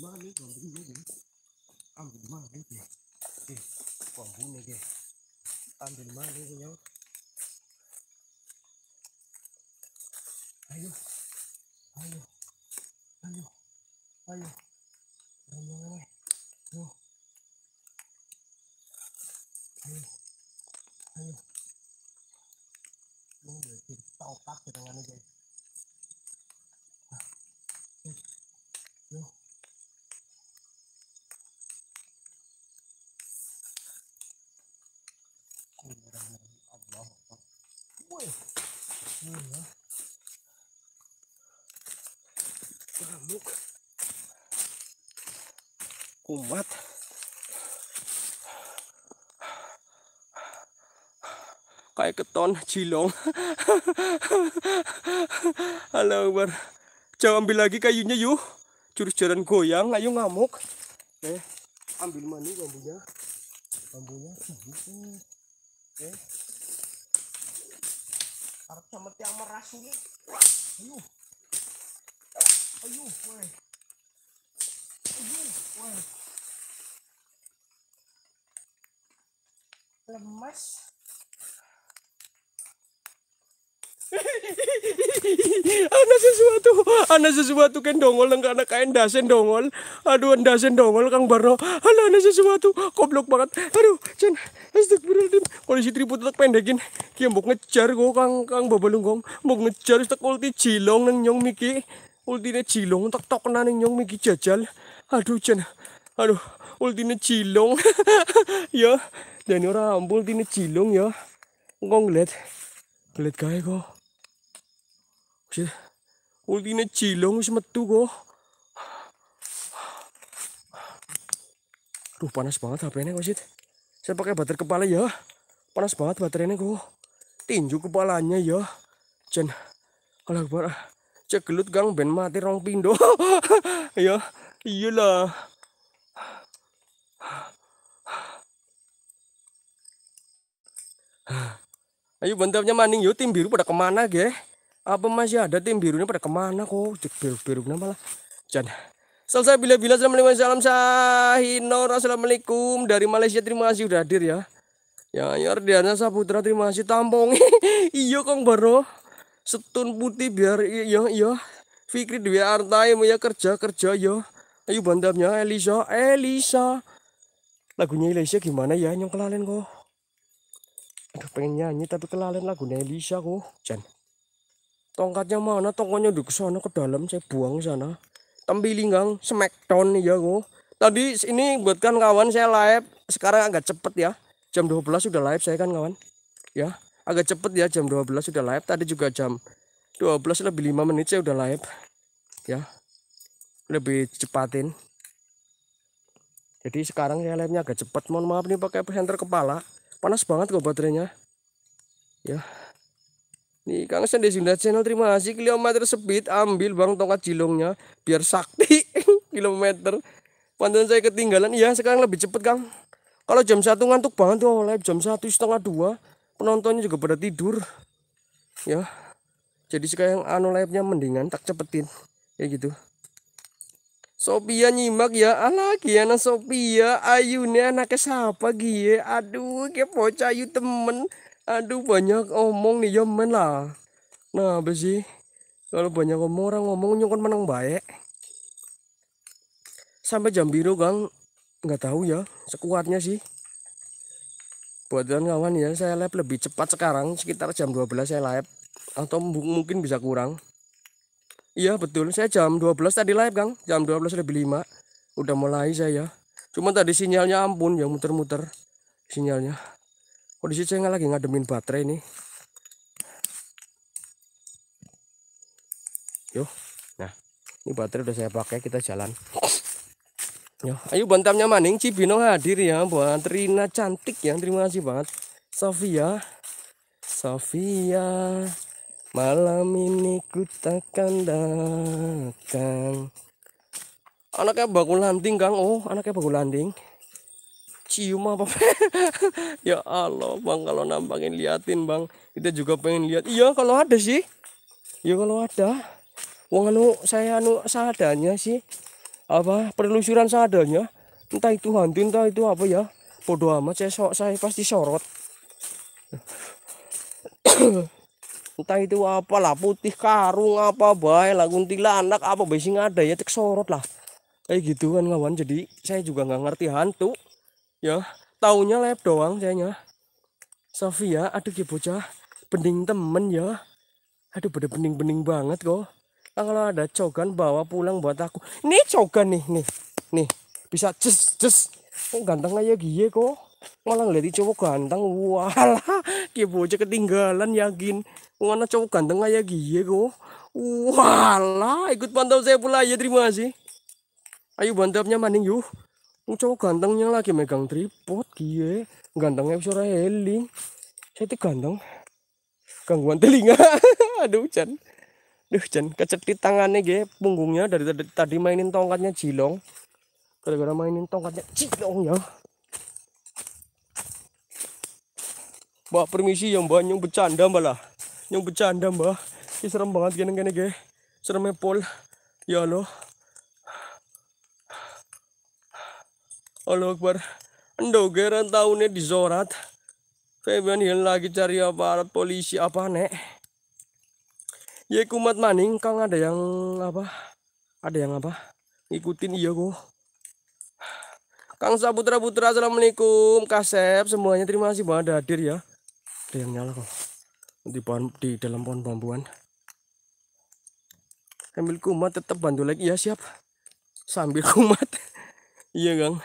banget ya. ambil mana ambil mana ambil mana eh còn vú này kìa ăn thì má đấy nhau ayo ayo ayo ayo ayo ayo ayo ayo nó được tao tắt cho thằng anh nó đi ya Kumat. Kayak keton cilong Halo, Bar. Jangan ambil lagi kayunya yuk. curus jalan goyang, ayo ngamuk. Eh, ambil mani bambunya. Bambunya. Eh. Harap sama tiang meras ini. Ayuh. Ayuh, woi. Ayuh, woi. Lemas. ada sesuatu ada sesuatu kan dongol nang anak kain dasen dongol aduh dasen dongol kang Barno ala ada sesuatu goblok banget aduh cen astagfirullahaladzim kondisi triput tak pendekin kia mbok ngejar kok kang kang babalunggong mbok ngejar tak ulti cilong nang nyong miki ultine cilong tak tok nang nyong miki jajal aduh cen aduh ultine cilong, ya dan ora ambul ultine cilong ya ngong let let kae kok Uli na wis metu kok Aduh, panas banget hp ini, kok, Saya pakai baterai kepala ya. Panas banget baterainya kok. Tinju kepalanya ya. Jen. Alah, bar. Cek gelut gang ben mati rong pindo. ya, iyalah. Ayo bentarnya maning yo tim biru pada kemana ge? apa masih ada tim birunya pada kemana kok biru-biru kenapa lah jangan selesai bila-bila assalamualaikum salam sahinor assalamualaikum dari Malaysia terima kasih sudah hadir ya ya ya Diana Saputra terima kasih tampung. Iyo kong Baro setun putih biar iyo iyo. Iya. Fikri Dwi Artai ya kerja kerja yo iya. ayo bandarnya Elisa Elisa lagunya Elisa gimana ya nyong kelalen kok aduh pengen nyanyi tapi kelalen lagunya Elisa kok jangan Tongkatnya mana? Tongkatnya di sana ke dalam. Saya buang sana. Tembilinggang, smackdown ya kok. Tadi ini buatkan kawan saya live. Sekarang agak cepet ya. Jam 12 sudah live saya kan kawan. Ya, agak cepet ya jam 12 sudah live. Tadi juga jam 12 lebih 5 menit saya udah live. Ya. Lebih cepatin. Jadi sekarang saya live-nya agak cepet. Mohon maaf nih pakai presenter kepala. Panas banget kok baterainya. Ya. Nih, Kang Sen di Sunda Channel terima kasih kilometer speed ambil Bang tongkat jilongnya biar sakti kilometer. Pantun saya ketinggalan. ya sekarang lebih cepet, Kang. Kalau jam satu ngantuk banget tuh live jam satu setengah dua penontonnya juga pada tidur. Ya. Jadi sekarang anu live-nya mendingan tak cepetin. Kayak gitu. Sophia nyimak ya ala kiana Sophia ayune anaknya siapa gie aduh kayak bocah ayu temen aduh banyak omong nih ya men lah nah apa sih kalau banyak omong orang ngomong nyokon menang baik sampai jam biru gang nggak tahu ya sekuatnya sih buat kawan ya saya live lebih cepat sekarang sekitar jam 12 saya live atau mungkin bisa kurang iya betul saya jam 12 tadi live Kang jam 12 lebih 5 udah mulai saya cuma tadi sinyalnya ampun yang muter-muter sinyalnya kondisi saya lagi ngademin baterai nih yo nah ini baterai udah saya pakai kita jalan yo ayo bantamnya maning Cibino hadir ya buat Rina cantik ya terima kasih banget Sofia Sofia malam ini ku takkan datang anaknya bakul landing Kang oh anaknya bakul landing cium apa ya Allah bang kalau nampangin liatin bang kita juga pengen lihat iya kalau ada sih iya kalau ada wong anu saya anu seadanya sih apa penelusuran seadanya entah itu hantu entah itu apa ya bodoh amat saya so, saya pasti sorot entah itu apalah putih karung apa baik lah anak apa basing ada ya cek sorot lah kayak gitu kan kawan jadi saya juga nggak ngerti hantu ya taunya lab doang kayaknya Sofia aduh ya bocah bening temen ya aduh bener bening-bening banget kok nah, kalau ada cogan bawa pulang buat aku ini cogan nih nih nih bisa cus cus kok ganteng aja gie kok malah ngeliat cowok ganteng walah dia bocah ketinggalan yakin mana cowok ganteng aja gie kok walah ikut pantau saya pula ya terima kasih ayo bantapnya maning yuk cowok gantengnya lagi megang tripod kie gantengnya suara heling saya itu ganteng gangguan telinga ada hujan Duh, Kecet kecetit tangannya gue, punggungnya dari tadi, mainin tongkatnya Jilong. Gara-gara mainin tongkatnya Jilong ya. Mbak, permisi ya mbak, yang bercanda mbak lah. yang bercanda mbak. Ini serem banget gini-gini gue. Seremnya pol. Ya loh. Allah Akbar. Endogeran tahunnya Zorat Febian hilang lagi cari aparat polisi apa nek. Ya kumat maning kang ada yang apa? Ada yang apa? Ngikutin iya kok. Kang Saputra Putra Assalamualaikum Kasep semuanya terima kasih banget hadir ya Ada yang nyala kok di, pohon, di dalam pohon bambuan Sambil kumat tetap bantu lagi ya siap Sambil kumat Iya gang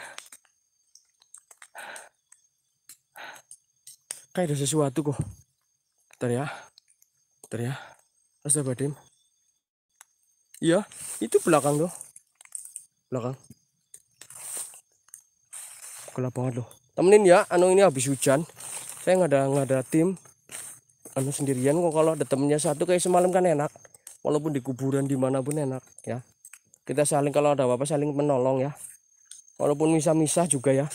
kayak ada sesuatu kok bentar ya bentar ya Astagfirullahaladzim iya itu belakang loh belakang gelap banget loh temenin ya anu ini habis hujan saya nggak ada nggak ada tim anu sendirian kok kalau ada temennya satu kayak semalam kan enak walaupun di kuburan dimanapun enak ya kita saling kalau ada apa-apa saling menolong ya walaupun misah-misah juga ya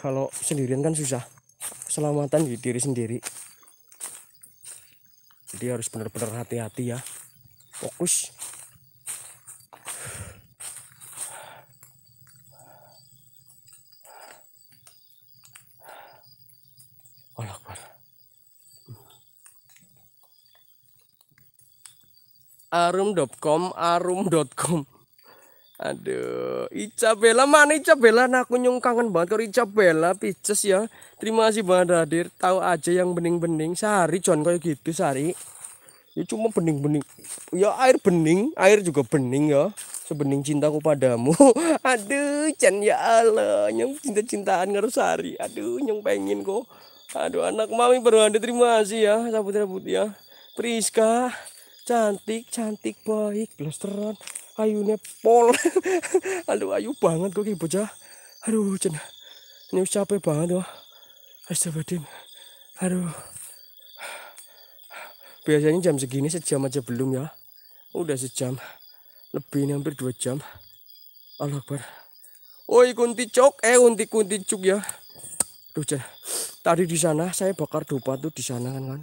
kalau sendirian kan susah keselamatan di diri sendiri jadi harus benar-benar hati-hati ya fokus oh, arum.com arum.com Aduh, icabela mana icabela Nah, aku nyungkangan kangen banget kalau icabela pices ya. Terima kasih banget hadir. Tahu aja yang bening-bening sehari John kayak gitu sehari. Ya cuma bening-bening. Ya air bening, air juga bening ya. Sebening cintaku padamu. Aduh, Chan ya Allah, nyung cinta-cintaan ngaruh sehari. Aduh, nyung pengin kok. Aduh, anak mami baru ada terima kasih ya, sabut-sabut ya. Priska, cantik, cantik baik, blasteran ayu pol aduh ayu banget kok ki bocah aduh cina ini capek banget loh astagfirullahaladzim aduh biasanya jam segini sejam aja belum ya udah sejam lebih ini hampir dua jam Allah Akbar oi oh, kunti cok eh kunti kunti cuk ya aduh cina tadi di sana saya bakar dupa tuh di sana kan, kan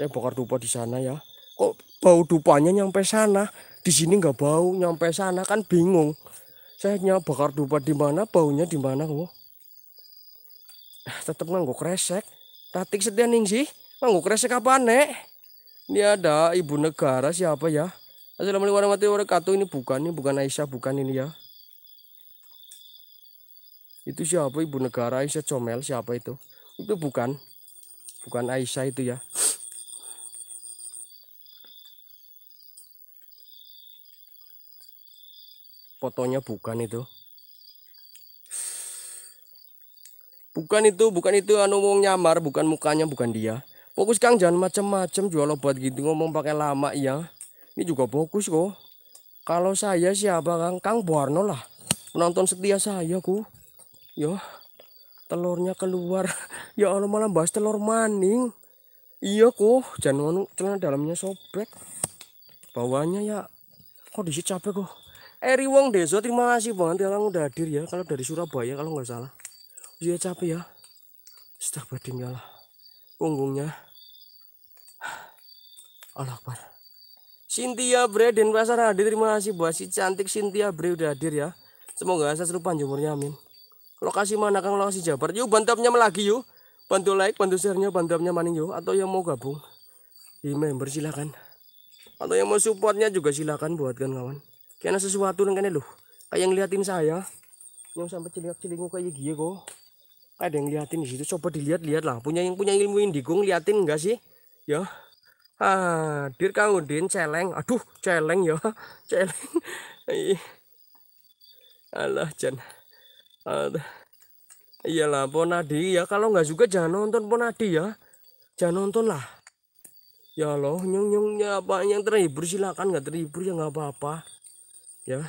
saya bakar dupa di sana ya kok bau dupanya nyampe sana di sini nggak bau nyampe sana kan bingung saya nyampe bakar dupa di mana baunya di mana kok nah, tetap nganggo kresek tatik setia nih sih nganggo kresek apa nek ini ada ibu negara siapa ya Assalamualaikum warahmatullahi wabarakatuh ini bukan ini bukan Aisyah bukan ini ya itu siapa ibu negara Aisyah Comel siapa itu itu bukan bukan Aisyah itu ya fotonya bukan itu bukan itu bukan itu anu wong nyamar bukan mukanya bukan dia fokus kang jangan macem-macem jual obat gitu ngomong pakai lama ya ini juga fokus kok kalau saya siapa kang kang Buarno lah penonton setia saya ku Yo, telurnya keluar ya Allah malah bahas telur maning iya kok, jangan anu, celana dalamnya sobek bawahnya ya kok disi capek kok Eri Wong Deso terima kasih banget yang ya, udah hadir ya kalau dari Surabaya kalau nggak salah dia capek ya sudah badinya lah punggungnya Allah Akbar Cynthia Bre dan pasar hadir terima kasih buat si cantik Cynthia Bre udah hadir ya semoga saya seru panjumurnya amin lokasi mana kang lokasi Jabar yuk bantapnya lagi yuk bantu like bantu sharenya bantu maning yuk atau yang mau gabung di member silahkan atau yang mau supportnya juga silahkan buatkan kawan Kaya sesuatu suwato lang kanilo. Kaya ang lihatin saya, yung sampai ciliak celingu kayak gini kok. Ada yang liatin di situ, coba dilihat-lihat lah. Punya yang punya ilmu indigo liatin enggak sih? Ya. Ah, dir kau din celeng. Aduh, celeng ya. Celeng. Alah, Jan. Alah. Iyalah Ponadi ya kalau nggak juga jangan nonton Ponadi ya jangan nonton lah ya loh nyong nyongnya ya apa yang terhibur silakan nggak terhibur ya nggak apa-apa ya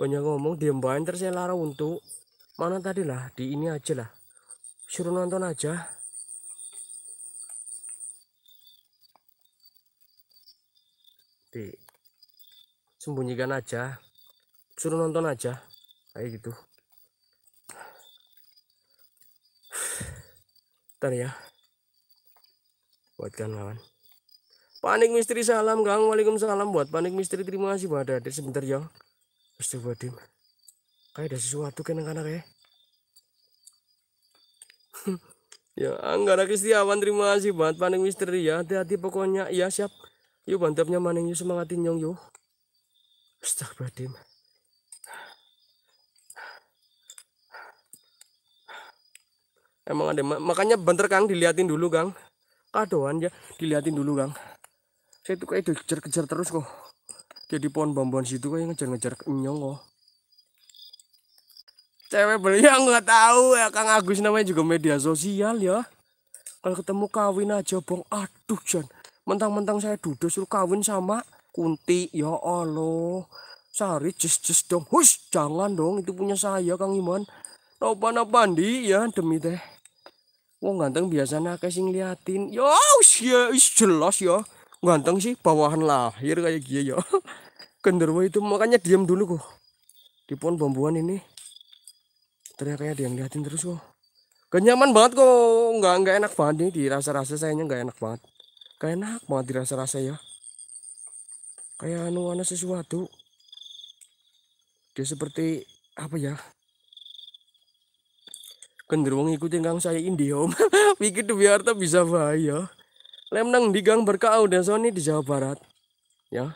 banyak ngomong diam banter saya lara untuk mana tadi lah di ini aja lah suruh nonton aja di sembunyikan aja suruh nonton aja kayak gitu ntar ya buatkan lawan Panik misteri salam, Kang. Waalaikumsalam buat panik misteri. Terima kasih buat ada sebentar ya. Astagfirullahaladzim. Kayak ada sesuatu kan anak-anak ya. ya, Anggara Kristiawan terima kasih buat panik misteri ya. Hati-hati pokoknya. ya siap. Yuk bantapnya maning yuk semangatin nyong yuk. tim. Emang ada makanya bentar Kang diliatin dulu Kang. Kadoan ya diliatin dulu Kang saya tuh kayak dikejar-kejar terus kok jadi pohon bambuan situ kayak ngejar-ngejar kenyong kok cewek beliau nggak tahu ya Kang Agus namanya juga media sosial ya kalau ketemu kawin aja bong aduh Jan mentang-mentang saya duduk suruh kawin sama Kunti ya Allah sehari jess-jess dong hush jangan dong itu punya saya Kang Iman napa-napa di ya demi teh Wong ganteng biasanya kasih ngeliatin ya, ya jelas ya ganteng sih bawahan lahir kayak gini ya genderwo itu makanya diam dulu kok di pohon bambuan ini teriak kayak dia ngeliatin terus kok Kenyaman banget kok nggak nggak enak banget nih dirasa-rasa sayangnya nggak enak banget Kayak enak banget dirasa-rasa ya kayak anu anu sesuatu dia seperti apa ya genderwo ngikutin kang saya indium pikir tuh biar tak bisa bahaya Lemnang di gang berkau ini di Jawa Barat. Ya.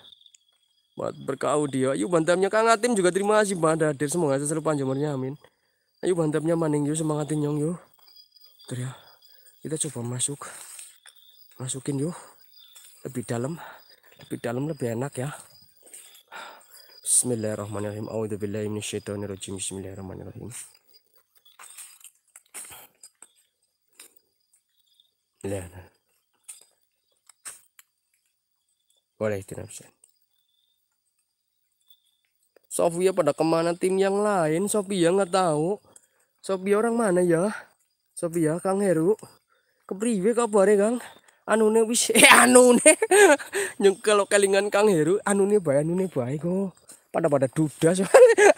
Buat berkau dia. Ayo bantamnya Kang Atim juga terima kasih pada hadir semoga selalu panjamurnya amin. Ayo bantamnya maning yo semangatin nyong yo. Tuh, ya. Kita coba masuk. Masukin yuk. Lebih dalam. Lebih dalam lebih enak ya. Bismillahirrahmanirrahim. billahi minasyaitonirrajim. Bismillahirrahmanirrahim. Bismillahirrahmanirrahim Waalaikumsalam. Sofia pada kemana tim yang lain? Sofia nggak tahu. Sofia orang mana ya? Sofia Kang Heru. Kepriwe kabare Kang? Anune wis eh anune. Nyung kalau kelingan Kang Heru anune bae anune bae kok. Pada pada duda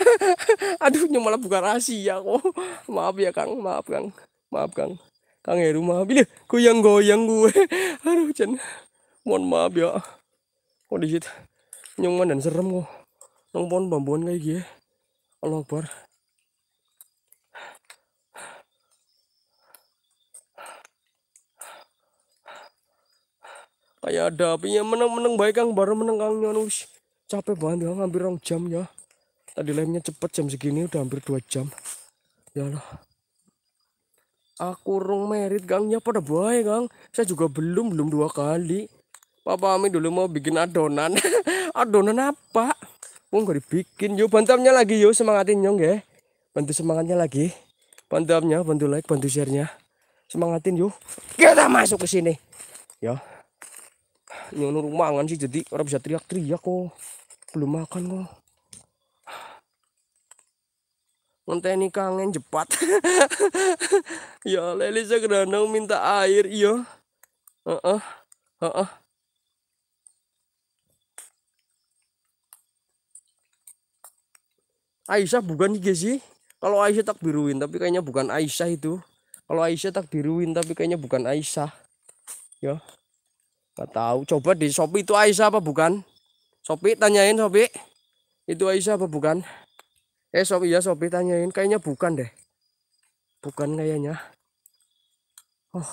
Aduh nyung malah buka rahasia kok. Maaf ya Kang, maaf Kang. Maaf Kang. Kang Heru maaf ya. Goyang-goyang gue. Aduh Jen. Mohon maaf ya dikit nyuman dan serem kok nang pohon bambuan kayak gini Allah Akbar kayak ada apinya meneng-meneng baik kang baru meneng kang nyonus capek banget ya hampir rong jam ya tadi lemnya cepet jam segini udah hampir dua jam ya Allah aku rong merit kangnya pada baik kang saya juga belum belum dua kali Papa Ami dulu mau bikin adonan. adonan apa? Mau nggak dibikin. Yo bantamnya lagi yo semangatin nyong ya. Bantu semangatnya lagi. Bantamnya, bantu like, bantu sharenya. Semangatin yo. Kita masuk ke sini. Ya. Nyong rumangan sih jadi orang bisa teriak-teriak kok. Belum makan kok. Ngenteni kangen cepat. ya Lelisa Granong minta air, iya. Heeh. Uh -uh. Uh -uh. Aisyah bukan gak sih kalau Aisyah tak biruin tapi kayaknya bukan Aisyah itu kalau Aisyah tak biruin tapi kayaknya bukan Aisyah ya nggak tahu coba di Shopee itu Aisyah apa bukan Shopee tanyain Shopee itu Aisyah apa bukan eh Shopee ya Shopee tanyain kayaknya bukan deh bukan kayaknya oh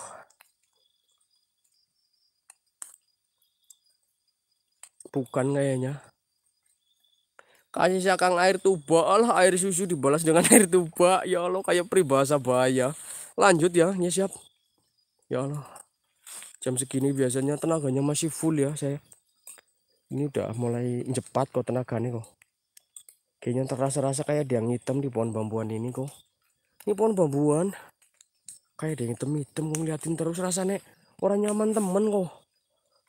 bukan kayaknya kasih sakang air tuba Allah air susu dibalas dengan air tuba ya Allah kayak peribahasa bahaya lanjut ya ya siap ya Allah jam segini biasanya tenaganya masih full ya saya ini udah mulai cepat kok tenaganya kok kayaknya terasa-rasa kayak ada yang hitam di pohon bambuan ini kok ini pohon bambuan kayak ada yang hitam-hitam kok ngeliatin terus rasanya orang nyaman temen kok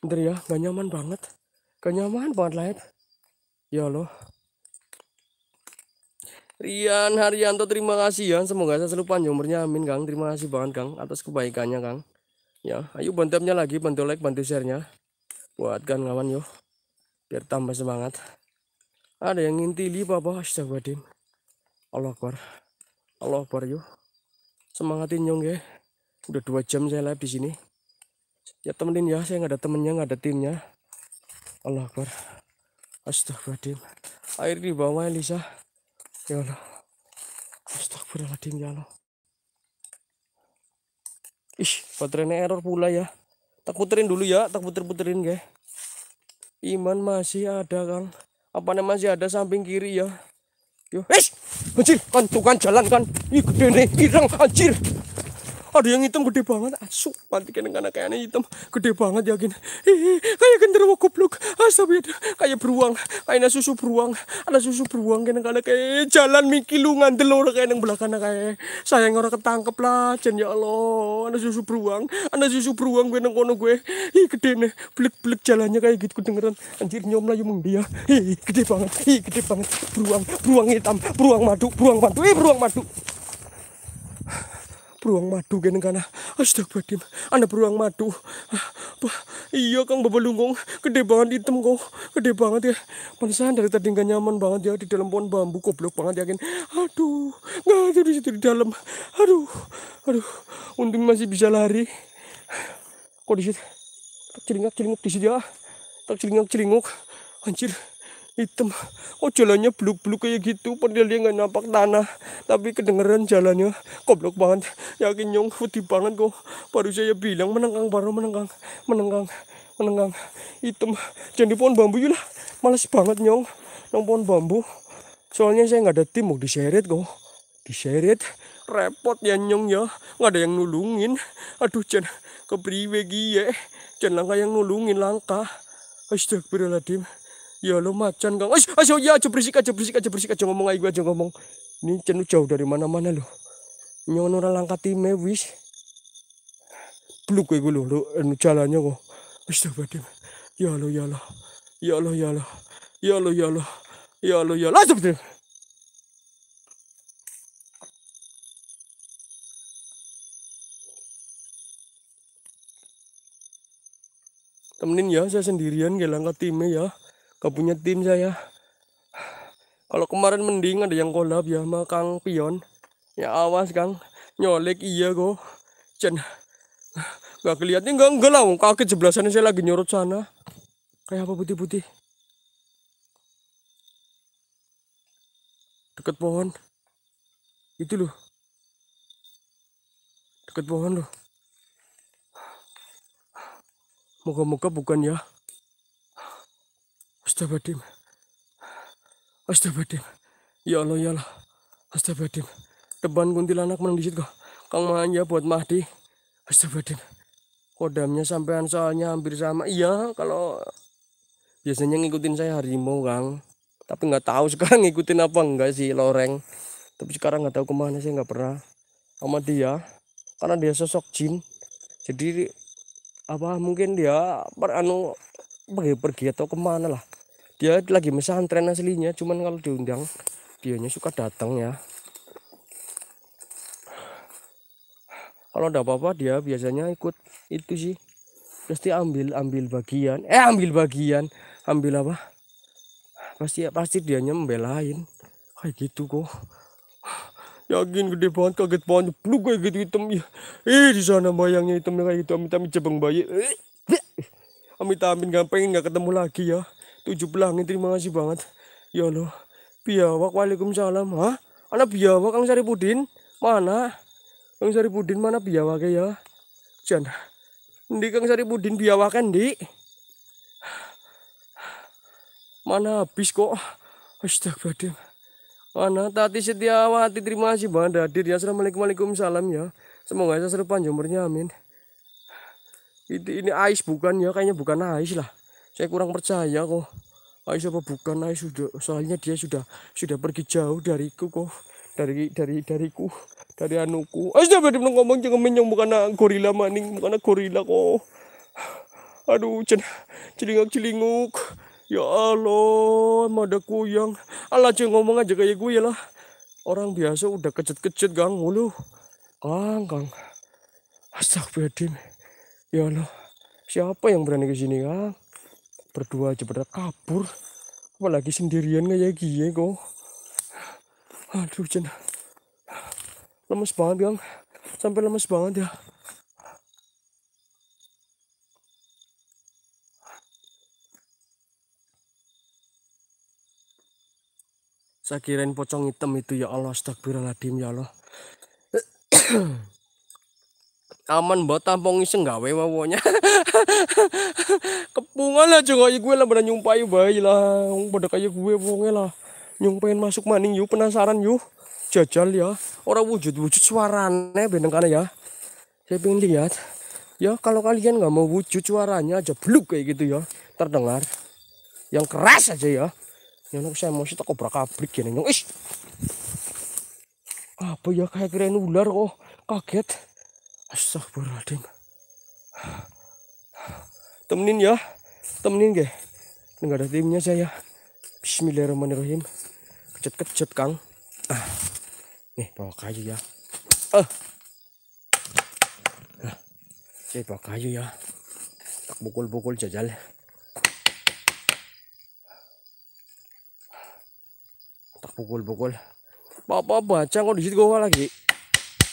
bentar ya gak nyaman banget gak nyaman banget lah ya Allah Rian Haryanto terima kasih ya semoga saya selalu panjang umurnya amin Kang terima kasih banget Kang atas kebaikannya Kang ya ayo bantu lagi bantu like bantu sharenya buat kan kawan yo biar tambah semangat ada yang ngintili papa astagfirullahaladzim Allah Akbar Allah Akbar yo semangatin nyong ya udah dua jam saya live di sini ya temenin ya saya nggak ada temennya nggak ada timnya Allah Akbar astagfirullahaladzim air di bawah Elisa ya Allah astagfirullahaladzim ya Allah ih baterainya error pula ya tak puterin dulu ya tak puter puterin ya iman masih ada kan apa namanya masih ada samping kiri ya yo ish anjir kan tuh kan jalan kan ih gede nih ireng anjir ada yang hitam gede banget asu ah, mati kan anak kayaknya hitam gede banget yakin Hihi, kayak genderuwo goblok astagfirullah kayak beruang kayaknya susu beruang ada susu beruang kena anak kayak jalan mikilungan delur kayak yang belakang kayak sayang orang ketangkep lah jen ya Allah ada susu beruang ada susu beruang gue neng kono gue hi gede nih belik belik jalannya kayak gitu kedengeran anjir nyom lah yang dia hi gede banget hi gede banget beruang beruang hitam beruang madu beruang madu ih beruang madu beruang madu kene kana ah. astagfirullahaladzim ana beruang madu bah, iya kang bebelungkung gede banget hitam kok gede banget ya pantesan dari tadi nggak nyaman banget ya di dalam pohon bambu goblok banget ya aduh nggak ada di situ di dalam aduh aduh untung masih bisa lari kok di situ tak celingak celinguk di situ ya tak celingak celinguk anjir hitam kok oh, jalannya bluk-bluk kayak gitu padahal dia nggak nampak tanah tapi kedengeran jalannya goblok banget yakin nyong putih banget kok baru saya bilang menengkang baru menengkang menengkang menengkang hitam jadi pohon bambu yulah males banget nyong nong pohon bambu soalnya saya nggak ada tim mau diseret kok diseret repot ya nyong ya nggak ada yang nulungin aduh jen kepriwe gie ya. jen langka yang nulungin langka astagfirullahaladzim Ya lo macan kang. Ayo ayo ya aja berisik aja berisik aja berisik aja ngomong aja aja ngomong. Ini cenu jauh dari mana-mana lo Nyono ora langkati mewis. Bluk lo lo enu jalannya kok. Astagfirullah. Ya lo ya lo Ya lo ya lo Ya lo ya lo Ya lo ya lo Allah. Astagfirullah. Temenin ya saya sendirian gak langkat timnya ya gak punya tim saya kalau kemarin mending ada yang kolab ya sama Kang Pion ya awas Kang nyolek iya go cen gak kelihatan gak enggak lah kaget sana saya lagi nyorot sana kayak apa putih-putih deket pohon itu loh deket pohon loh moga-moga bukan ya Astagfirullahaladzim. Astagfirullahaladzim. Ya Allah, ya Allah. Astagfirullahaladzim. Depan kuntilanak menang di situ. Kang Manja buat Mahdi. Astagfirullahaladzim. Kodamnya sampean soalnya hampir sama. Iya, kalau biasanya ngikutin saya harimau, Kang. Tapi nggak tahu sekarang ngikutin apa enggak sih loreng. Tapi sekarang nggak tahu kemana sih nggak pernah sama dia. Karena dia sosok jin. Jadi apa mungkin dia per anu pergi-pergi atau kemana lah dia lagi mesantren aslinya cuman kalau diundang dianya suka datang ya kalau ndak apa-apa dia biasanya ikut itu sih pasti ambil ambil bagian eh ambil bagian ambil apa pasti ya pasti dianya membelain kayak gitu kok yakin gede banget kaget banget perlu kayak gitu hitam ya eh di sana bayangnya hitamnya kayak gitu amit amit cebeng bayi eh, eh amit amit nggak pengen nggak ketemu lagi ya tujuh pelangi terima kasih banget ya Allah biawak waalaikumsalam hah anak biawak Kang puding, mana Kang puding mana biawak ya Jan di Kang biawak kan di mana habis kok astagfirullah mana Tati Setiawati terima kasih banget hadir ya Assalamualaikum waalaikumsalam ya semoga saya seru panjang umurnya amin ini, ini ais bukan ya kayaknya bukan ais lah saya kurang percaya kok Ais apa bukan Ais sudah soalnya dia sudah sudah pergi jauh dariku kok dari dari dariku dari anuku Ais dia berarti ngomong jangan menyong bukan gorila maning bukan gorila kok aduh cen celingak celinguk ya Allah ada kuyang Allah cuy ngomong aja kayak gue ya lah orang biasa udah kecet kecet gang mulu kang kang astagfirullahaladzim ya Allah siapa yang berani ke sini kang berdua aja pada kabur apalagi sendirian kayak gini kok aduh jen lemes banget kang sampai lemes banget ya saya kirain pocong hitam itu ya Allah astagfirullahaladzim ya Allah taman mbak tampung iseng gawe wawonya kepungan lah juga gue lah pada nyumpai bayi lah pada kayak gue wawonya lah nyumpain masuk maning yuk penasaran yuk jajal ya orang wujud-wujud suaranya bener kan ya saya pengen lihat ya kalau kalian nggak mau wujud suaranya aja beluk kayak gitu ya terdengar yang keras aja ya yang saya mau toko kobra ya nih ish is apa ya kayak keren ular kok kaget Astagfirullahaladzim. Temenin ya. Temenin gak? Nggak ada timnya saya. Ya. Bismillahirrahmanirrahim. Kecet-kecet Kang. Ah. Nih bawa kayu ya. Eh. Ah. Saya bawa kayu ya. Tak bukul-bukul jajal. Tak pukul-pukul. Bapak baca kok di situ gua lagi.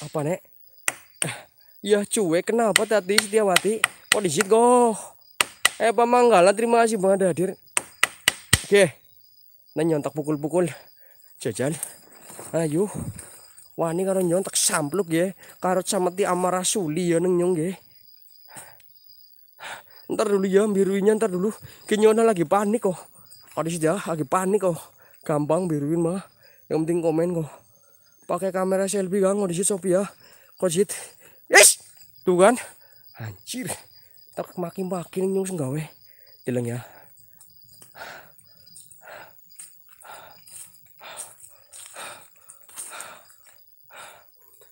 Apa nek? Ya cuek kenapa tadi Setiawati? Kok disit kok? Eh Pak Manggala terima kasih banget hadir. Oke. Nah nyontak pukul-pukul. Jajal. Ayo. Wah ini karo nyontak sampluk ya. Karo sameti amara suli ya neng nyong ya. Ntar dulu ya biruinnya ntar dulu. Kenyona lagi panik kok. Ada ya? lagi panik kok. Gampang biruin mah. Yang penting komen kok. Pakai kamera selfie gang kok disit Sophia. Ya. Kok disit tuh gitu kan anjir tak makin nyus nyung weh jeleng ya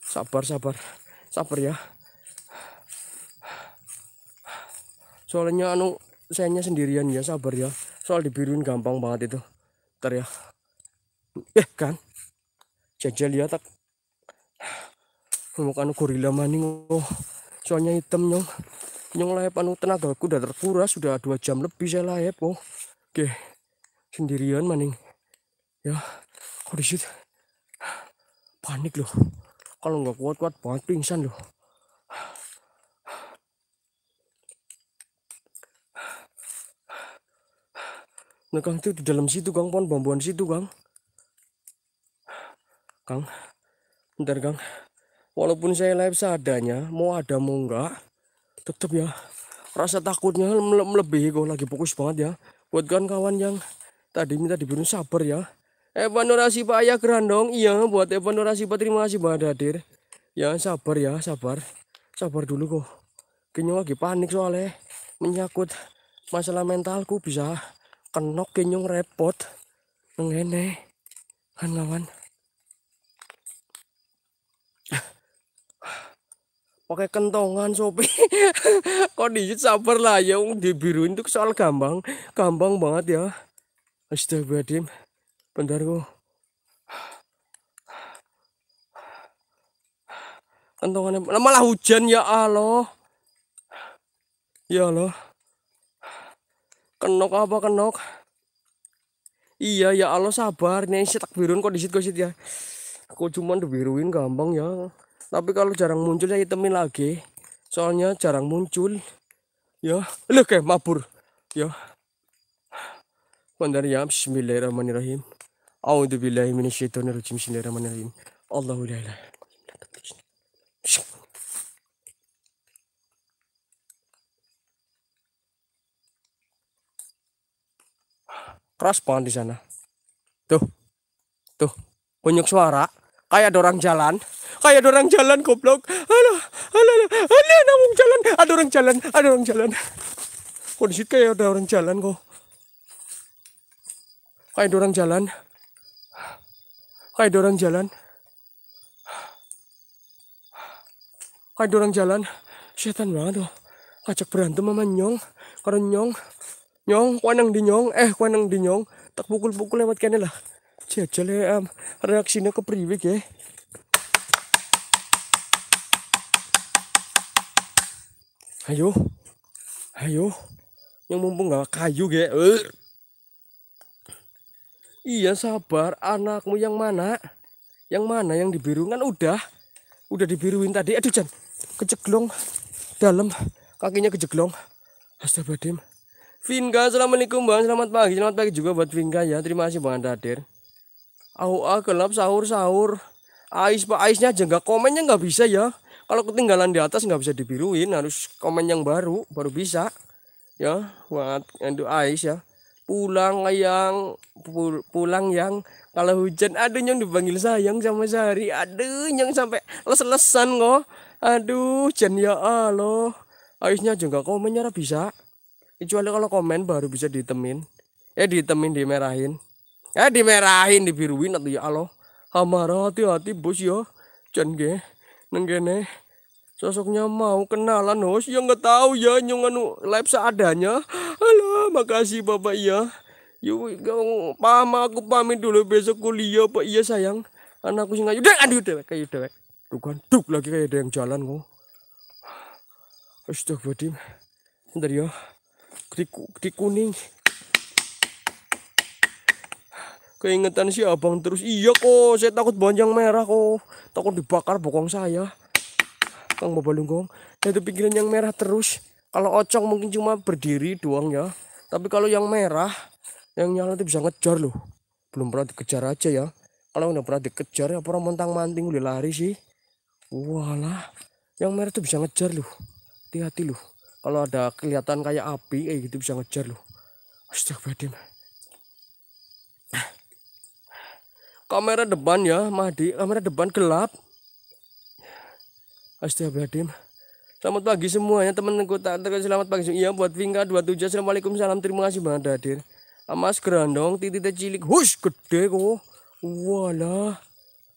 sabar sabar sabar ya soalnya anu sayanya sendirian ya sabar ya soal dibiruin gampang banget itu ntar ya eh kan jajal ya tak anu gorila maning oh cuanya hitam nyong nyong layap anu tenaga aku udah terkuras sudah dua jam lebih saya layap oh oke sendirian maning ya kondisi panik loh kalau nggak kuat-kuat banget pingsan loh Nah, Kang itu di dalam situ, Kang. Pohon bambuan situ, Kang. Kang. Bentar, Kang walaupun saya live seadanya mau ada mau enggak tetap ya rasa takutnya mele melebihi gue lagi fokus banget ya buat kawan-kawan yang tadi minta dibunuh sabar ya Evanorasi Pak Ayah Gerandong iya buat evanorasi Pak terima kasih Pak hadir ya sabar ya sabar sabar dulu kok kenyong lagi panik soalnya menyangkut masalah mentalku bisa kenok kenyong repot ngene kan kawan pakai kentongan sopi kok dijit sabar lah ya um, dibiruin tuh soal gampang gampang banget ya astagfirullahaladzim bentar kok Kentongannya, malah hujan ya Allah ya Allah kenok apa kenok iya ya Allah sabar nih setak birun kok disit kok ya kok cuman dibiruin gampang ya tapi kalau jarang muncul ya hitamin lagi soalnya jarang muncul ya lu kayak mabur ya Bandar ya Bismillahirrahmanirrahim A'udzu billahi minasyaitonir Bismillahirrahmanirrahim Allahu la Keras banget di sana. Tuh. Tuh. Bunyi suara kayak ada orang jalan kayak ada orang jalan goblok alah alah alah, alah namun jalan ada orang jalan ada orang jalan kondisinya kayak ada orang jalan kok kayak ada orang jalan kayak ada orang jalan kayak ada orang jalan setan banget loh ngajak berantem sama nyong karena nyong nyong kuanang di nyong eh kuanang di nyong tak pukul-pukul lewat kene lah jajal ya um, reaksinya kepriwik ya ayo ayo yang mumpung gak kayu ge eh. iya sabar anakmu yang mana yang mana yang dibiru kan udah udah dibiruin tadi aduh Jan kejeglong dalam kakinya kejeglong astagfirullahaladzim Vinga, Assalamualaikum Bang, selamat pagi, selamat pagi juga buat Vinga ya, terima kasih Bang dadir Au, ah, gelap, sahur, sahur Ais, Pak Aisnya aja nggak komennya nggak bisa ya kalau ketinggalan di atas nggak bisa dibiruin harus komen yang baru baru bisa ya buat Endo ais ya pulang yang pulang yang kalau hujan aduh yang dipanggil sayang sama sehari aduh yang sampai les-lesan kok aduh jan ya Allah aisnya juga komennya nyara bisa kecuali kalau komen baru bisa ditemin eh ditemin dimerahin eh dimerahin dibiruin atau ya Allah Hamara hati-hati bos ya jangan nenggene sosoknya mau kenalan hos yang nggak tahu ya nyung anu live seadanya halo makasih bapak ya yuk paham aku pamit dulu besok kuliah pak iya sayang anakku singa nggak udah aduh dewek kayak dewek tuh duk lagi kayak ada yang jalan kok astagfirullahaladzim bentar ya di, di kuning Keingetan si abang terus. Iya kok, saya takut banjang merah kok. Takut dibakar bokong saya. Kang saya Itu pikiran yang merah terus. Kalau ocong mungkin cuma berdiri doang ya. Tapi kalau yang merah, yang nyala itu bisa ngejar loh. Belum pernah dikejar aja ya. Kalau udah pernah dikejar ya pernah mentang-manting udah lari sih. Walah, yang merah itu bisa ngejar loh. Hati-hati loh. Kalau ada kelihatan kayak api kayak gitu bisa ngejar loh. Astagfirullahaladzim. kamera depan ya Mahdi kamera depan gelap Astagfirullahaladzim Selamat pagi semuanya teman-temanku tak terkait selamat pagi iya buat Vinka 27 Assalamualaikum salam terima kasih banget hadir Mas Gerandong titik cilik hush gede kok walah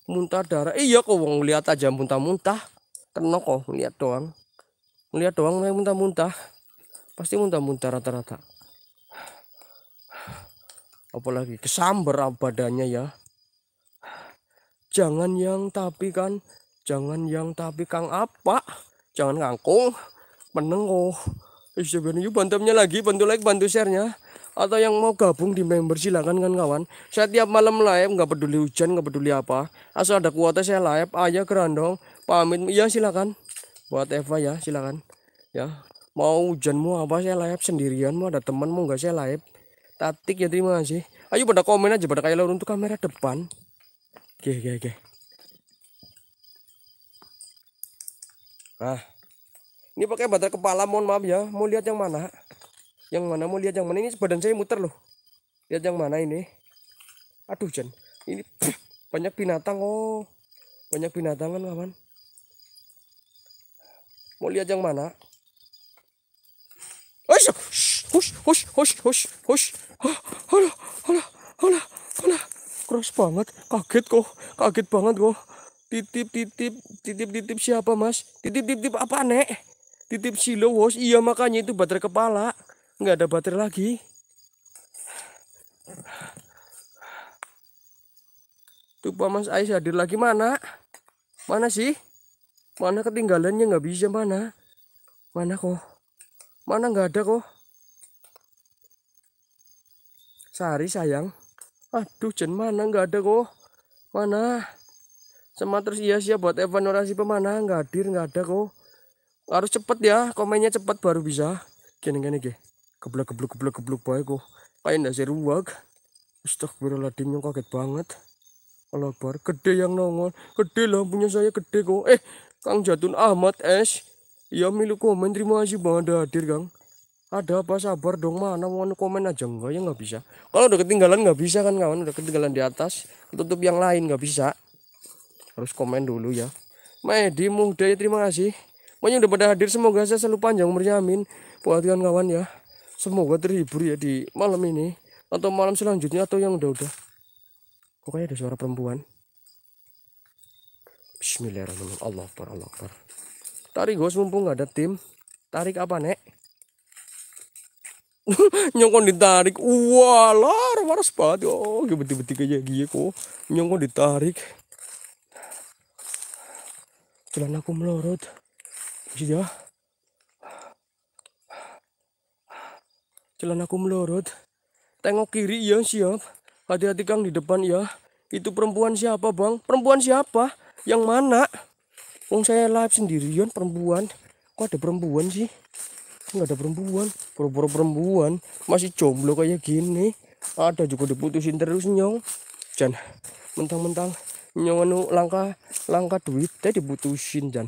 muntah darah iya kok wong lihat aja muntah-muntah kena kok lihat doang lihat doang muntah-muntah pasti muntah-muntah rata-rata apalagi kesamber badannya ya jangan yang tapi kan jangan yang tapi kang apa jangan ngangkung meneng oh sebenarnya bantunya lagi bantu like bantu sharenya atau yang mau gabung di member silakan kan kawan saya tiap malam live nggak peduli hujan nggak peduli apa asal ada kuota saya live ayah kerandong pamit ya silakan buat Eva ya silakan ya mau hujan mau apa saya live sendirian mau ada teman mau nggak saya live tatik ya terima kasih ayo pada komen aja pada kayak untuk kamera depan Oke, oke, oke. Nah, ini pakai baterai kepala, mohon maaf ya. Mau lihat yang mana? Yang mana? Mau lihat yang mana? Ini badan saya muter loh. Lihat yang mana ini? Aduh, Jan. Ini pff, banyak binatang, oh. Banyak binatang kan, kawan. Mau lihat yang mana? Hush, hush, hush, hush, hush, hush. Hola, hola, hola, hola keras banget kaget kok kaget banget kok titip titip titip titip siapa mas titip titip apa nek titip silo wos iya makanya itu baterai kepala nggak ada baterai lagi tuh pak mas Ais hadir lagi mana mana sih mana ketinggalannya nggak bisa mana mana kok mana nggak ada kok sehari sayang Aduh, Jen mana nggak ada kok. Mana? Sama terus iya sih buat evanorasi pemana nggak hadir nggak ada kok. Harus cepet ya, komennya cepet baru bisa. Gini gini ge. Keblek keblek keblek keblek baik kok. Kayak ndak seruak. Astagfirullahaladzim yang kaget banget. Allah bar, gede yang nongol. Gede lah punya saya gede kok. Eh, Kang Jatun Ahmad S. Ya milik komen terima kasih banget hadir Kang ada apa sabar dong mana mau anu komen aja enggak ya nggak bisa kalau udah ketinggalan nggak bisa kan kawan udah ketinggalan di atas tutup yang lain nggak bisa harus komen dulu ya Medi ya terima kasih mau udah pada hadir semoga saya selalu panjang umurnya amin perhatian kawan ya semoga terhibur ya di malam ini atau malam selanjutnya atau yang udah-udah kok kayak ada suara perempuan Bismillahirrahmanirrahim Allah Akbar Allah Akbar tarik gos mumpung nggak ada tim tarik apa nek nyongkon ditarik walar waras banget oh beti beti kayak gini kok nyongkon ditarik jalan aku melorot ya jalan aku melorot tengok kiri ya siap hati-hati kang di depan ya itu perempuan siapa bang perempuan siapa yang mana Wong saya live sendirian perempuan kok ada perempuan sih nggak ada perempuan pura-pura perempuan masih jomblo kayak gini ada juga diputusin terus nyong dan mentang-mentang nyong anu langka langkah duitnya diputusin dan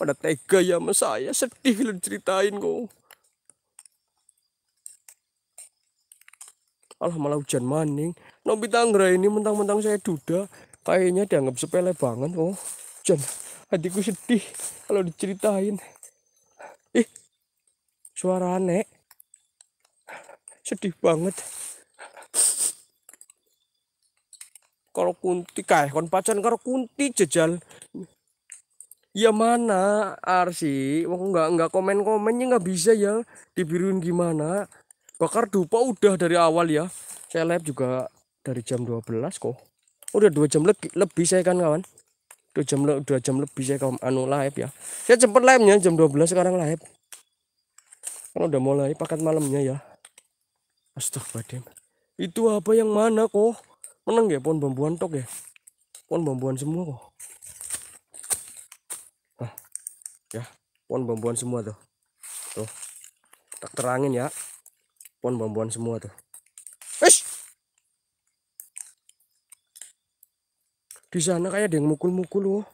pada tega ya sama saya sedih lo ceritain kok Alhamdulillah malah hujan maning Nopi tanggra ini mentang-mentang saya duda Kayaknya dianggap sepele banget oh Jan. hatiku sedih kalau diceritain suara aneh sedih banget kalau kunti kayak kon pacan kalau kunti jejal ya mana arsi wong nggak nggak komen komennya nggak bisa ya dibiruin gimana bakar dupa udah dari awal ya saya live juga dari jam 12 kok udah dua jam lebih lebih saya kan kawan dua jam dua jam lebih saya kawan anu live ya saya cepet live nya jam 12 sekarang live Kan udah mulai paket malamnya ya. Astagfirullah. Itu apa yang mana kok? Menang ya pohon bambuan tok ya? Pohon bambuan semua kok. Nah, ya, pohon bambuan semua tuh. Tuh. Tak terangin ya. Pohon bambuan semua tuh. Ish! Di sana kayak ada yang mukul-mukul loh.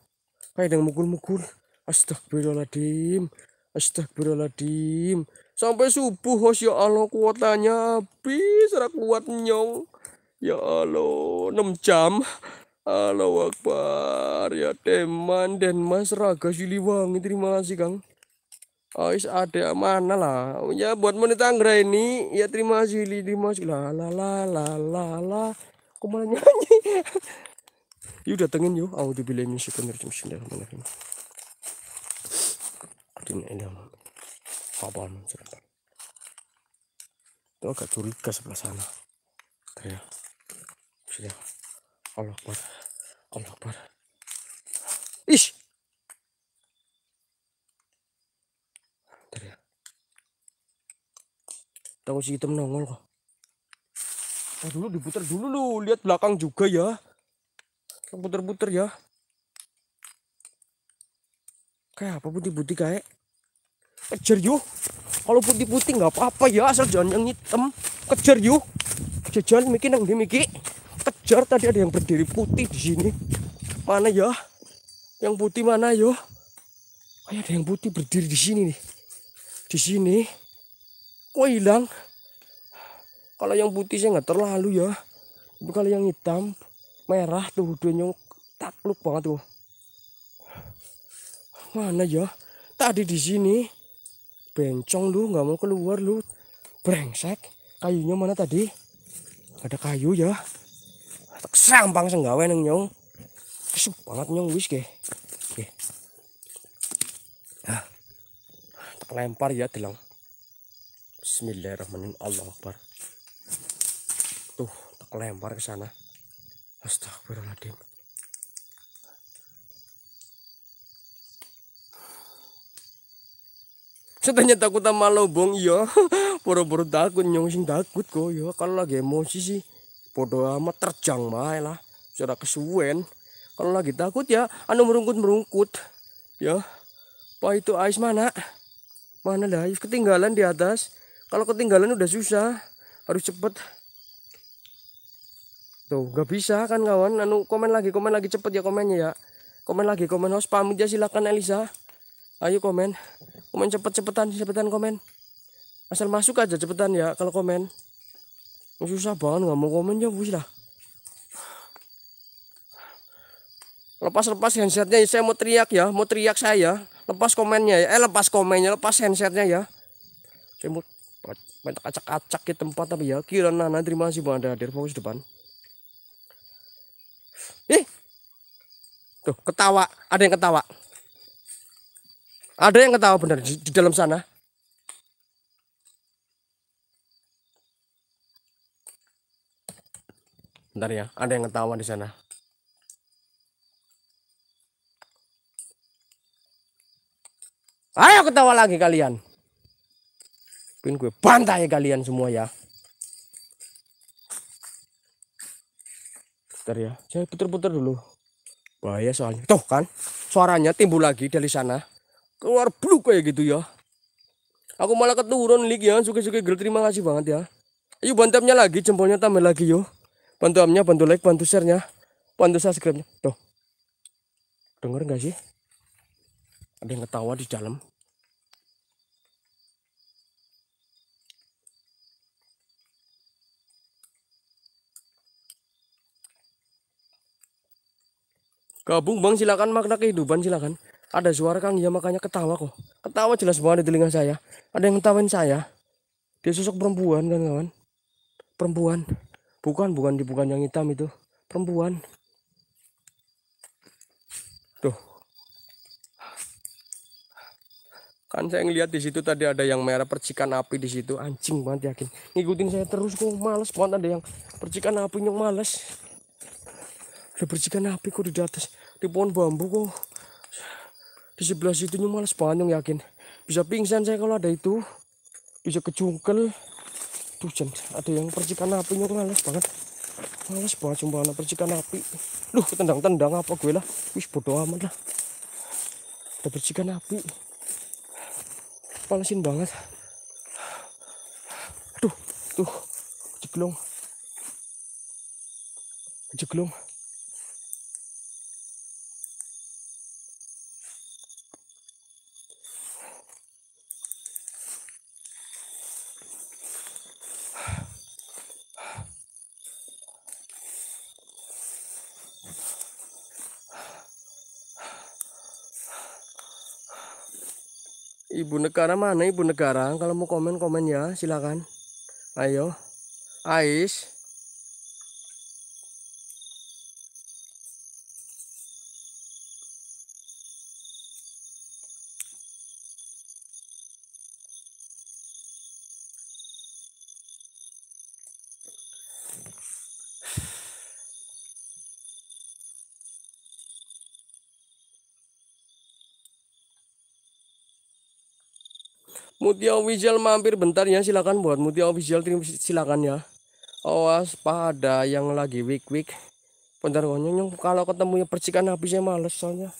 Kayak ada yang mukul-mukul. Astagfirullahaladzim. Astagfirullahaladzim sampai subuh host ya Allah kuotanya habis serak kuat nyong ya Allah 6 jam Halo Akbar ya teman dan Mas Raga Siliwangi terima kasih Kang Ais ah, ada mana lah ya buat menit anggra ini ya terima kasih li, terima kasih lah lah lah lah lah la aku malah nyanyi yuk datengin yuk audio bila ini ini bismillahirrahmanirrahim kapal muncul itu agak curiga sebelah sana ya sudah Allah Akbar Allah Akbar ish tahu si hitam nongol kok oh, dulu diputar dulu lu lihat belakang juga ya putar-putar ya kayak apa putih-putih kayak kejar yuk kalau putih-putih nggak apa-apa ya asal jangan yang hitam kejar yuk jajan mikir nang dimiki kejar tadi ada yang berdiri putih di sini mana ya yang putih mana yo ya? Ay, ada yang putih berdiri di sini nih di sini kok hilang kalau yang putih saya nggak terlalu ya tapi kalau yang hitam merah tuh duanya takluk banget tuh mana ya tadi di sini bencong lu nggak mau keluar lu brengsek kayunya mana tadi ada kayu ya tak sampang senggawe neng nyong kesuk banget nyong wis ke oke nah tak lempar ya delang Bismillahirrahmanirrahim Allah Akbar tuh tak lempar ke sana Astagfirullahaladzim Setanya takut sama lobong iya. Pura-pura takut nyong sing takut kok ya. Kalau lagi emosi sih podo amat terjang malah lah. Sudah kesuwen. Kalau lagi takut ya anu merungkut-merungkut. Ya. apa itu ais mana? Mana dah? Ketinggalan di atas. Kalau ketinggalan udah susah. Harus cepet. Tuh, gak bisa kan kawan. Anu komen lagi, komen lagi cepet ya komennya ya. Komen lagi, komen host oh, pamit ya silakan Elisa. Ayo komen komen cepet-cepetan cepetan komen asal masuk aja cepetan ya kalau komen susah banget nggak mau komen ya bus lah lepas lepas handsetnya saya mau teriak ya mau teriak saya ya. lepas komennya ya eh lepas komennya lepas handsetnya ya saya mau main acak-acak di tempat tapi ya kira nana terima kasih bang ada hadir fokus depan ih tuh ketawa ada yang ketawa ada yang ketawa benar di, di dalam sana? Bentar ya, ada yang ketawa di sana. Ayo ketawa lagi kalian. Pin gue bantai kalian semua ya. Bentar ya, saya putar-putar dulu. Bahaya soalnya. Tuh kan, suaranya timbul lagi dari sana keluar blue kayak gitu ya aku malah keturun lik ya suka-suka girl terima kasih banget ya ayo bantamnya lagi jempolnya tambah lagi yo bantu amnya bantu like bantu sharenya bantu subscribe nya tuh denger nggak sih ada yang ketawa di dalam Gabung bang silakan makna kehidupan silakan. Ada suara Kang, ya makanya ketawa kok. Ketawa jelas banget di telinga saya. Ada yang ngetawain saya. Dia sosok perempuan kan kawan. Perempuan. Bukan, bukan, bukan yang hitam itu. Perempuan. Tuh. Kan saya ngeliat di situ tadi ada yang merah percikan api di situ. Anjing banget yakin. Ngikutin saya terus kok males banget ada yang percikan api yang males. Ada percikan api kok di atas di pohon bambu kok di sebelah situ situnya malas Spanyol yakin bisa pingsan saya kalau ada itu bisa kejungkel tuh ada yang percikan api apinya males banget males banget cuma ada percikan api duh tendang-tendang apa gue lah wis bodoh amat lah ada percikan api palesin banget tuh tuh jeglong jeglong ibu negara mana ibu negara kalau mau komen komen ya silakan ayo Ais official mampir bentar ya silakan buat muti official silakan ya awas pada yang lagi week week bentar konyong kalau ketemu yang percikan habisnya males soalnya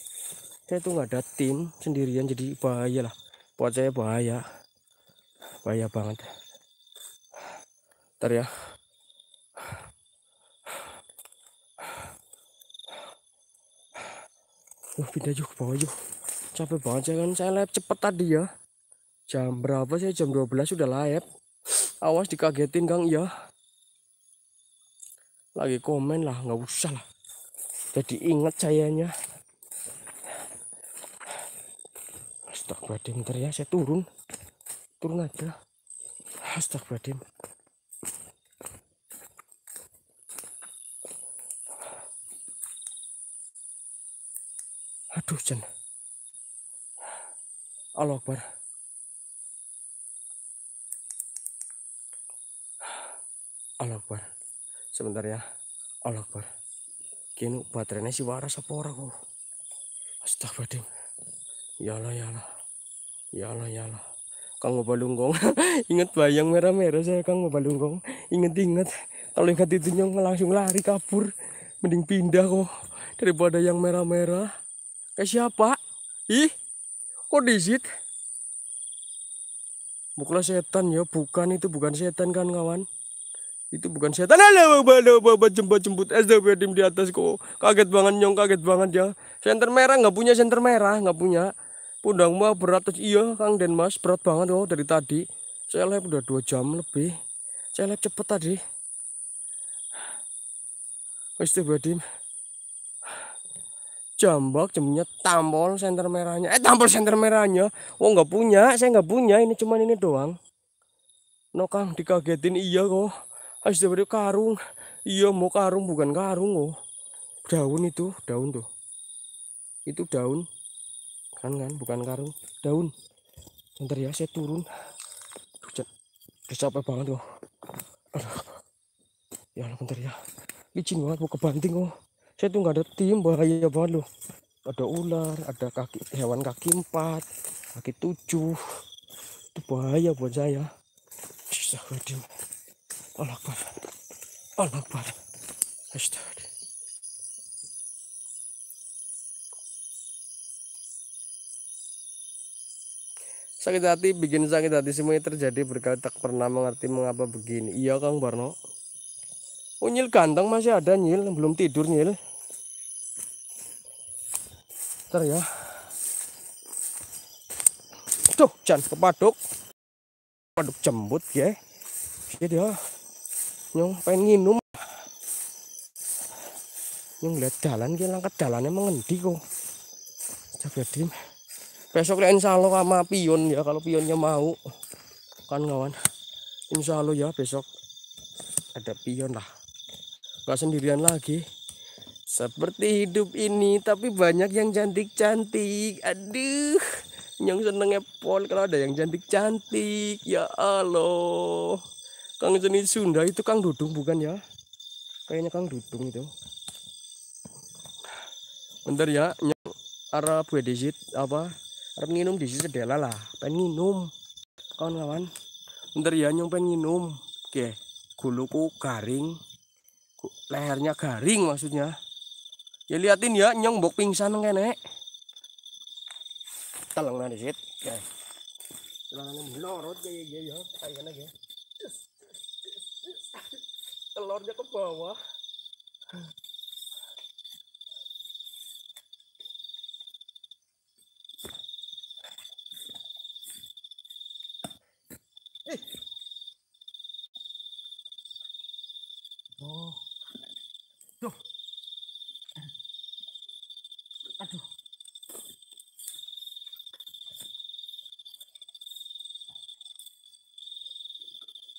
saya tuh nggak ada tim sendirian jadi bahaya lah buat saya bahaya bahaya banget ntar ya Loh, pindah yuk yuk capek banget jangan saya kan, lihat cepet tadi ya Jam berapa sih? Jam 12 sudah layap. Awas dikagetin Kang ya. Lagi komen lah, nggak usah lah. Jadi inget sayanya. Astagfirullahaladzim, bentar ya saya turun. Turun aja. Astagfirullahaladzim. Aduh, Jen. Allah Akbar. Allah Akbar sebentar ya Allah Akbar kini baterainya si waras apa orang kok oh? astagfirullah ya Allah ya Allah ya Allah ya Allah Kang Balunggong inget bayang merah-merah saya Kang Balunggong inget-inget kalau ingat itu nyong langsung lari kabur mending pindah kok oh. daripada yang merah-merah kayak siapa ih kok disit bukanlah setan ya bukan itu bukan setan kan kawan itu bukan setan ada bawa jemput jemput SDPDM di atas kok kaget banget nyong kaget banget ya senter merah nggak punya senter merah nggak punya pundang mah berat iya Kang Den Mas berat banget kok oh, dari tadi saya lab udah dua jam lebih saya lab cepet tadi SDPDM jambak jamnya tampol senter merahnya eh tampol senter merahnya oh nggak punya saya nggak punya ini cuman ini doang no kang dikagetin iya kok Habis daripada karung. Iya mau karung bukan karung oh. Daun itu, daun tuh. Itu daun. Kan kan bukan karung, daun. Bentar ya saya turun. hujan, capek banget loh. Aduh. Ya Allah bentar ya. Licin banget mau kebanting oh. Saya tuh nggak ada tim bahaya banget loh. Ada ular, ada kaki hewan kaki empat, kaki tujuh. Itu bahaya buat saya. Aduh. Allah kuat. Allah kuat. Hashtag. Sakit hati bikin sakit hati semuanya terjadi berkali tak pernah mengerti mengapa begini. Iya Kang Barno. Unyil oh, ganteng masih ada nyil, belum tidur nyil. Ter ya. tuh jangan kepaduk. Paduk jembut ya. Jadi ya nyong pengen nginum nyong lihat jalan, ki langkat jalan mengendi kok coba dim besok lihat insya Allah sama pion ya kalau pionnya mau kan kawan insya Allah ya besok ada pion lah gak sendirian lagi seperti hidup ini tapi banyak yang cantik-cantik aduh yang senengnya pol kalau ada yang cantik-cantik ya Allah Kang jenis Sunda itu Kang Dudung bukan ya? Kayaknya Kang Dudung itu. Bentar ya, nyong arah buat disit apa? Arab minum di sedela lah, pengen minum. Kawan-kawan, bentar ya nyong pengen minum. Oke, guluku garing. Lehernya garing maksudnya. Ya liatin ya, nyong bok pingsan kene. Talang nah disit. Oke. Talang melorot iya, iya, iya. kayak ya, ya, kayaknya ya telurnya ke bawah. Eh. Oh. Aduh.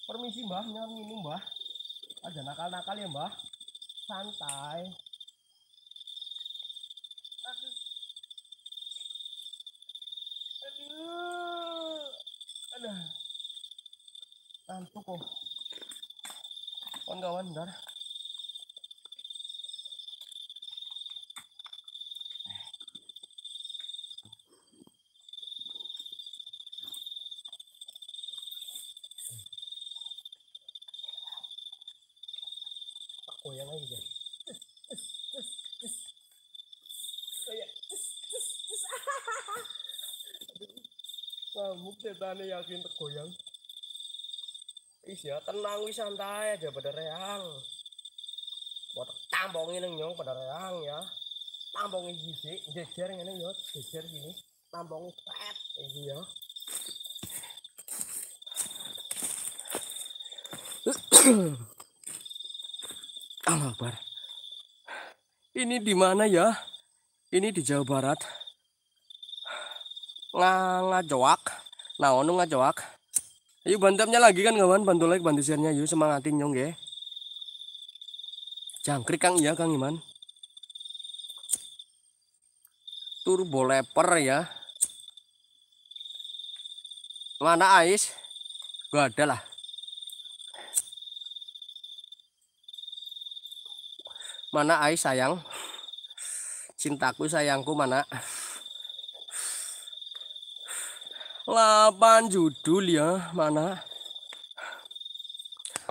Permisi Mbah, nyari ini aja nakal-nakal ya mbah santai aduh aduh aduh ngantuk kok oh. kawan-kawan bentar setane yakin tergoyang Is ya tenang wis santai aja pada reang buat tambongin neng nyong pada reang ya tambongin gizi jejer ini, yo jejer gini tambongin pet ini ya Alabar. Ini di mana ya? Ini di Jawa Barat. Ngajoak nah ono nggak wak. Ayo bantamnya lagi kan kawan bantu like bantu share yuk semangatin nyong ya jangkrik kang ya kang iman turbo leper ya mana ais gak ada lah mana ais sayang cintaku sayangku mana 8 judul ya mana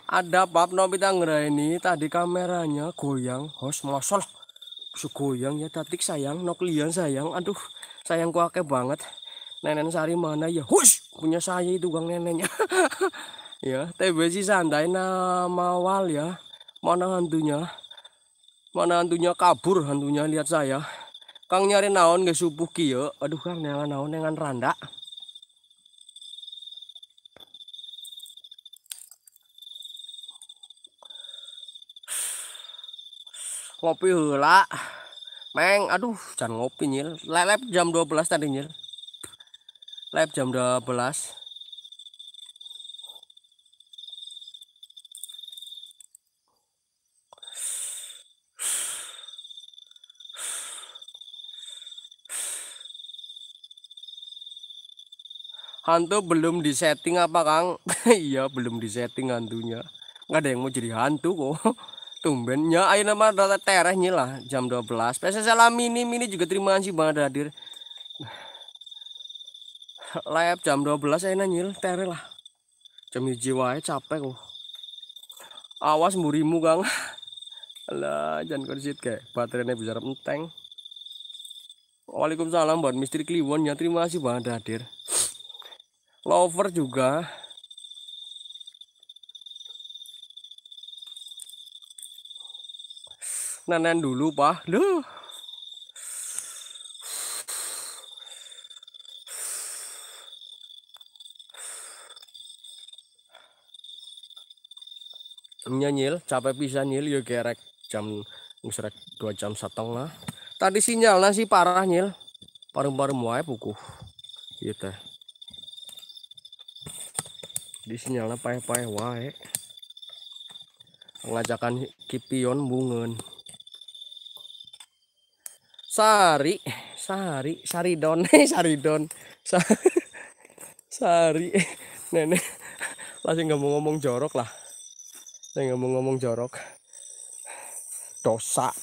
ada bab nopi tanggera ini tadi kameranya goyang host mosol bisa goyang ya tatik sayang noklian sayang aduh sayang kuake banget nenek sari mana ya hush punya saya itu gang neneknya ya TBC santai nama wal ya mana hantunya mana hantunya kabur hantunya lihat saya kang nyari naon gak subuh kio? aduh kang nyala naon dengan randa ngopi hula Meng, aduh, jangan ngopi nyil. Lelep jam 12 tadi nyil. Lelep jam 12. Hantu belum disetting apa Kang? iya belum disetting hantunya. Nggak ada yang mau jadi hantu kok. tumben ya ayo nama rata tereh nyilah jam 12 salam mini mini juga terima kasih banget hadir layap jam 12 ayo nyil tereh lah jam hiji capek kok awas murimu kang lah jangan kondisit kayak baterainya bisa enteng Waalaikumsalam buat misteri Kliwon ya terima kasih banget hadir lover juga nanen dulu pak Duh. nyanyil capek bisa nyil ya gerek jam ngusrek dua jam setengah tadi sinyal nasi parah nyil parung-parung muai buku gitu iya, di sinyalnya pae-pae wae ngajakan kipion bungun. Sari, Sari, eh, Sari don, Sari, don, Sari, nenek, langsung nggak mau ngomong jorok lah, saya nggak mau ngomong jorok, dosa,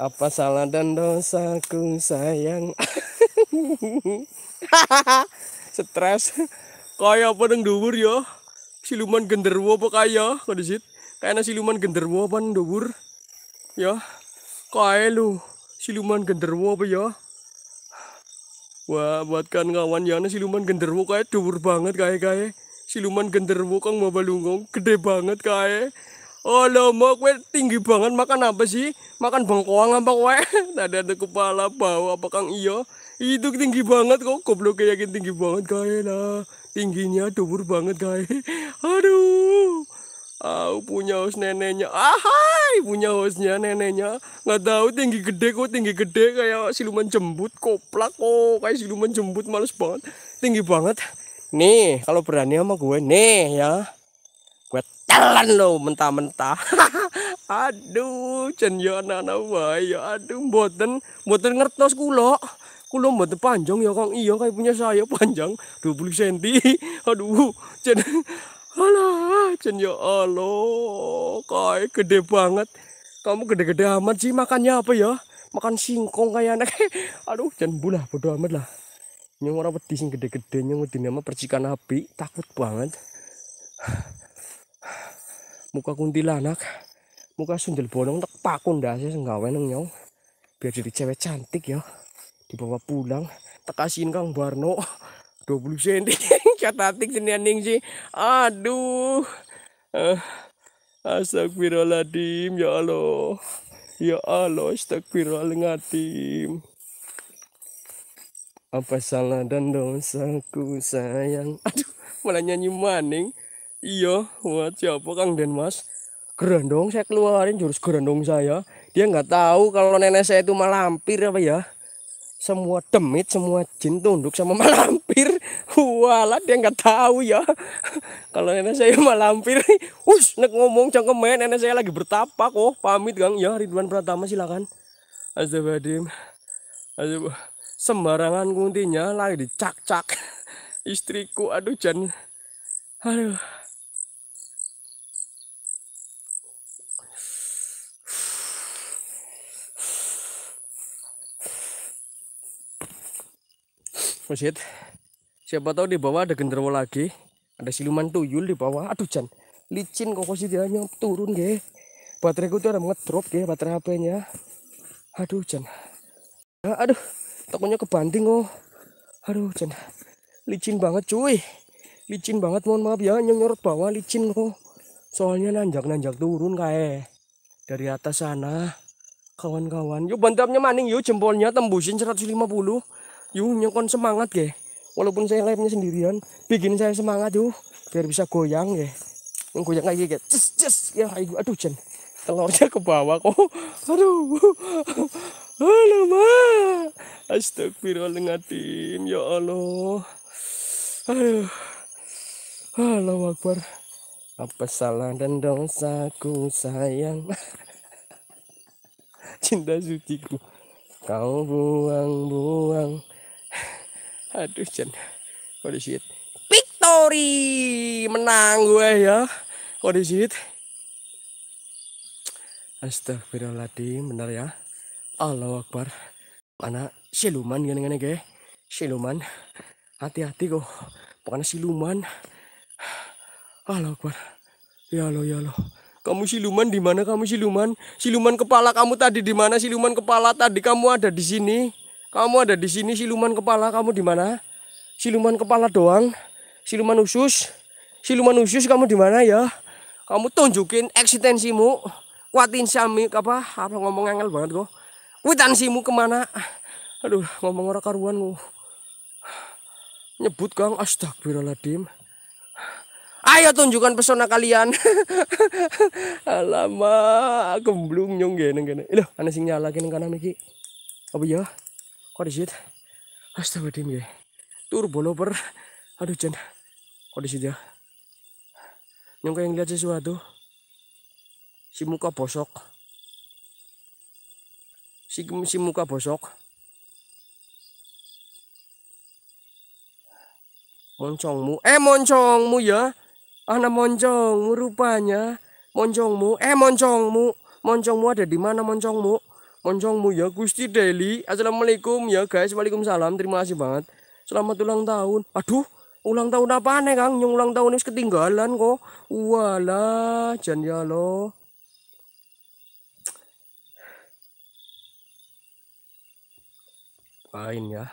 apa salah dan dosaku sayang, stres, kaya apa neng dubur yo, siluman genderuwo apa kaya, kondisi, kayaknya siluman genderuwo apa neng yo. ya. Kae lu, siluman genderwo apa ya? Wah, buatkan kawan yana siluman genderwo kae dhuwur banget kae kae. Siluman genderwo kang mabalunggong gede banget kae. Alamak, kue tinggi banget makan apa sih? Makan bengkoang apa kue Ada ada anu kepala bau apa kang iyo? Itu tinggi banget kok, goblok kayak tinggi banget kae lah. Tingginya dubur banget kae. Aduh. Ah, punya host neneknya. Ahai, punya hostnya neneknya. Nggak tahu tinggi gede kok, tinggi gede kayak siluman jembut, koplak kok, kayak siluman jembut males banget. Tinggi banget. Nih, kalau berani sama gue, nih ya. Gue telan lo mentah-mentah. aduh, jen ya anak-anak wae ya. aduh mboten mboten ngertos kula. Kulo mboten panjang ya Kang. Iya kayak punya saya panjang 20 cm. Aduh, cend. Alah, Jen ya Allah, kau gede banget. Kamu gede-gede amat sih makannya apa ya? Makan singkong kayak anak. Aduh, Jen bula bodo amat lah. Nyong ora wedi sing gede-gede nyong wedi nama percikan api, takut banget. Muka kuntilanak, muka sundel bonong tak pakun dah sih nggawe nang nyong. Biar jadi cewek cantik ya. Dibawa pulang, tak kasihin Kang Barno. 20 cm catatik senening sih aduh uh, astagfirullahaladzim ya Allah ya Allah astagfirullahaladzim apa salah dan dosaku sayang aduh malah nyanyi maning iya buat siapa Kang Den Mas gerandong saya keluarin jurus gerandong saya dia nggak tahu kalau nenek saya itu malampir apa ya semua demit semua jin tunduk sama malam lampir walah dia nggak tahu ya kalau nenek saya mah lampir us nek ngomong cangkemen nenek saya lagi bertapa kok. Oh, pamit gang ya Ridwan Pratama silakan Azabadim Azab sembarangan kuntinya lagi dicak-cak istriku aduh jan aduh Shit siapa tahu di bawah ada genderuwo lagi ada siluman tuyul di bawah aduh Jan licin kok sih dia turun ya Baterai tuh ada ngedrop ya baterai HP-nya aduh Jan ah, aduh takutnya kebanting oh. aduh Jan licin banget cuy licin banget mohon maaf ya nyorot bawah licin kok oh. soalnya nanjak-nanjak turun eh, dari atas sana kawan-kawan yuk bantamnya maning yuk jempolnya tembusin 150 yuk nyokon semangat ge walaupun saya live-nya sendirian bikin saya semangat tuh biar bisa goyang ya yang goyang kayak gitu cus ya aku aduh jen telurnya ke bawah kok aduh Ma, astagfirullahaladzim ya Allah aduh Allah Wakbar, apa salah dan dosaku sayang cinta suciku kau buang-buang Aduh, jen Holy shit. Victory! Menang gue ya. Holy shit. Astagfirullahaladzim, benar ya. Allah Akbar. mana siluman gini-gini ge. Siluman. Hati-hati kok. Pokoknya siluman. Allah Akbar. Ya lo ya lo. Kamu siluman di mana kamu siluman? Siluman kepala kamu tadi di mana? Siluman kepala tadi kamu ada di sini. Kamu ada di sini siluman kepala, kamu di mana? Siluman kepala doang. Siluman usus. Siluman usus kamu di mana ya? Kamu tunjukin eksistensimu. Kuatin sami apa? Apa ngomong angel banget kok. Kuitansimu kemana? Aduh, ngomong orang karuan kok. Nyebut Kang astagfirullahaladzim. Ayo tunjukkan pesona kalian. Alamak, gemblung nyong gene gene. Loh, ana sing nyala kene kanan iki. Apa ya? kondisi tim ya turbo loper aduh Jen kondisi dia ya? yang kayak ngeliat sesuatu si muka bosok si, si muka bosok moncongmu eh moncongmu ya anak ah, moncong, rupanya moncongmu eh moncongmu moncongmu ada di mana moncongmu moncongmu ya Gusti Deli Assalamualaikum ya guys Waalaikumsalam terima kasih banget selamat ulang tahun aduh ulang tahun apa nih Kang yang ulang tahun ini ketinggalan kok walah jangan ya lo lain ya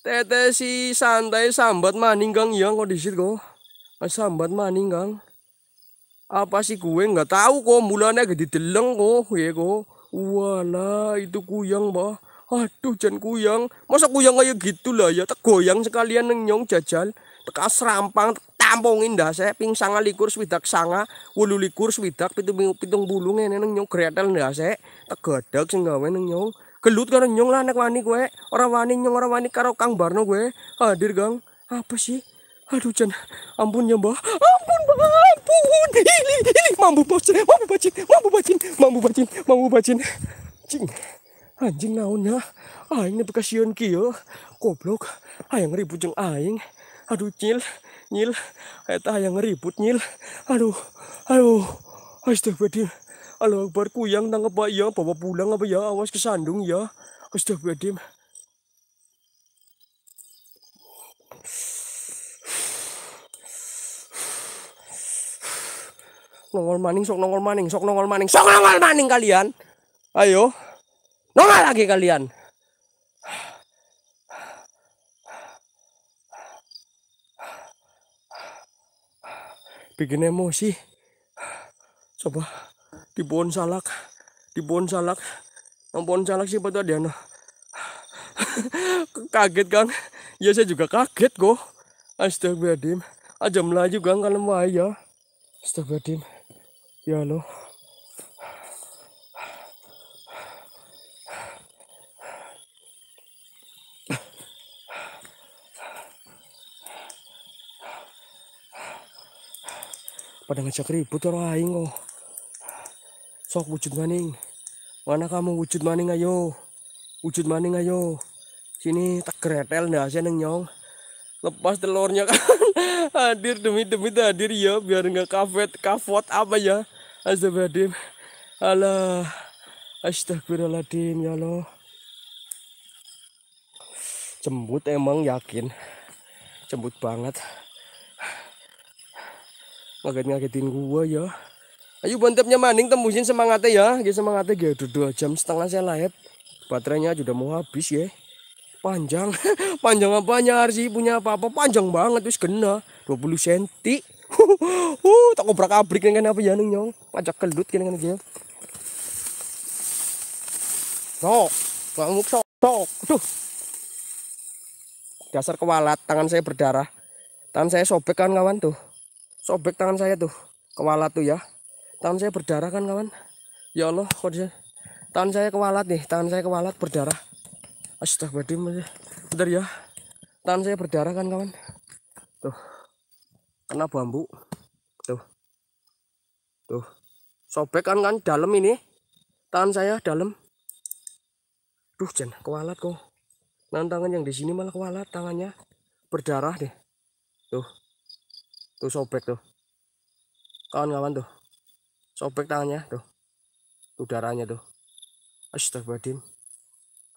tete si santai sambat maning Kang ya kok disit kok sambat maning Kang apa sih gue nggak tahu kok mulanya gede deleng kok ya kok Wala itu kuyang, Mbah. Aduh, jan kuyang. Masa kuyang kayak gitu lah ya? Tegoyang sekalian neng nyong jajal. Tekas rampang tampungin dah se Ping sanga likur swidak sanga. Wulu likur swidak, pitung, pitung bulung neng nyong. Kretel dah saya. Tak gedek gawe neng nyong. Gelut karo nyong lah nek wani gue. Orang wani nyong, orang wani karo kang barno gue. Hadir, gang. Apa sih? Aduh Chan, ampun ya mbak, ampun mbah ampun, ini, ini, mampu bacin, mampu bacin, mampu bacin, mampu bacin, mampu bacin, cing, anjing naonnya, aing nepi kasihan kieu, ya. goblok, hayang ribut jeung aing, aduh nyil, nyil, eta hayang ngeribut nyil, aduh, aduh, astagfirullah, Allah Akbar kuyang nangkep ya, bawa pulang apa ya, awas kesandung ya, astagfirullah, nongol maning sok nongol maning sok nongol maning sok nongol maning kalian ayo nongol lagi kalian bikin emosi coba di pohon salak di pohon salak yang pohon salak sih betul dia kaget kan ya saya juga kaget kok astagfirullahaladzim aja melaju kan kalau ya astagfirullahaladzim Ya lo, pada ngajak ribut orang aing kok. Sok wujud maning. Mana kamu wujud maning ayo. Wujud maning ayo. Sini tak keretel dah saya neng nyong. Lepas telurnya kan. hadir demi demi hadir ya biar nggak kafet kafot apa ya. Astagfirullahaladzim. Allah. Astagfirullahaladzim ya Allah. Jembut emang yakin. Jembut banget. Ngaget-ngagetin gua ya. Ayo bantepnya maning tembusin semangatnya ya. semangatnya gak udah dua jam setengah saya layat. Baterainya sudah mau habis ya. Panjang. Panjang apa? apanya sih punya apa-apa. Panjang banget terus kena. 20 senti. uh tak ngobrak abrik dengan apa janung ya, nyong pajak kelut kena kena dia gitu. sok ngamuk sok sok tuh dasar kewalat tangan saya berdarah tangan saya sobek kan kawan tuh sobek tangan saya tuh kewalat tuh ya tangan saya berdarah kan kawan ya Allah dia tangan saya kewalat nih tangan saya kewalat berdarah astagfirullahaladzim bentar ya tangan saya berdarah kan kawan tuh kena bambu tuh tuh sobek kan kan dalam ini tangan saya dalam tuh jangan kewalat kok nantangan yang di sini malah kewalat tangannya berdarah deh tuh tuh sobek tuh kawan-kawan tuh sobek tangannya tuh tuh darahnya tuh astagfirullahaladzim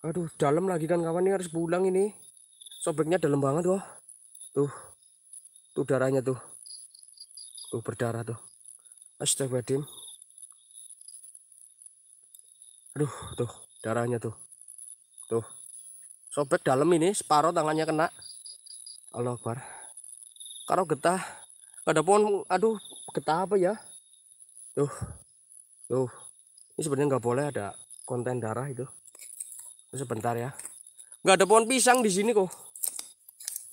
aduh dalam lagi kan kawan ini harus pulang ini sobeknya dalam banget tuh, tuh Tuh darahnya tuh. Tuh berdarah tuh. Astagfirullahaladzim. Aduh, tuh darahnya tuh. Tuh. Sobek dalam ini, separuh tangannya kena. Allah Akbar. Kalau getah, ada pohon, aduh, getah apa ya? Tuh. Tuh. Ini sebenarnya nggak boleh ada konten darah itu. Sebentar ya. Nggak ada pohon pisang di sini kok.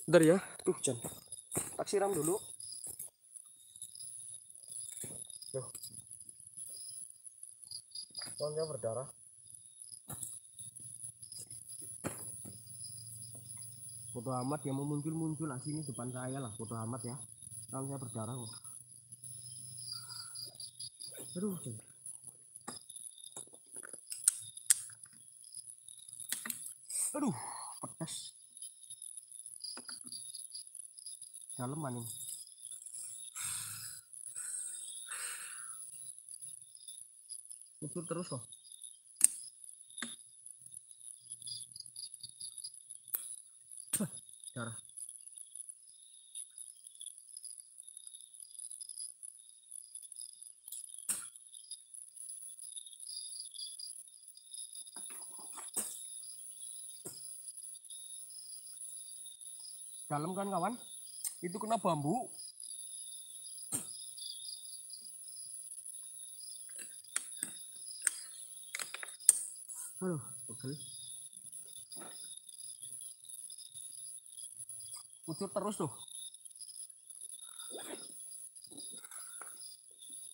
Bentar ya. Tuh, jangan tak siram dulu Tuh. Soalnya berdarah. Foto amat yang mau muncul-muncul lah sini depan saya lah foto amat ya. Soalnya berdarah kok. Aduh. Aduh, pedas. dalam ini ukur terus loh cara dalam kan kawan itu kena bambu Aduh, pegel. Kucur terus tuh.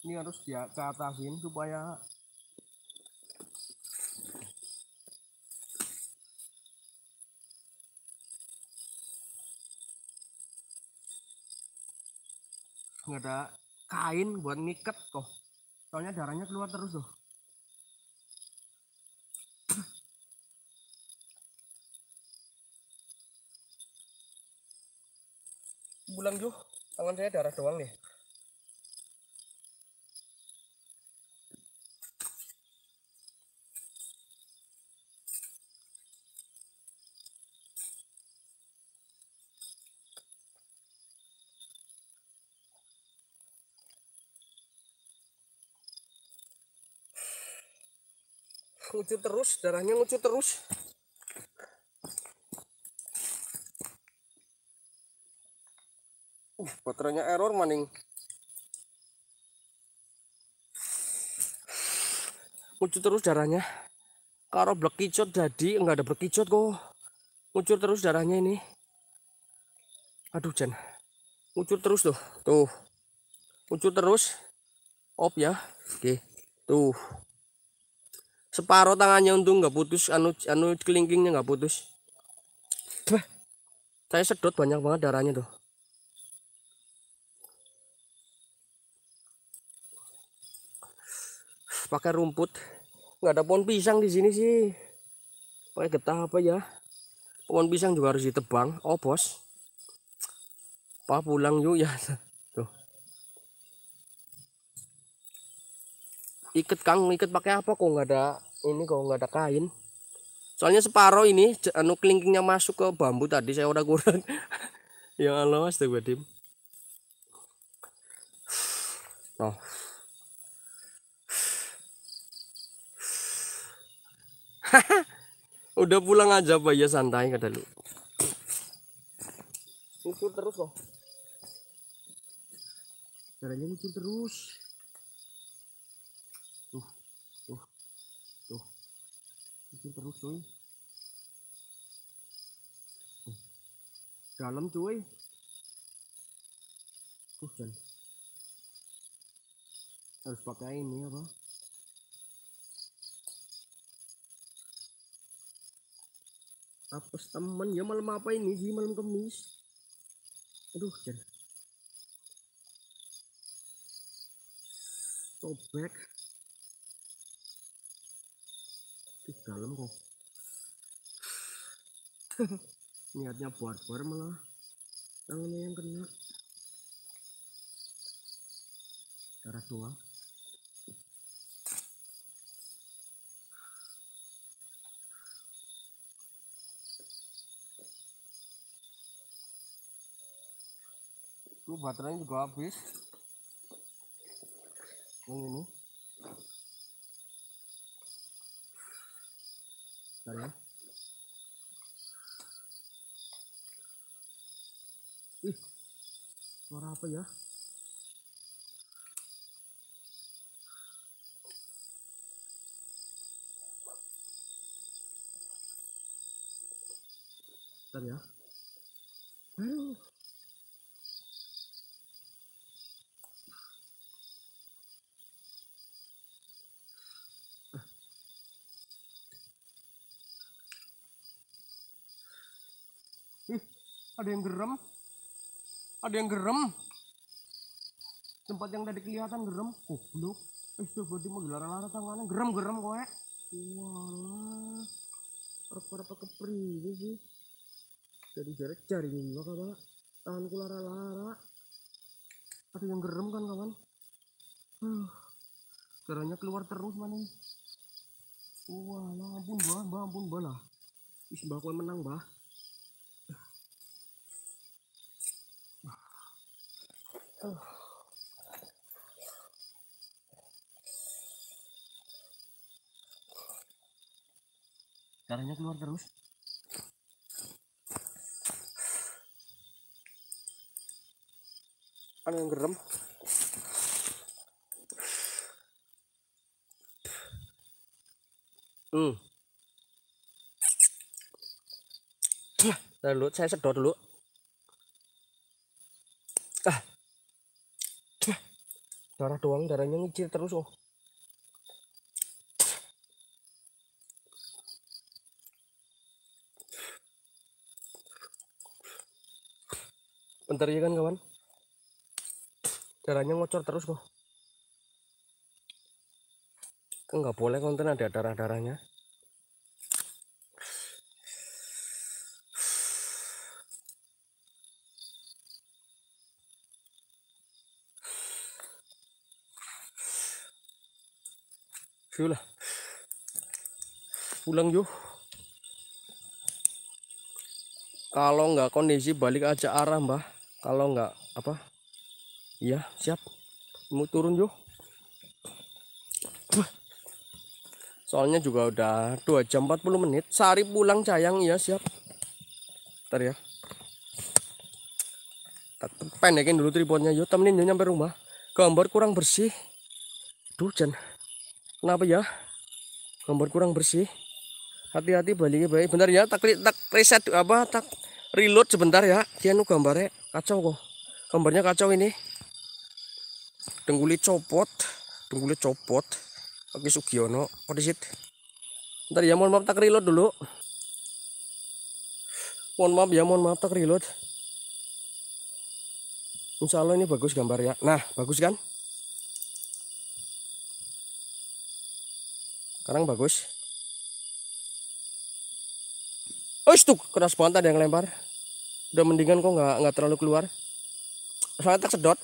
Ini harus dia ke supaya nggak ada kain buat ngiket kok soalnya darahnya keluar terus tuh bulan tuh tangan saya darah doang nih ngucur terus darahnya ngucur terus uh baterainya error maning Ngucur terus darahnya kalau berkicot jadi enggak ada berkicot kok ngucur terus darahnya ini aduh Jen. ngucur terus tuh tuh ngucur terus op ya oke tuh separuh tangannya untung nggak putus anu anu kelingkingnya nggak putus Bah, saya sedot banyak banget darahnya tuh pakai rumput nggak ada pohon pisang di sini sih pakai getah apa ya pohon pisang juga harus ditebang oh bos pak pulang yuk ya ikat kang ikat pakai apa kok nggak ada ini kok nggak ada kain soalnya separoh ini anu kelingkingnya masuk ke bambu tadi saya udah kurang ya Allah astagfirullahaladzim oh udah pulang aja pak ya santai kata lu muncul terus kok caranya muncul terus kecil terus cuy uh, dalam cuy hujan harus pakai ini apa apa temen ya malam apa ini sih malam kemis aduh hujan sobek dalam kok niatnya buat-buat malah tangannya yang kena darah tua tuh baterainya juga habis yang ini Bentar ya. Ih, suara apa ya? Bentar ya. Aduh. ada yang gerem ada yang gerem tempat yang tadi kelihatan gerem goblok lu itu berarti mau gelar lara tangannya gerem-gerem kowe walah apa-apa kepri, sih jadi jarak ini juga kawan tanganku lara-lara ada yang gerem kan kawan huh. caranya keluar terus mana wah ampun bah ampun bah lah ih bah menang bah tuh darahnya keluar terus ada yang geram hmm dan nah, dulu saya sedot dulu darah doang darahnya ngecil terus oh bentar ya kan kawan darahnya ngocor terus kok enggak boleh konten ada darah darahnya review lah pulang yuk kalau nggak kondisi balik aja arah mbah kalau nggak apa iya siap mau turun yuk soalnya juga udah 2 jam 40 menit sari pulang sayang iya siap ntar ya pendekin dulu tripodnya yuk temenin yuk nyampe rumah gambar kurang bersih duh jangan kenapa ya gambar kurang bersih hati-hati baliknya baik bentar ya tak tak reset apa tak reload sebentar ya dia anu gambarnya kacau kok gambarnya kacau ini dengkulit copot dengkulit copot Oke Sugiono it bentar ya mohon maaf tak reload dulu mohon maaf ya mohon maaf tak reload Insya Allah ini bagus gambar ya nah bagus kan Sekarang bagus. Oh, itu keras banget ada yang lempar. Udah mendingan kok nggak nggak terlalu keluar. Soalnya tak sedot.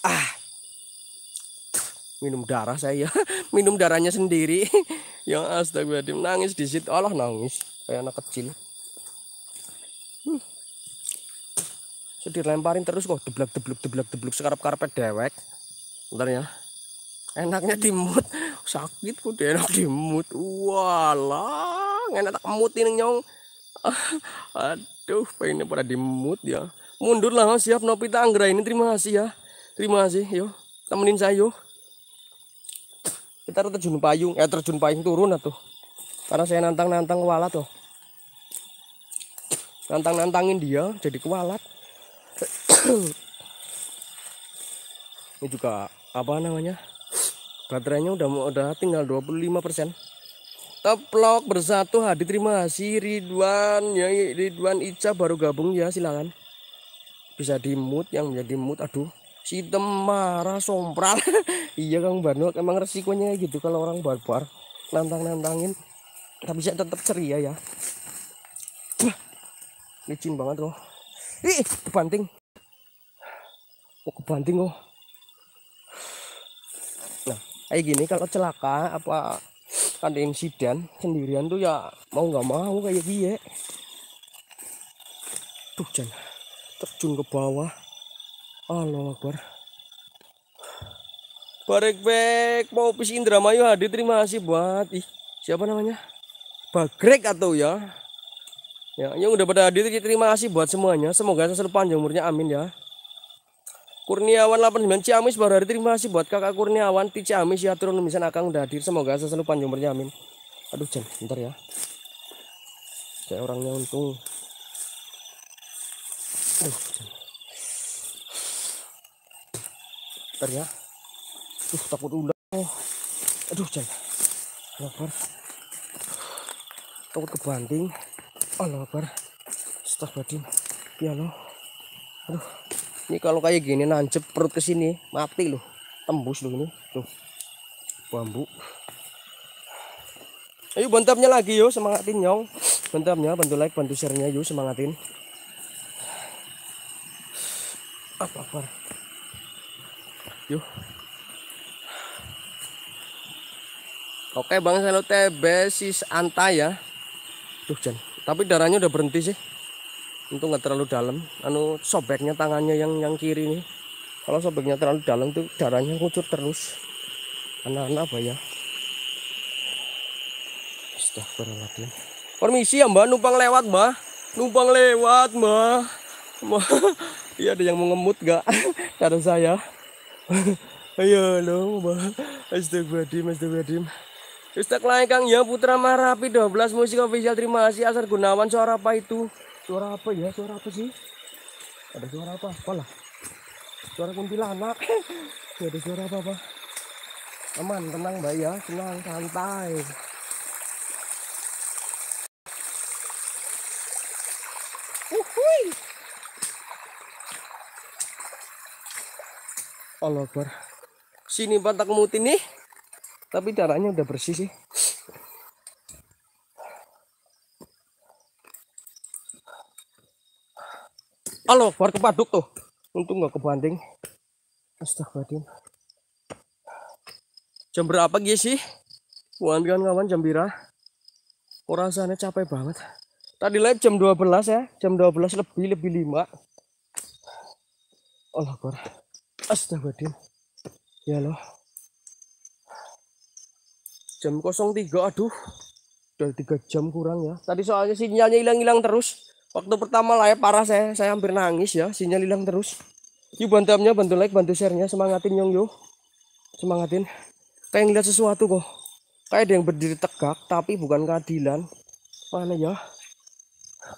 Ah, minum darah saya minum darahnya sendiri ya astagfirullahaladzim nangis di situ Allah nangis kayak anak kecil hmm. so, dilemparin terus kok Deblak, deblak, deblak, deblak. sekarap karpet dewek bentar ya enaknya dimut. mood sakit ku enak dimut walah enak tak emut ini nyong aduh pengen pada dimut ya mundur lah siap Nopita Anggra ini terima kasih ya terima kasih yo temenin saya yo kita terjun payung eh terjun payung turun atau karena saya nantang nantang walat loh nantang nantangin dia jadi kewalat ini juga apa namanya baterainya udah mau udah tinggal 25% teplok bersatu hadir terima kasih Ridwan ya Ridwan Ica baru gabung ya silakan bisa di mood yang menjadi mood aduh si temara sompral iya Kang Banul emang resikonya gitu kalau orang barbar nantang-nantangin tapi saya tetap ceria ya licin banget loh ih kebanting oh kebanting oh kayak gini kalau celaka apa ada insiden sendirian tuh ya mau nggak mau kayak biye tuh jen terjun ke bawah Allah Akbar Barek Bek mau pis Indramayu hadir terima kasih buat ih siapa namanya Bagrek atau ya ya yang udah pada hadir terima kasih buat semuanya semoga selalu panjang umurnya amin ya Kurniawan 89 Ciamis baru hari terima kasih buat kakak Kurniawan di Ciamis ya turun misalnya akang udah hadir semoga selalu panjang berjamin aduh jen bentar ya saya orangnya untung aduh jen bentar ya aduh takut ular aduh jen lapar takut kebanting oh lapar setelah badin lo aduh ini kalau kayak gini nancep perut ke sini mati loh tembus loh ini tuh bambu ayo bentapnya lagi yuk semangatin nyong bentapnya bantu like bantu sharenya yo semangatin ah, apa apa yuk oke bang selalu tebes antai ya tuh Jan tapi darahnya udah berhenti sih untung nggak terlalu dalam anu sobeknya tangannya yang yang kiri nih kalau sobeknya terlalu dalam tuh darahnya ngucur terus anak-anak apa ya Astagfirullahaladzim permisi ya mbak numpang lewat mbak numpang lewat mbak mbak iya ada yang mau ngemut gak karena saya ayo iya, lo mbak Astagfirullahaladzim Astagfirullahaladzim Ustaz Kang ya Putra Marapi 12 musik official terima kasih Asar Gunawan suara apa itu suara apa ya suara apa sih ada suara apa apalah suara kuntilanak ada suara apa apa aman tenang mbak ya tenang santai Uhuy. Allah Akbar. Sini bantak mutin nih. Tapi darahnya udah bersih sih. Halo, baru kepaduk tuh. Untung nggak kebanding. Astagfirullahaladzim. Jam berapa guys sih? Buat kawan kawan jam bira. Rasanya capek banget. Tadi live jam 12 ya. Jam 12 lebih, lebih 5. Allah Akbar. Astagfirullahaladzim. Ya loh. Jam 03. Aduh. Dari 3 jam kurang ya. Tadi soalnya sinyalnya hilang-hilang terus waktu pertama live ya, parah saya saya hampir nangis ya sinyal hilang terus yuk bantu amnya bantu like bantu sharenya semangatin yong yo semangatin kayak ngeliat sesuatu kok kayak ada yang berdiri tegak tapi bukan keadilan mana ya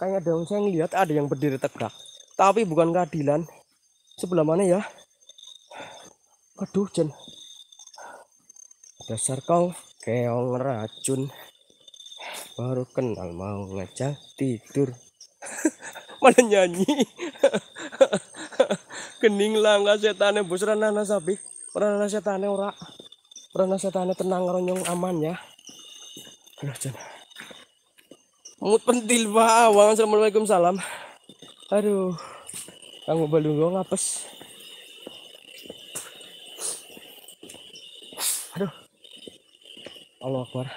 kayak ada yang saya ngeliat ada yang berdiri tegak tapi bukan keadilan sebelah mana ya aduh Jen dasar kau keong racun baru kenal mau ngajak tidur mana nyanyi kening langga setane rana nana sapi pernah setane ora pernah setane tenang ronyong aman ya aduh jen mut pentil pak wangan assalamualaikum salam aduh kamu balung gue ngapes aduh Allah Akbar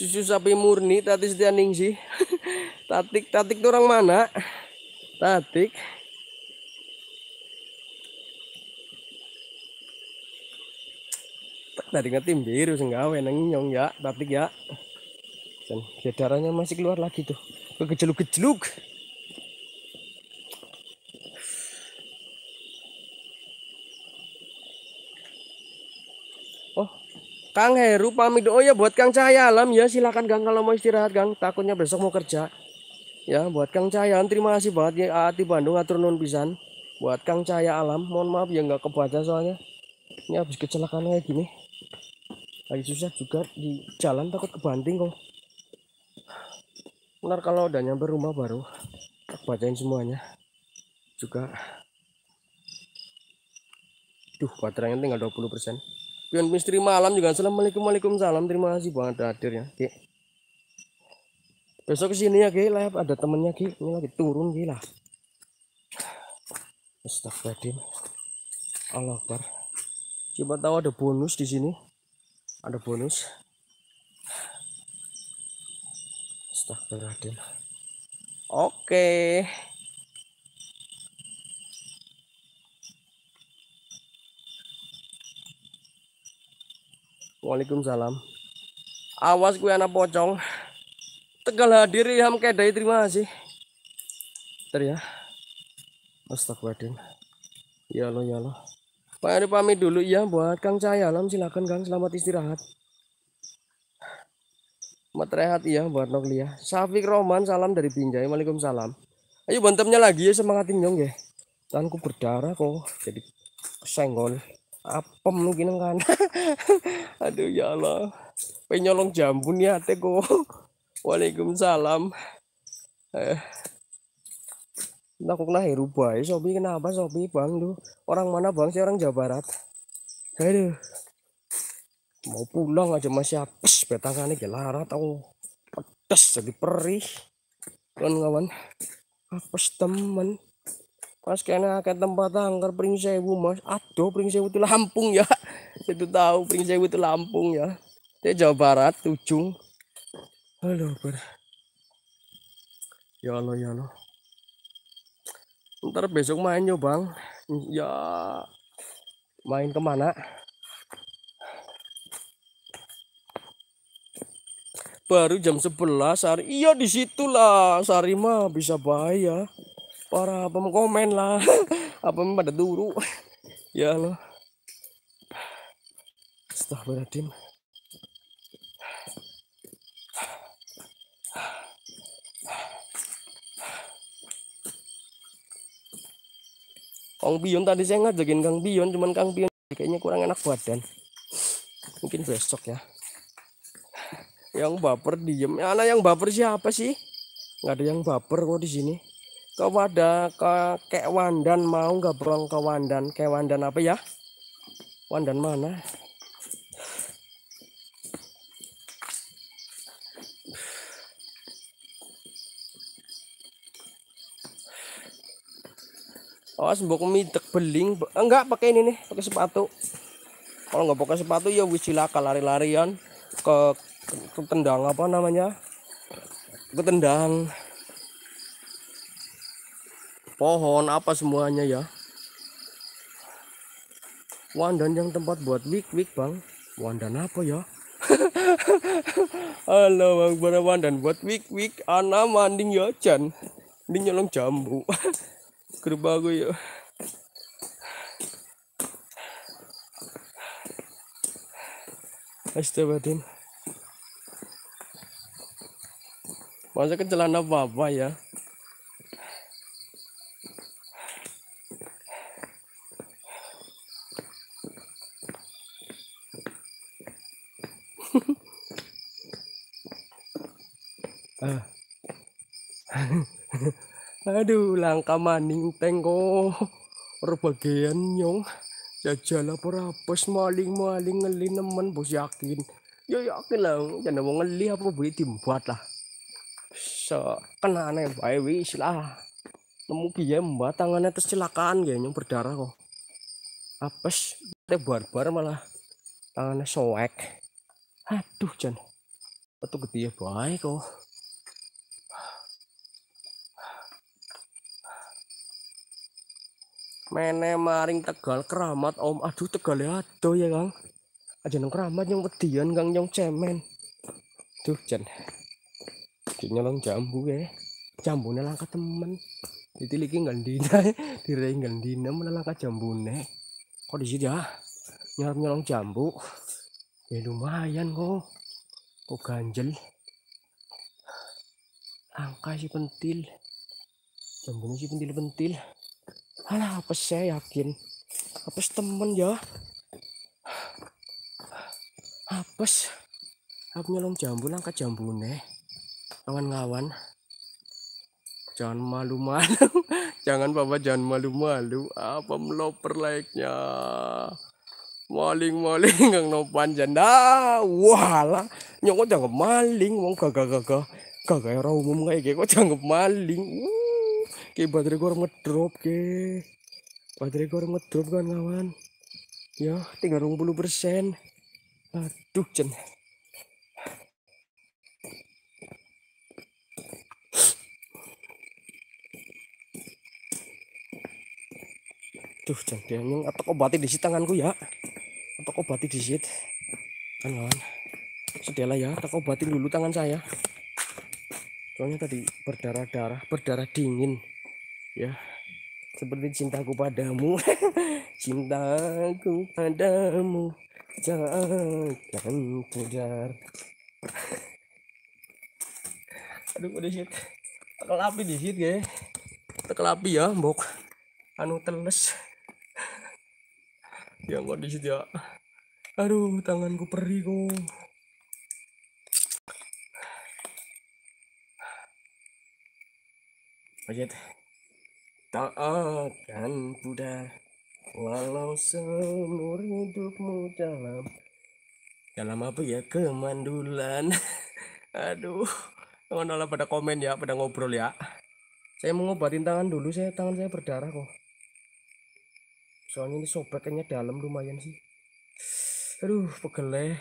susu sapi murni tatis tianingsi tatik tatik orang mana tatik dari ngetim biru senggawe neng nyong ya tatik ya dan ya darahnya masih keluar lagi tuh kejeluk kejeluk Kang Heru pamit. Oh ya buat Kang Cahaya Alam ya silakan Kang kalau mau istirahat Kang. Takutnya besok mau kerja. Ya buat Kang Cahaya terima kasih banget ya Ati Bandung atur nun pisan. Buat Kang Cahaya Alam mohon maaf ya nggak kebaca soalnya. Ini habis kecelakaan kayak gini. Lagi susah juga di jalan takut kebanting kok. Benar kalau udah nyampe rumah baru bacain semuanya juga duh baterainya tinggal 20% Pion misteri malam juga. Assalamualaikum waalaikumsalam. Terima kasih banget hadir ya, Ki. Besok kesini ya, Ki. lah ada temennya, Ki. Ini lagi turun, Ki lah. Astagfirullahaladzim. Allah Akbar. Coba tahu ada bonus di sini. Ada bonus. Astagfirullahaladzim. Oke. Okay. Waalaikumsalam. Awas gue anak pocong. Tegal hadir ilham kedai terima kasih. Ter ya. Astagfirullahaladzim. Ya Allah, ya Allah. Pak Ari pamit dulu ya buat Kang Alam. Silakan Kang, selamat istirahat. Matrehat rehat ya buat Noglia. Safik Roman, salam dari Binjai. Waalaikumsalam. Ayo bantemnya lagi ya semangatin nyong ya. Tanku berdarah kok. Jadi senggol apem lu gini kan aduh ya Allah penyolong nih hati ya, teko Waalaikumsalam eh aku kena heru bayi sobi kenapa sobi bang lu orang mana bang sih orang Jawa Barat aduh mau pulang aja masih apes ya, betangannya gelara tau pedes jadi perih kawan-kawan apes temen pas kena ke tempat angker pring sewu mas aduh pring sewu itu Lampung ya itu tahu pring sewu itu Lampung ya itu Jawa Barat ujung halo ber ya Allah ya Allah ntar besok main yo bang ya main kemana baru jam 11 hari iya disitulah Sari mah bisa bahaya para pemkomen lah apa pada dulu, ya Allah tim. Kang Bion tadi saya ngajakin Kang Bion cuman Kang Bion kayaknya kurang enak badan mungkin besok ya yang baper diem anak yang baper siapa sih nggak ada yang baper kok di sini kepada ke Wandan mau nggak Wandan kewandan Wandan apa ya wandan mana Oh, sembuh midek beling enggak pakai ini nih pakai sepatu kalau nggak pakai sepatu ya wis silakan lari-larian ke, ke tendang apa namanya ke tendang pohon apa semuanya ya Wandan yang tempat buat wik-wik bang Wandan apa ya Halo bang Bara Wandan buat wik-wik Anak manding ya Chan Ini nyolong jambu Kerbau ya Astagfirullahaladzim Masa ke celana apa ya Aduh, langka maning tengko. Perbagian nyong. Jajal apa rapes maling-maling ngeli nemen bos yakin. Ya yakin lah, jangan mau ngeli apa boleh dibuat lah. Sekenane bae wis lah. Nemu piye mbak tangannya tercelakaan ya nyong berdarah kok. Apes, teh barbar malah tangannya soek. Aduh, Jan. Atau gede baik kok. mene maring tegal keramat om aduh tegal ya aduh ya kang aja nang keramat yang pedian kang yang cemen tuh jen nyolong jambu ya jambune langka temen ditiliki gandina eh. dirai gandina malah langka jambune sini ya nyolong nyolong jambu ya lumayan kok kok ganjel langka si pentil jambunya si pentil pentil alah apa saya yakin apa temen ya apes aku nyolong jambu langkah jambu nih kawan-kawan jangan malu-malu jangan bapak jangan malu-malu apa meloper laiknya maling-maling kang nopan janda walah nyokot jangan maling mau gagah-gagah gagah era umum kayak gitu jangan maling Oke, baterai gua ngedrop, ke. Baterai gua ngedrop kan kawan. Ya, tinggal persen Aduh, jen. jen, jangan ngomong atau obati di sini tanganku ya. Atau obati di sini. Kan kawan. Sedialah ya, atau obatin dulu tangan saya. Soalnya tadi berdarah-darah, berdarah dingin ya seperti cintaku padamu cintaku padamu jangan kejar aduh udah shit tekel api di shit guys tekel ya mbok anu teles ya nggak di shit ya aduh tanganku perih kok Wajit akan Buddha Walau seumur hidupmu dalam Dalam apa ya? Kemandulan Aduh Teman-teman pada komen ya, pada ngobrol ya Saya mau ngobatin tangan dulu, saya tangan saya berdarah kok Soalnya ini sobeknya dalam lumayan sih Aduh, pegeleh ya.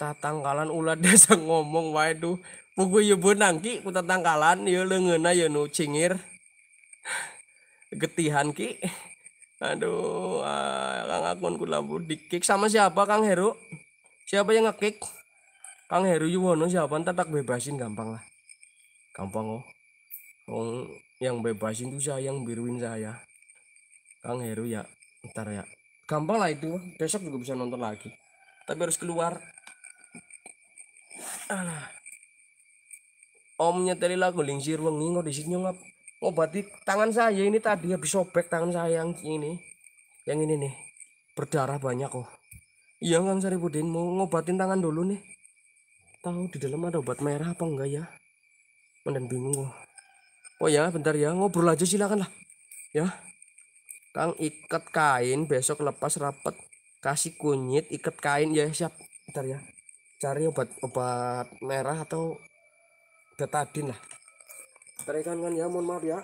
tatangkalan ulat desa ngomong waduh. buku ya ki, nangki ku tatangkalan ye ya, leungeuna ya, nu cingir Getihan Ki. Aduh, ah, Kang Akun kula dikik sama siapa Kang Heru? Siapa yang ngekick? Kang Heru Yuwono siapa? Ntar tak bebasin gampang lah. Gampang oh. oh yang bebasin tuh saya yang biruin saya. Kang Heru ya, ntar ya. Gampang lah itu, besok juga bisa nonton lagi. Tapi harus keluar. Alah. Omnya tadi lagu lingsir wengi kok di ngap obati oh, tangan saya ini tadi habis sobek tangan saya yang ini yang ini nih berdarah banyak kok oh. iya Kang Saripudin mau ngobatin tangan dulu nih tahu di dalam ada obat merah apa enggak ya Mending bingung kok oh. oh ya bentar ya ngobrol aja silakan lah ya Kang ikat kain besok lepas rapet kasih kunyit ikat kain ya siap bentar ya cari obat obat merah atau betadin lah Terikan kan ya mohon maaf ya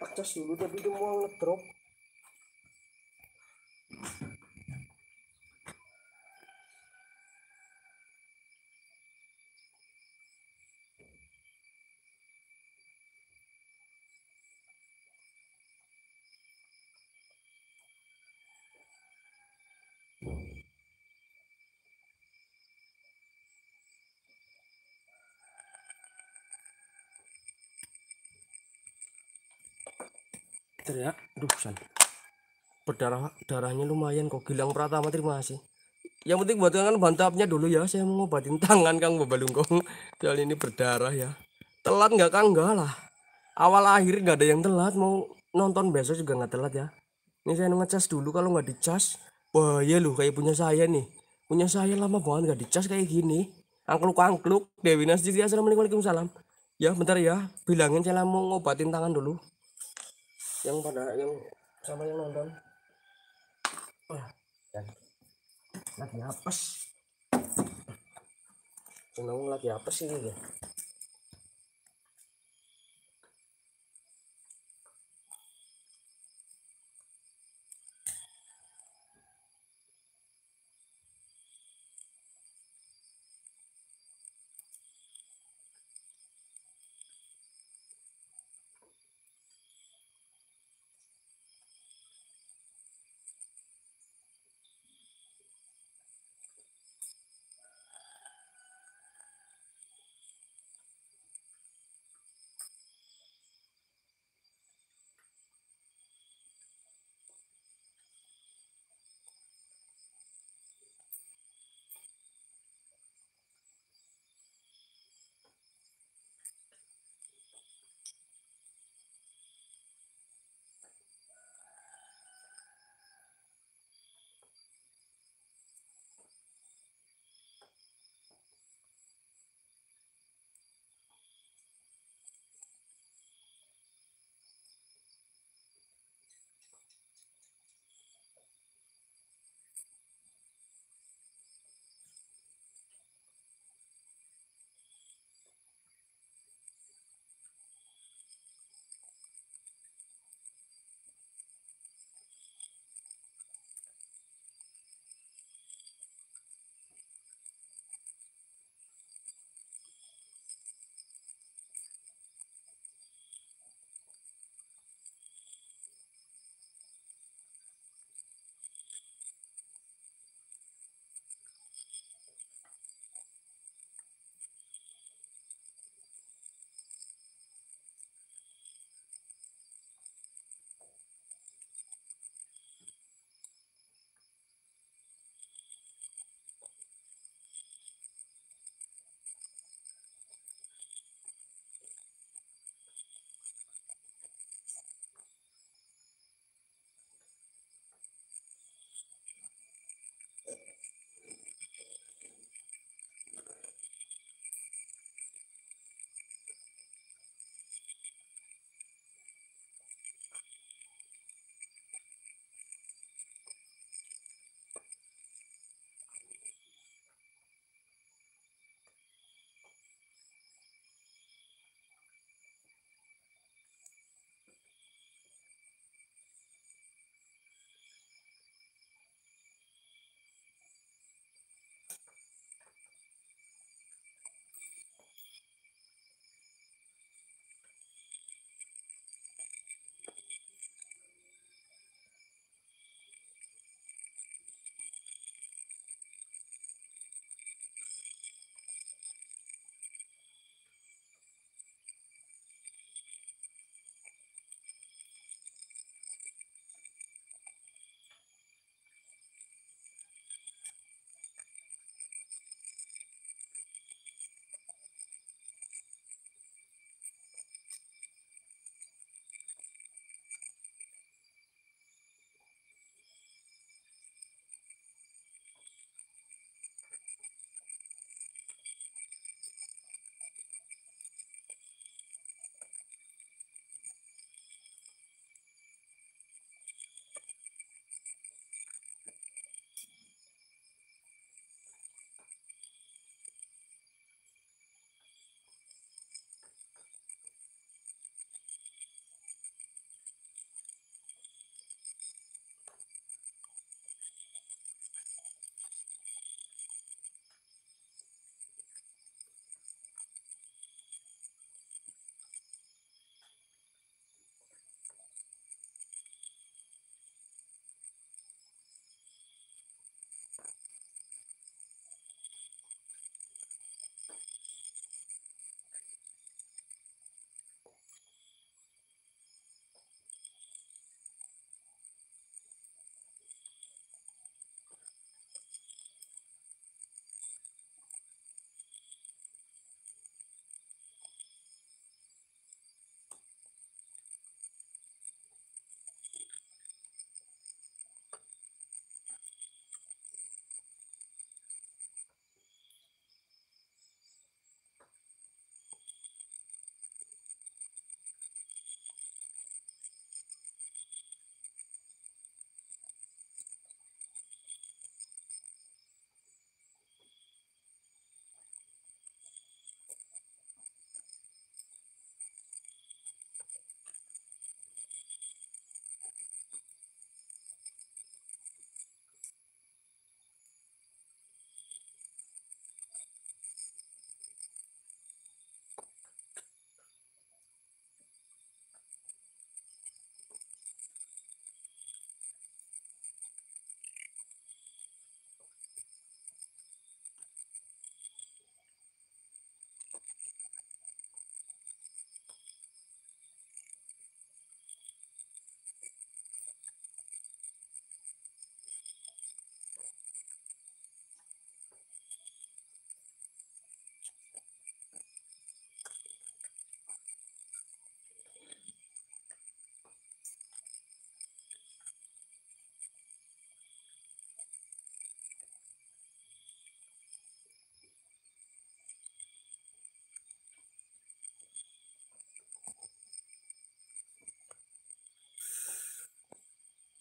tak cas dulu tapi itu mau ngedrop teriak dusan berdarah darahnya lumayan kok Gilang Pratama terima kasih yang penting buat tangan bantapnya dulu ya saya mau ngobatin tangan Kang Babalungkong soal ini berdarah ya telat nggak Kang nggak lah awal akhir nggak ada yang telat mau nonton besok juga nggak telat ya ini saya ngecas dulu kalau nggak dicas wah bahaya loh kayak punya saya nih punya saya lama banget nggak dicas kayak gini angkluk angkluk Dewi Nasdiri ya, assalamualaikum salam ya bentar ya bilangin saya mau ngobatin tangan dulu yang pada yang sama yang nonton wah ya. lagi apes senang lagi apes sih ya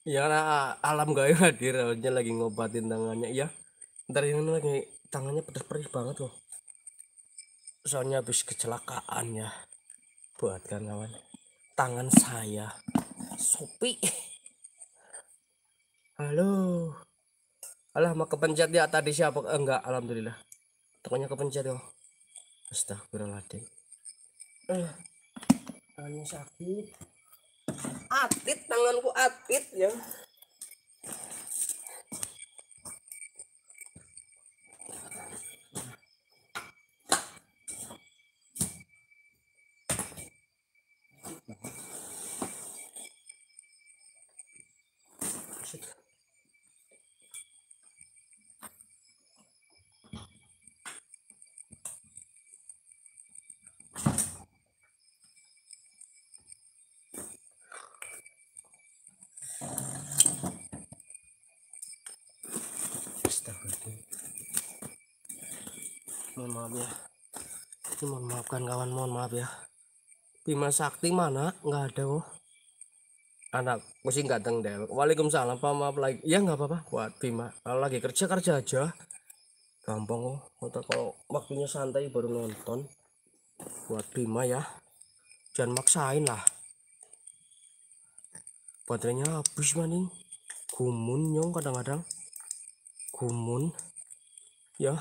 ya karena ah, alam gak hadir aja lagi ngobatin tangannya ya ntar ini lagi tangannya pedas perih banget loh soalnya habis kecelakaan ya buat kan kawan tangan saya sopi halo alah mau kepencet ya tadi siapa eh, enggak alhamdulillah tangannya kepencet loh astagfirullahaladzim eh tangannya sakit atit tanganku atit ya maaf ya ini mohon maafkan kawan mohon maaf ya Bima Sakti mana nggak ada kok oh. anak mesti ganteng deh Waalaikumsalam Pak maaf lagi ya nggak apa-apa buat Bima kalau lagi kerja kerja aja gampang kok oh. atau kalau waktunya santai baru nonton buat Bima ya jangan maksain lah baterainya habis maning gumun nyong kadang-kadang gumun ya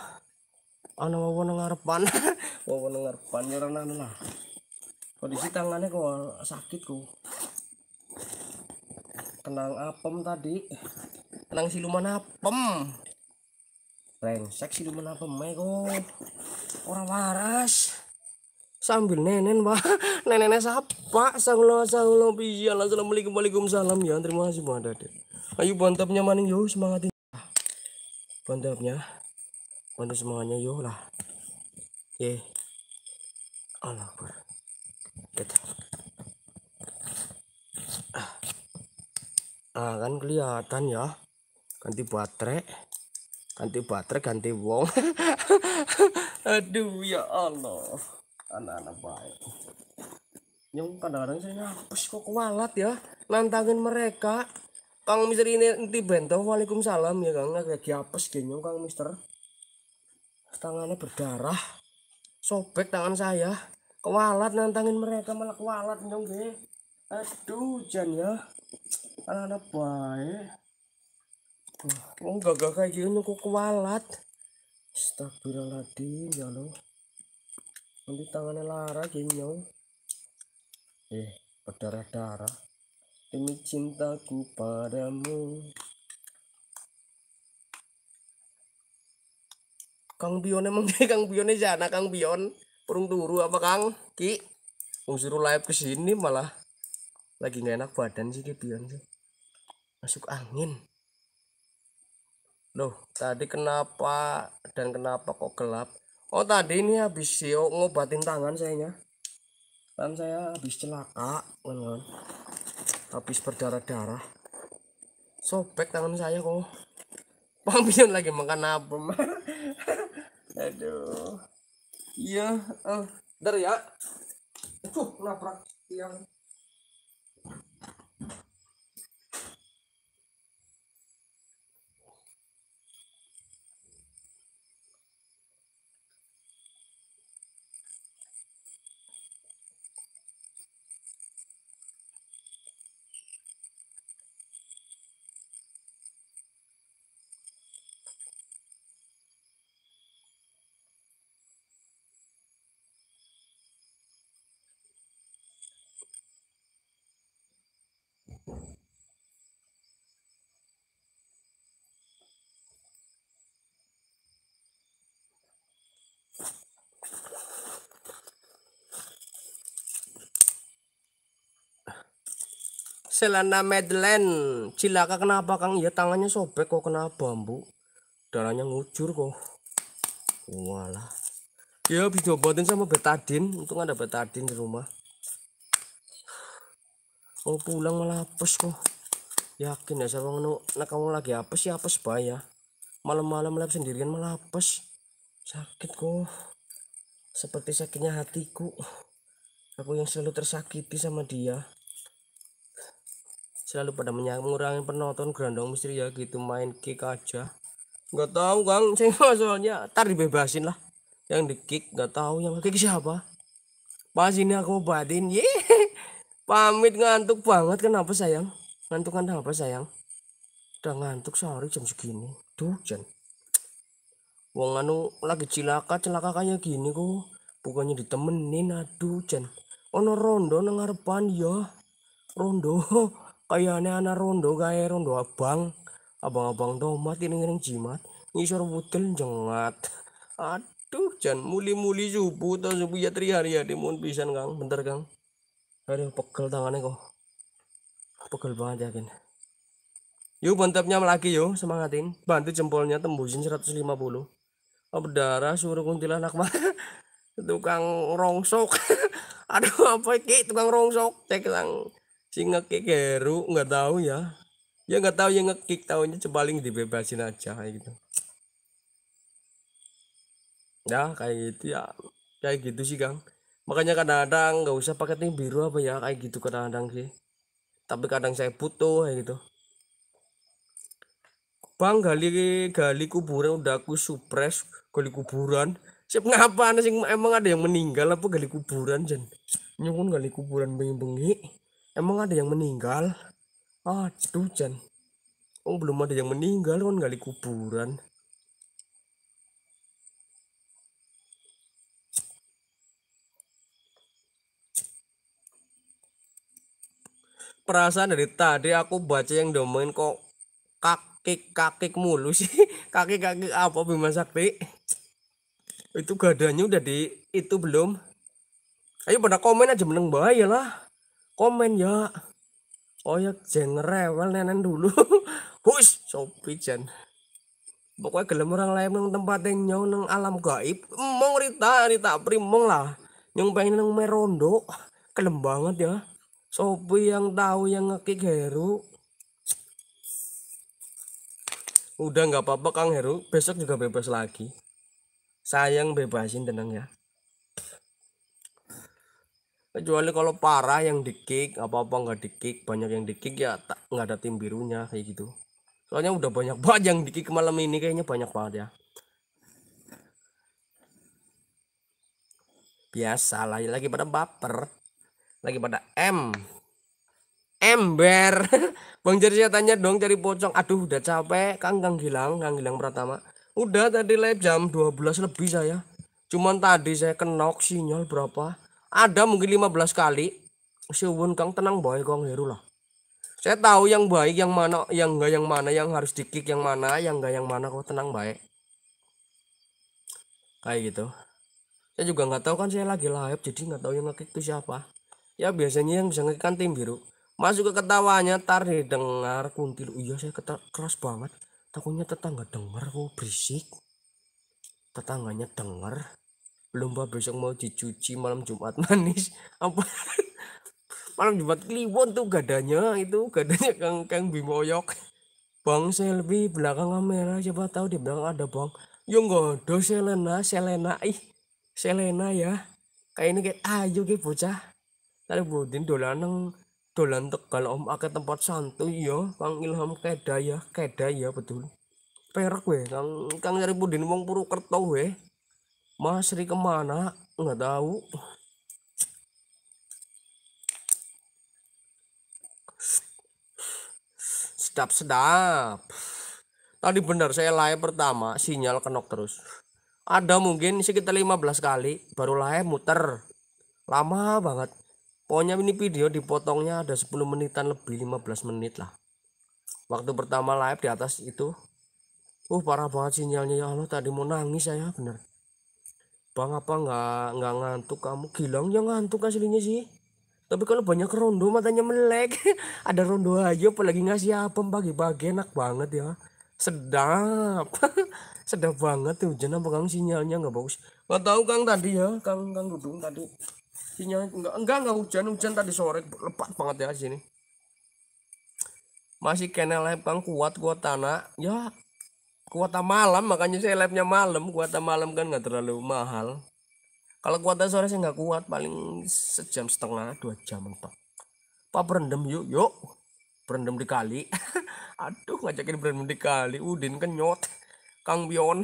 ana nang ngarepan nang ngarepan nyeran ya anu lah kondisi tangannya kok sakit ku kenang apem tadi kenang siluman apem seksi siluman apem meko orang waras sambil nenen wah, nenene sapa sanglo sanglo piyan assalamualaikum waalaikumsalam ya terima kasih buat ada ayo bantapnya maning yo semangatin bantapnya Mana semuanya lah Ye. Allah ber Kita. Ah. ah kan kelihatan ya. Ganti baterai. Ganti baterai, ganti wong. Aduh ya Allah. Anak-anak baik. Yang kadang-kadang saya ngapus kok kualat ya. Nantangin mereka. Kang Mister ini nanti bentuk Waalaikumsalam ya Kang. Lagi apes kayaknya Kang Mister tangannya berdarah sobek tangan saya kewalat nantangin mereka malah kewalat dong deh aduh hujan ya anak-anak baik Wong oh, gagah kayak gini kok kewalat Astagfirullahaladzim ya lo nanti tangannya lara gini ya. eh berdarah-darah demi cintaku padamu Kang Bion emang dia Kang Bion aja anak Kang Bion perung turu apa Kang Ki mau suruh live kesini malah lagi nggak enak badan sih Ki Bion sih masuk angin loh tadi kenapa dan kenapa kok gelap oh tadi ini habis sih ngobatin tangan sayanya tangan saya habis celaka habis berdarah-darah sobek tangan saya kok Bang lagi makan apa mah? Aduh. Iya, eh, uh, ya. Cuk, nabrak yang Selena Madeleine. Cilaka kenapa Kang? Ya tangannya sobek kok kenapa, Bu? Darahnya ngucur kok. Walah. Ya bisa buatin sama betadin. Untung ada betadin di rumah. Oh pulang malah apes kok. Yakin ya saya ngono nah kamu lagi apes ya apes ya. Malam-malam lab sendirian malah apes. Sakit kok. Seperti sakitnya hatiku. Aku yang selalu tersakiti sama dia selalu pada mengurangi penonton gerondong misteri ya gitu main kick aja nggak tahu kang saya soalnya tar dibebasin lah yang di kick nggak tahu yang kick siapa pas ini aku badin ye pamit ngantuk banget kenapa sayang ngantuk kenapa sayang udah ngantuk sore jam segini tuh jen wong anu lagi cilaka celaka kayak gini kok bukannya ditemenin aduh jan ono rondo nengarpan ya rondo kayane anak rondo kayak rondo abang abang-abang tomat ini ngereng jimat ngisor butel jengat aduh jan muli-muli subuh tau subuh ya tri hari ya dimun pisan kang bentar kang aduh pegel tangannya kok pegel banget ya kan yuk bantapnya lagi yuk semangatin bantu jempolnya tembusin 150 oh, berdarah suruh kuntilanak mah tukang rongsok aduh apa ini tukang rongsok cek sang si ngekik Heru nggak tahu ya ya nggak tahu yang ngekik tahunya paling dibebasin aja kayak gitu ya kayak gitu ya kayak gitu sih Kang makanya kadang-kadang nggak usah pakai tim biru apa ya kayak gitu kadang-kadang sih tapi kadang saya butuh kayak gitu Bang gali gali kuburan udah aku supres gali kuburan. Siap ngapa sih emang ada yang meninggal apa gali kuburan jen? nyungun gali kuburan bengi-bengi. Emang ada yang meninggal? Ah, Jan. Oh, belum ada yang meninggal, kan gali kuburan. Perasaan dari tadi aku baca yang domain kok kakek kakek mulu sih kakek kakek apa Bima Sakti itu gadanya udah di itu belum ayo pada komen aja meneng bahaya lah komen ya oh, ya jen rewel nenen dulu hush, sopi jen, pokoknya gelem orang lain yang tempat yang nyong yang alam gaib mau rita rita primong lah yang pengen yang merondo gelem banget ya sopi yang tahu yang ngekik heru udah nggak apa-apa Kang Heru besok juga bebas lagi sayang bebasin tenang ya kecuali kalau parah yang dikick apa apa nggak dikick banyak yang dikick kick ya tak nggak ada tim birunya kayak gitu soalnya udah banyak banget yang dikick malam ini kayaknya banyak banget ya biasa lagi lagi pada baper lagi pada M ember Bang Jari saya tanya dong cari pocong aduh udah capek Kang Kang hilang Kang hilang pertama udah tadi live jam 12 lebih saya cuman tadi saya kenok sinyal berapa ada mungkin 15 kali siwun kang tenang boy kong heru lah saya tahu yang baik yang mana yang enggak yang mana yang harus dikik yang mana yang enggak yang mana kok tenang baik kayak gitu saya juga nggak tahu kan saya lagi live jadi nggak tahu yang ngekik itu siapa ya biasanya yang bisa ngekik kan tim biru masuk ke ketawanya tar dengar kuntil oh iya saya ketar, keras banget takutnya tetangga dengar kok berisik tetangganya dengar belum pak besok mau dicuci malam Jumat manis apa malam Jumat kliwon tuh gadanya itu gadanya kang kang bimoyok bang selfie belakang kamera coba tahu di belakang ada bang yo nggak ada Selena Selena ih Selena ya kayak ini kayak ayo ah, kayak bocah tadi bodin dolan neng dolan tegal om ke tempat santuy yo ya. kang Ilham keda ya keda ya betul perak weh kang kang nyari budin wong Purwokerto weh Masri kemana? Nggak tahu. Sedap-sedap. Tadi benar saya live pertama sinyal kenok terus. Ada mungkin sekitar 15 kali baru live muter. Lama banget. Pokoknya ini video dipotongnya ada 10 menitan lebih 15 menit lah. Waktu pertama live di atas itu. Uh parah banget sinyalnya ya Allah tadi mau nangis saya benar. Bang apa nggak nggak ngantuk kamu? Gilang yang ngantuk aslinya sih. Tapi kalau banyak rondo matanya melek. Ada rondo aja apalagi ngasih apa? pagi bagi enak banget ya. Sedap. Sedap banget tuh hujan apa Kang sinyalnya nggak bagus. Nggak tahu Kang tadi ya, Kang Kang Dudung tadi. Sinyal enggak enggak enggak hujan, hujan tadi sore lebat banget ya sini. Masih kenal Kang kuat kuat tanah. Ya, kuota malam makanya saya live nya malam kuota malam kan nggak terlalu mahal kalau kuota sore saya nggak kuat paling sejam setengah dua jam mentok pak berendam yuk yuk berendam di kali aduh ngajakin berendam di kali udin kenyot kang bion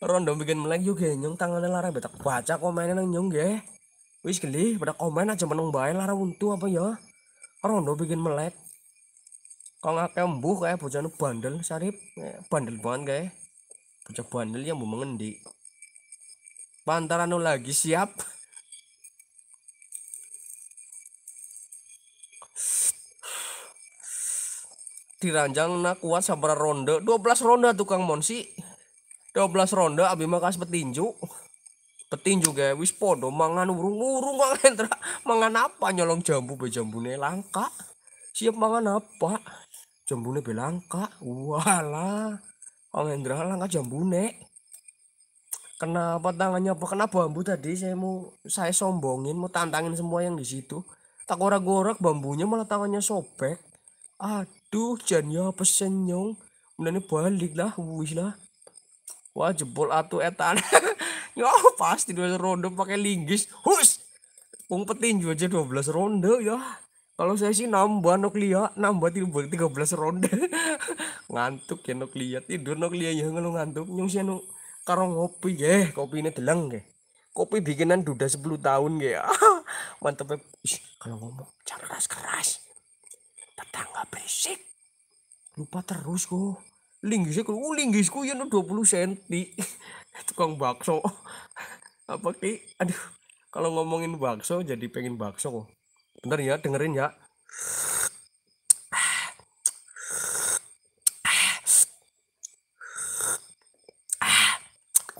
rondo bikin melek juga nyong tangannya lara betak baca komennya nang nyong ya wis geli pada komen aja menung bae lara untu apa ya rondo bikin melek kalau kayak embuh kayak bocah bandel sarip bandel banget kayak bocah bandel yang mau mengendi pantaran anu lagi siap diranjang nak kuat sabar ronde 12 ronde tukang monsi 12 ronde abis makas petinju petinju guys wis podo mangan urung-urung mangan apa nyolong jambu be jambune langka siap mangan apa jambune belangka walah Om Hendra langka jambune kenapa tangannya apa kena bambu tadi saya mau saya sombongin mau tantangin semua yang di situ tak gorak-gorak bambunya malah tangannya sobek aduh jadinya apa senyum? kemudian balik lah wis lah wah jebol atu etan ya pasti 12 ronde pakai linggis hus Pung petinju aja belas ronde ya kalau saya sih nambah nuklia, nambah tiga belas ronde. ngantuk ya nuklia, tidur nuklia ya ngeluh ngantuk. Nyung sih nu karo ngopi ya, kopi ini delang ya. Kopi bikinan duda sepuluh tahun ya. Mantep kalau ngomong jangan keras-keras. Tetangga berisik. Lupa terus kok. Linggis aku oh, linggis ku ya nu 20 senti. Tukang bakso. Apa ki? Aduh, kalau ngomongin bakso jadi pengen bakso kok. Bentar ya, dengerin ya.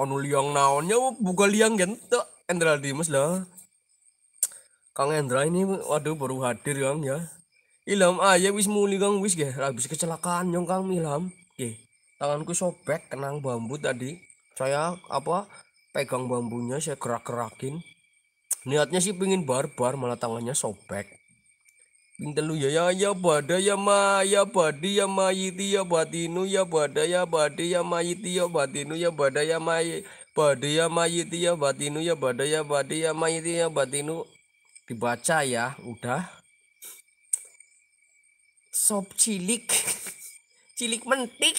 Anu liang naonnya buka liang gento Endra Dimas lah. Kang Endra ini waduh baru hadir yang ya. Ilham aja ah, iya, wis muli kang wis ge ya. habis kecelakaan yang kang Ilham. Oke tanganku sobek kenang bambu tadi. Saya apa pegang bambunya saya gerak-gerakin niatnya sih pingin barbar malah tangannya sobek lu ya ya ya bada ya ma ya badi ya mayiti ya batinu ya bada ya badi ya mayiti ya batinu ya bada ya may badi ya mayiti ya batinu ya bada ya badi ya mayiti ya batinu dibaca ya udah sob cilik cilik mentik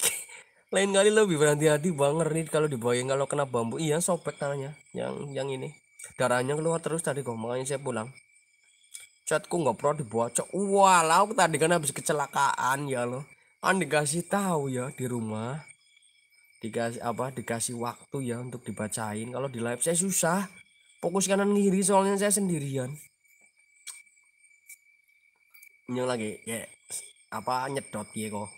lain kali lebih berhati-hati banget nih kalau dibayang kalau kena bambu iya sobek tangannya yang yang ini darahnya keluar terus tadi kok makanya saya pulang chatku nggak pernah dibocok walau tadi kan habis kecelakaan ya loh kan dikasih tahu ya di rumah dikasih apa dikasih waktu ya untuk dibacain kalau di live saya susah fokus kanan kiri soalnya saya sendirian ini lagi ya apa nyedot ya kok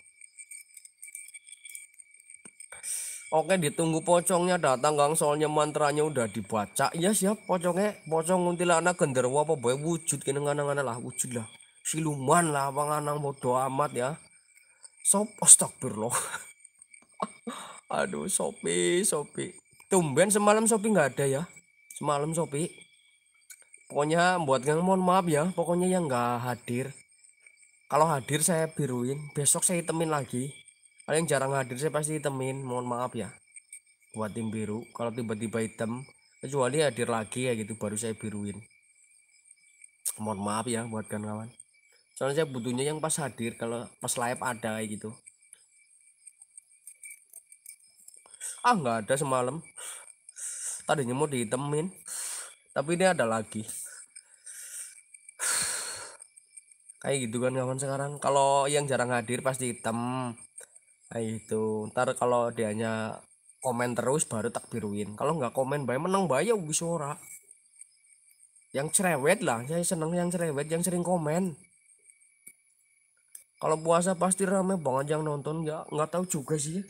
Oke ditunggu pocongnya datang Gang soalnya mantranya udah dibaca. Ya siap pocongnya pocong anak genderwo apa boy wujud kena nganang lah wujud lah. Siluman lah mau bodoh amat ya. Sop astagfirullah. Aduh Sopi Sopi. Tumben semalam Sopi nggak ada ya. Semalam Sopi. Pokoknya buat Gang mohon maaf ya. Pokoknya yang nggak hadir. Kalau hadir saya biruin. Besok saya temin lagi paling jarang hadir saya pasti hitemin mohon maaf ya buat tim biru kalau tiba-tiba hitam kecuali hadir lagi ya gitu baru saya biruin mohon maaf ya buat kawan-kawan soalnya saya butuhnya yang pas hadir kalau pas live ada kayak gitu ah nggak ada semalam tadinya mau ditemin tapi ini ada lagi kayak gitu kan kawan sekarang kalau yang jarang hadir pasti hitam Nah, itu ntar kalau dianya komen terus baru takbiruin. kalau nggak komen bayi menang bayi ugi suara. yang cerewet lah saya seneng yang cerewet yang sering komen kalau puasa pasti rame banget yang nonton ya nggak tahu juga sih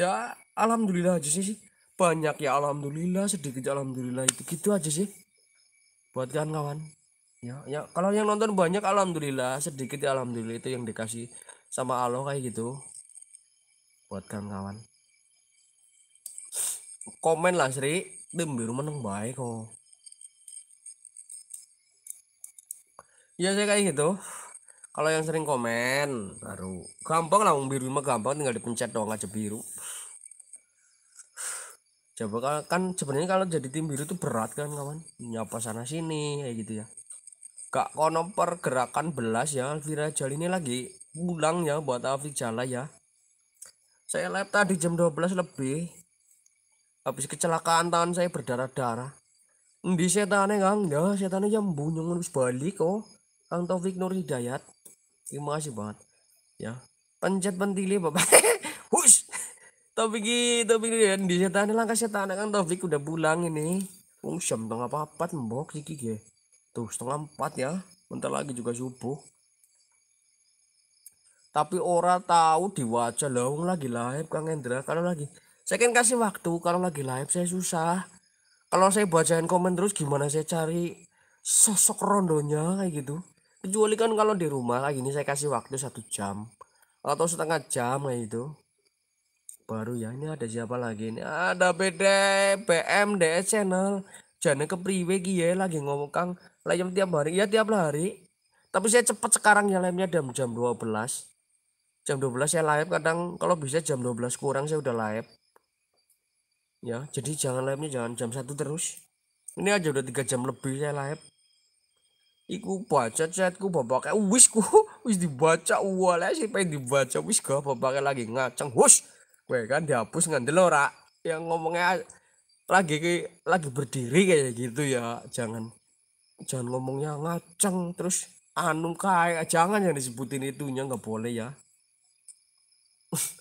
ya alhamdulillah aja sih banyak ya alhamdulillah sedikit ya alhamdulillah itu gitu aja sih buat kan kawan ya ya kalau yang nonton banyak alhamdulillah sedikit ya alhamdulillah itu yang dikasih sama Allah kayak gitu buat kawan-kawan komen lah Sri dem biru menang baik kok ya saya kayak gitu kalau yang sering komen baru gampang lah biru mah gampang tinggal dipencet doang aja biru coba kan sebenarnya kalau jadi tim biru itu berat kan kawan nyapa sana sini kayak gitu ya gak kono pergerakan belas ya Alvira Jali ini lagi pulang ya buat Alvira Jala ya saya lab tadi jam 12 lebih. Habis kecelakaan tangan saya berdarah-darah. Di setannya Kang, ya setannya jam bunyung harus balik oh. Kang Taufik Nur Hidayat. Terima kasih banget. Ya. Pencet pentili Bapak. Hus. Taufik Taufik di setannya langkah setannya Kang Taufik udah pulang ini. Wong jam tengah apa-apa mbok sih ge. Tuh setengah empat ya. Bentar lagi juga subuh tapi ora tahu di wajah lawang lagi live Kang Hendra kalau lagi saya kan kasih waktu kalau lagi live saya susah kalau saya bacain komen terus gimana saya cari sosok rondonya kayak gitu kecuali kan kalau di rumah kayak gini saya kasih waktu satu jam atau setengah jam kayak itu baru ya ini ada siapa lagi ini ada BD BM DS channel jangan ke priwe ya lagi ngomong Kang live tiap hari ya tiap hari tapi saya cepat sekarang ya live jam jam 12 jam 12 saya live kadang kalau bisa jam 12 kurang saya udah live ya jadi jangan live nya jangan jam satu terus ini aja udah tiga jam lebih saya live iku baca chatku bapak kayak wis ku wis dibaca wala sih pengen dibaca wis gak bapak lagi ngaceng hus gue kan dihapus ngandel ora yang ngomongnya lagi lagi berdiri kayak gitu ya jangan jangan ngomongnya ngaceng terus anu kayak jangan yang disebutin itunya nggak boleh ya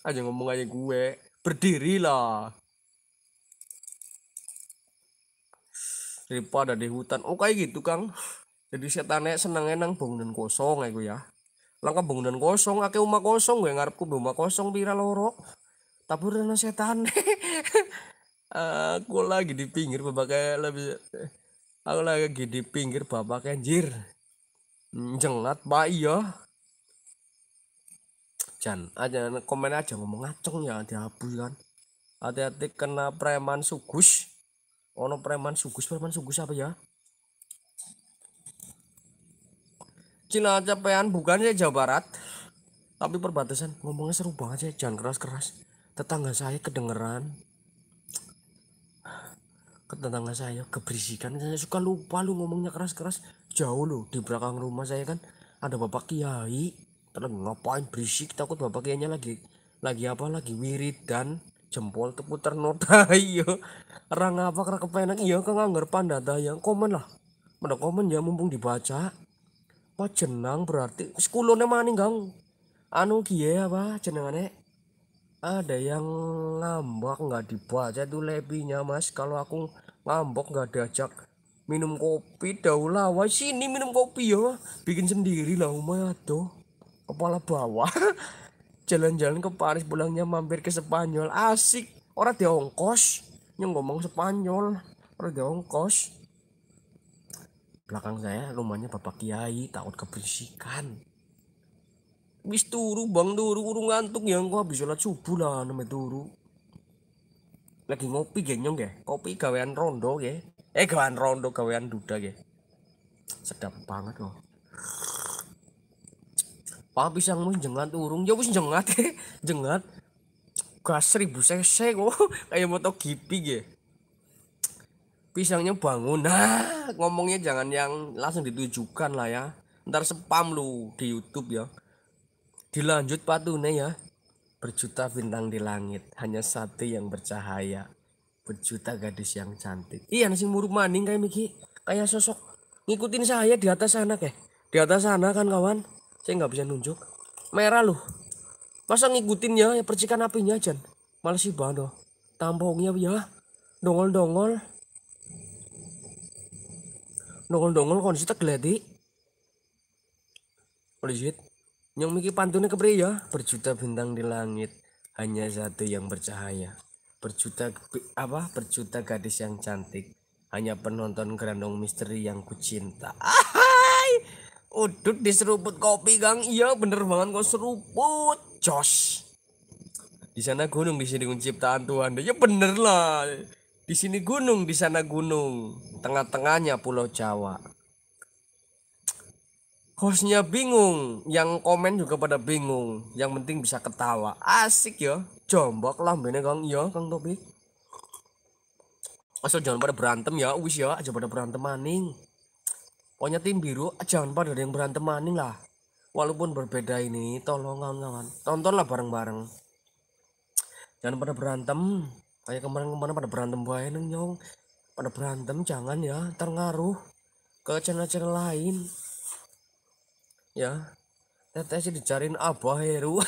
aja ngomong aja gue berdiri lah daripada di hutan oke oh, kayak gitu kang jadi setannya seneng enang bangunan kosong ya gue ya langkah bangunan kosong ake rumah kosong gue ngarepku rumah kosong pira lorok tabur dan setan aku lagi di pinggir babakai lebih aku lagi di pinggir kayak jir. jengat pak iya jangan aja komen aja ngomong ngacung ya dihapus kan hati-hati kena preman sugus ono preman sugus preman sugus apa ya Cina capean ya Jawa Barat tapi perbatasan ngomongnya seru banget sih jangan keras-keras tetangga saya kedengeran ke tetangga saya keberisikan saya suka lupa lu ngomongnya keras-keras jauh lu di belakang rumah saya kan ada bapak kiai terus ngapain berisik takut bapak kayaknya lagi lagi apa lagi wirid dan jempol terputar nota iyo orang apa kena kepenak iya kang anggar panda yang komen lah mana komen ya mumpung dibaca apa jenang berarti sekulonnya mana nih gang, anu kia apa jenangannya ada yang ngambak nggak dibaca tuh lebihnya mas kalau aku ngambek nggak diajak minum kopi wah sini minum kopi ya bikin sendiri lah umay tuh kepala bawah jalan-jalan ke Paris pulangnya mampir ke Spanyol asik orang di ongkos yang ngomong Spanyol orang di ongkos belakang saya rumahnya bapak kiai takut kebersihan wis turu bang turu urung ngantuk ya, gua habis sholat subuh lah namanya turu lagi ngopi genyong ya kopi gawean rondo ya eh gawean rondo gawean duda ya sedap banget loh Pak bisa mun jengat urung ya wis jengat jengat gas 1000 cc kok kayak moto gipi ge pisangnya bangun nah ngomongnya jangan yang langsung ditujukan lah ya ntar spam lu di YouTube ya dilanjut patune ya berjuta bintang di langit hanya satu yang bercahaya berjuta gadis yang cantik iya nasi muruk maning kayak Miki kayak sosok ngikutin saya di atas sana kayak di atas sana kan kawan saya nggak bisa nunjuk merah loh masa ngikutin ya, ya percikan apinya Jan malah sih bando tampongnya ya dongol-dongol dongol-dongol kondisi tak tergeladi Legit. Yang miki pantunnya kepri ya. Berjuta bintang di langit, hanya satu yang bercahaya. Berjuta apa? Berjuta gadis yang cantik, hanya penonton gerandong misteri yang kucinta. Udut diseruput kopi, gang Iya, bener banget kok seruput. jos Di sana gunung, di sini ciptaan Tuhan. Ya bener lah. Di sini gunung, di sana gunung. Tengah-tengahnya Pulau Jawa. Hostnya bingung, yang komen juga pada bingung. Yang penting bisa ketawa. Asik ya. Jombok lambene Kang. Iya, Kang topik Asal jangan pada berantem ya, wis ya, aja pada berantem maning. Pokoknya tim biru ah, jangan pada ada yang berantem maning lah. Walaupun berbeda ini, tolong kawan-kawan tontonlah bareng-bareng. Jangan pada berantem. Kayak kemarin-kemarin pada berantem buaya neng nyong. Pada berantem jangan ya, terpengaruh ke channel-channel lain. Ya. teteh sih dicariin Abah Heru.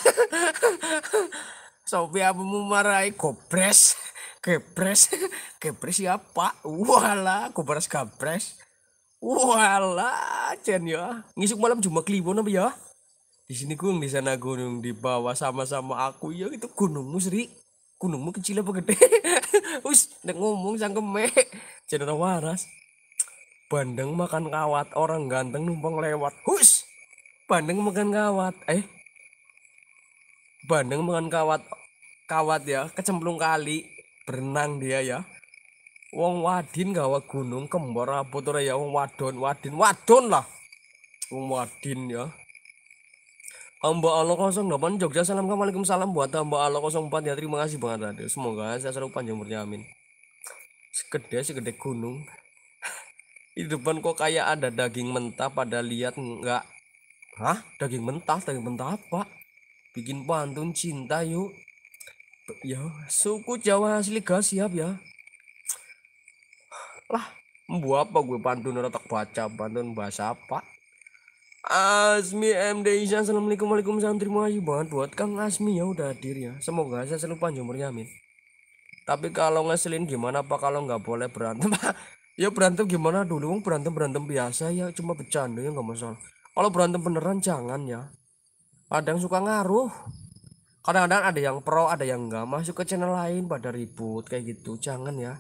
Sopi apa mau marahi kopres kepres kepres siapa? Walah, kopres gabres. Walah, Chen ya. Ngisuk malam cuma kliwon apa ya? Di sini gunung, di sana gunung, di bawah sama-sama aku ya itu gunungmu Sri. Gunungmu kecil apa gede? Us, udah ngomong sangkeme. Jen orang waras. Bandeng makan kawat, orang ganteng numpang lewat. Hus. Bandeng makan kawat. Eh. Bandeng makan kawat. Kawat ya, kecemplung kali, berenang dia ya wong wadin gawa gunung kembar apa to ya wong wadon wadin wadon lah wong wadin ya Amba Allah 08 Jogja salam Assalamualaikum salam buat Mbak Allah 04 ya terima kasih banget tadi semoga saya selalu panjang umurnya amin segede segede gunung di depan kok kayak ada daging mentah pada lihat enggak hah daging mentah daging mentah apa bikin pantun cinta yuk ya suku Jawa asli gas siap ya lah Mbu apa gue pantun ora baca pantun bahasa apa? Asmi MD Isya Assalamualaikum Waalaikumsalam Terima kasih banget buat Kang Asmi ya udah hadir ya Semoga saya selalu panjang umurnya amin Tapi kalau ngeselin gimana Pak kalau nggak boleh berantem Ya berantem gimana dulu berantem-berantem biasa ya cuma bercanda ya nggak masalah Kalau berantem beneran jangan ya ada yang suka ngaruh Kadang-kadang ada yang pro ada yang nggak Masuk ke channel lain pada ribut kayak gitu Jangan ya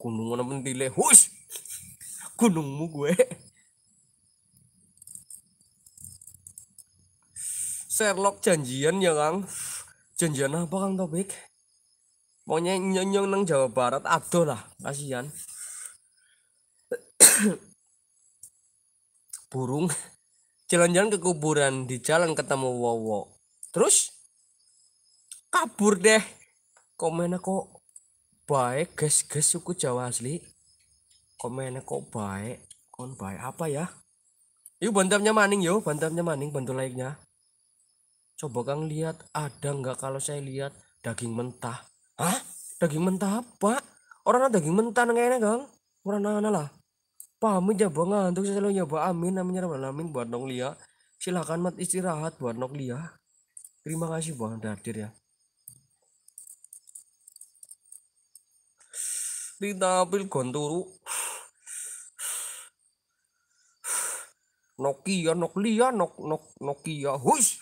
gunung mana pentile hus gunungmu gue Sherlock janjian ya Kang janjian apa Kang Topik maunya nyonyong nang Jawa Barat aduh lah kasihan burung jalan-jalan ke kuburan di jalan ketemu Wowo terus kabur deh komen kok? baik guys guys suku Jawa asli komen kok baik kon baik apa ya yuk bantamnya maning yuk bantamnya maning bantu like-nya coba kang lihat ada nggak kalau saya lihat daging mentah ah daging mentah apa orang daging mentah nengenya kang orang nana lah pamit ya bang untuk saya selalu nyoba ya, amin namanya rabbal amin buat nong lia silahkan mat istirahat buat nong lia terima kasih bang hadir ya ditampil gonturu Nokia, Nokia, Nok, Nok, Nokia, hush.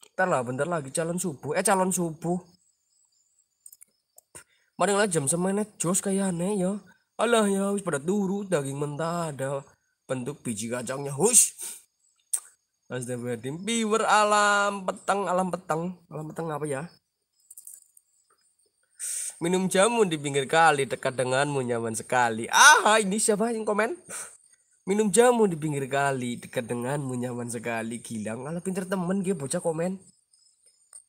kita lah, bentar lagi calon subuh. Eh calon subuh. Mending lah jam semene eh. jos kayak aneh ya. Alah ya, wis pada turu daging mentah ada bentuk biji kacangnya, hush. Astagfirullahaladzim, viewer alam petang, alam petang, alam petang apa ya? Minum jamu di pinggir kali dekat denganmu nyaman sekali. Ah, ini siapa yang komen? Minum jamu di pinggir kali dekat denganmu nyaman sekali. Gila, ngalah pinter temen gue bocah komen.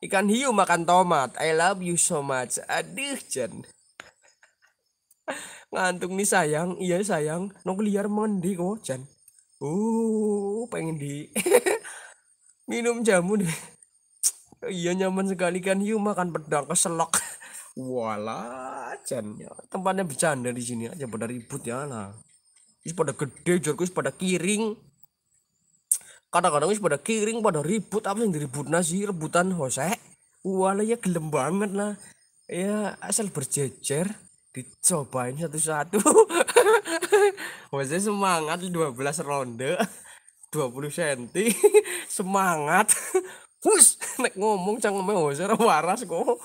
Ikan hiu makan tomat. I love you so much. Aduh, Jen. Ngantuk nih sayang. Iya sayang. Nong liar mandi kok, Jen. Uh, pengen di minum jamu deh. iya nyaman sekali kan hiu makan pedang keselok. Wala jan ya. Tempatnya bercanda di sini aja pada ribut ya lah. Is pada gede jorku is pada kiring. Kadang-kadang is pada kiring pada ribut apa yang diribut nasi rebutan hose. Wala ya gelem banget lah. Ya asal berjejer dicobain satu-satu. hose semangat 12 ronde. 20 cm semangat Hush, nek ngomong cang ngomong oh, waras kok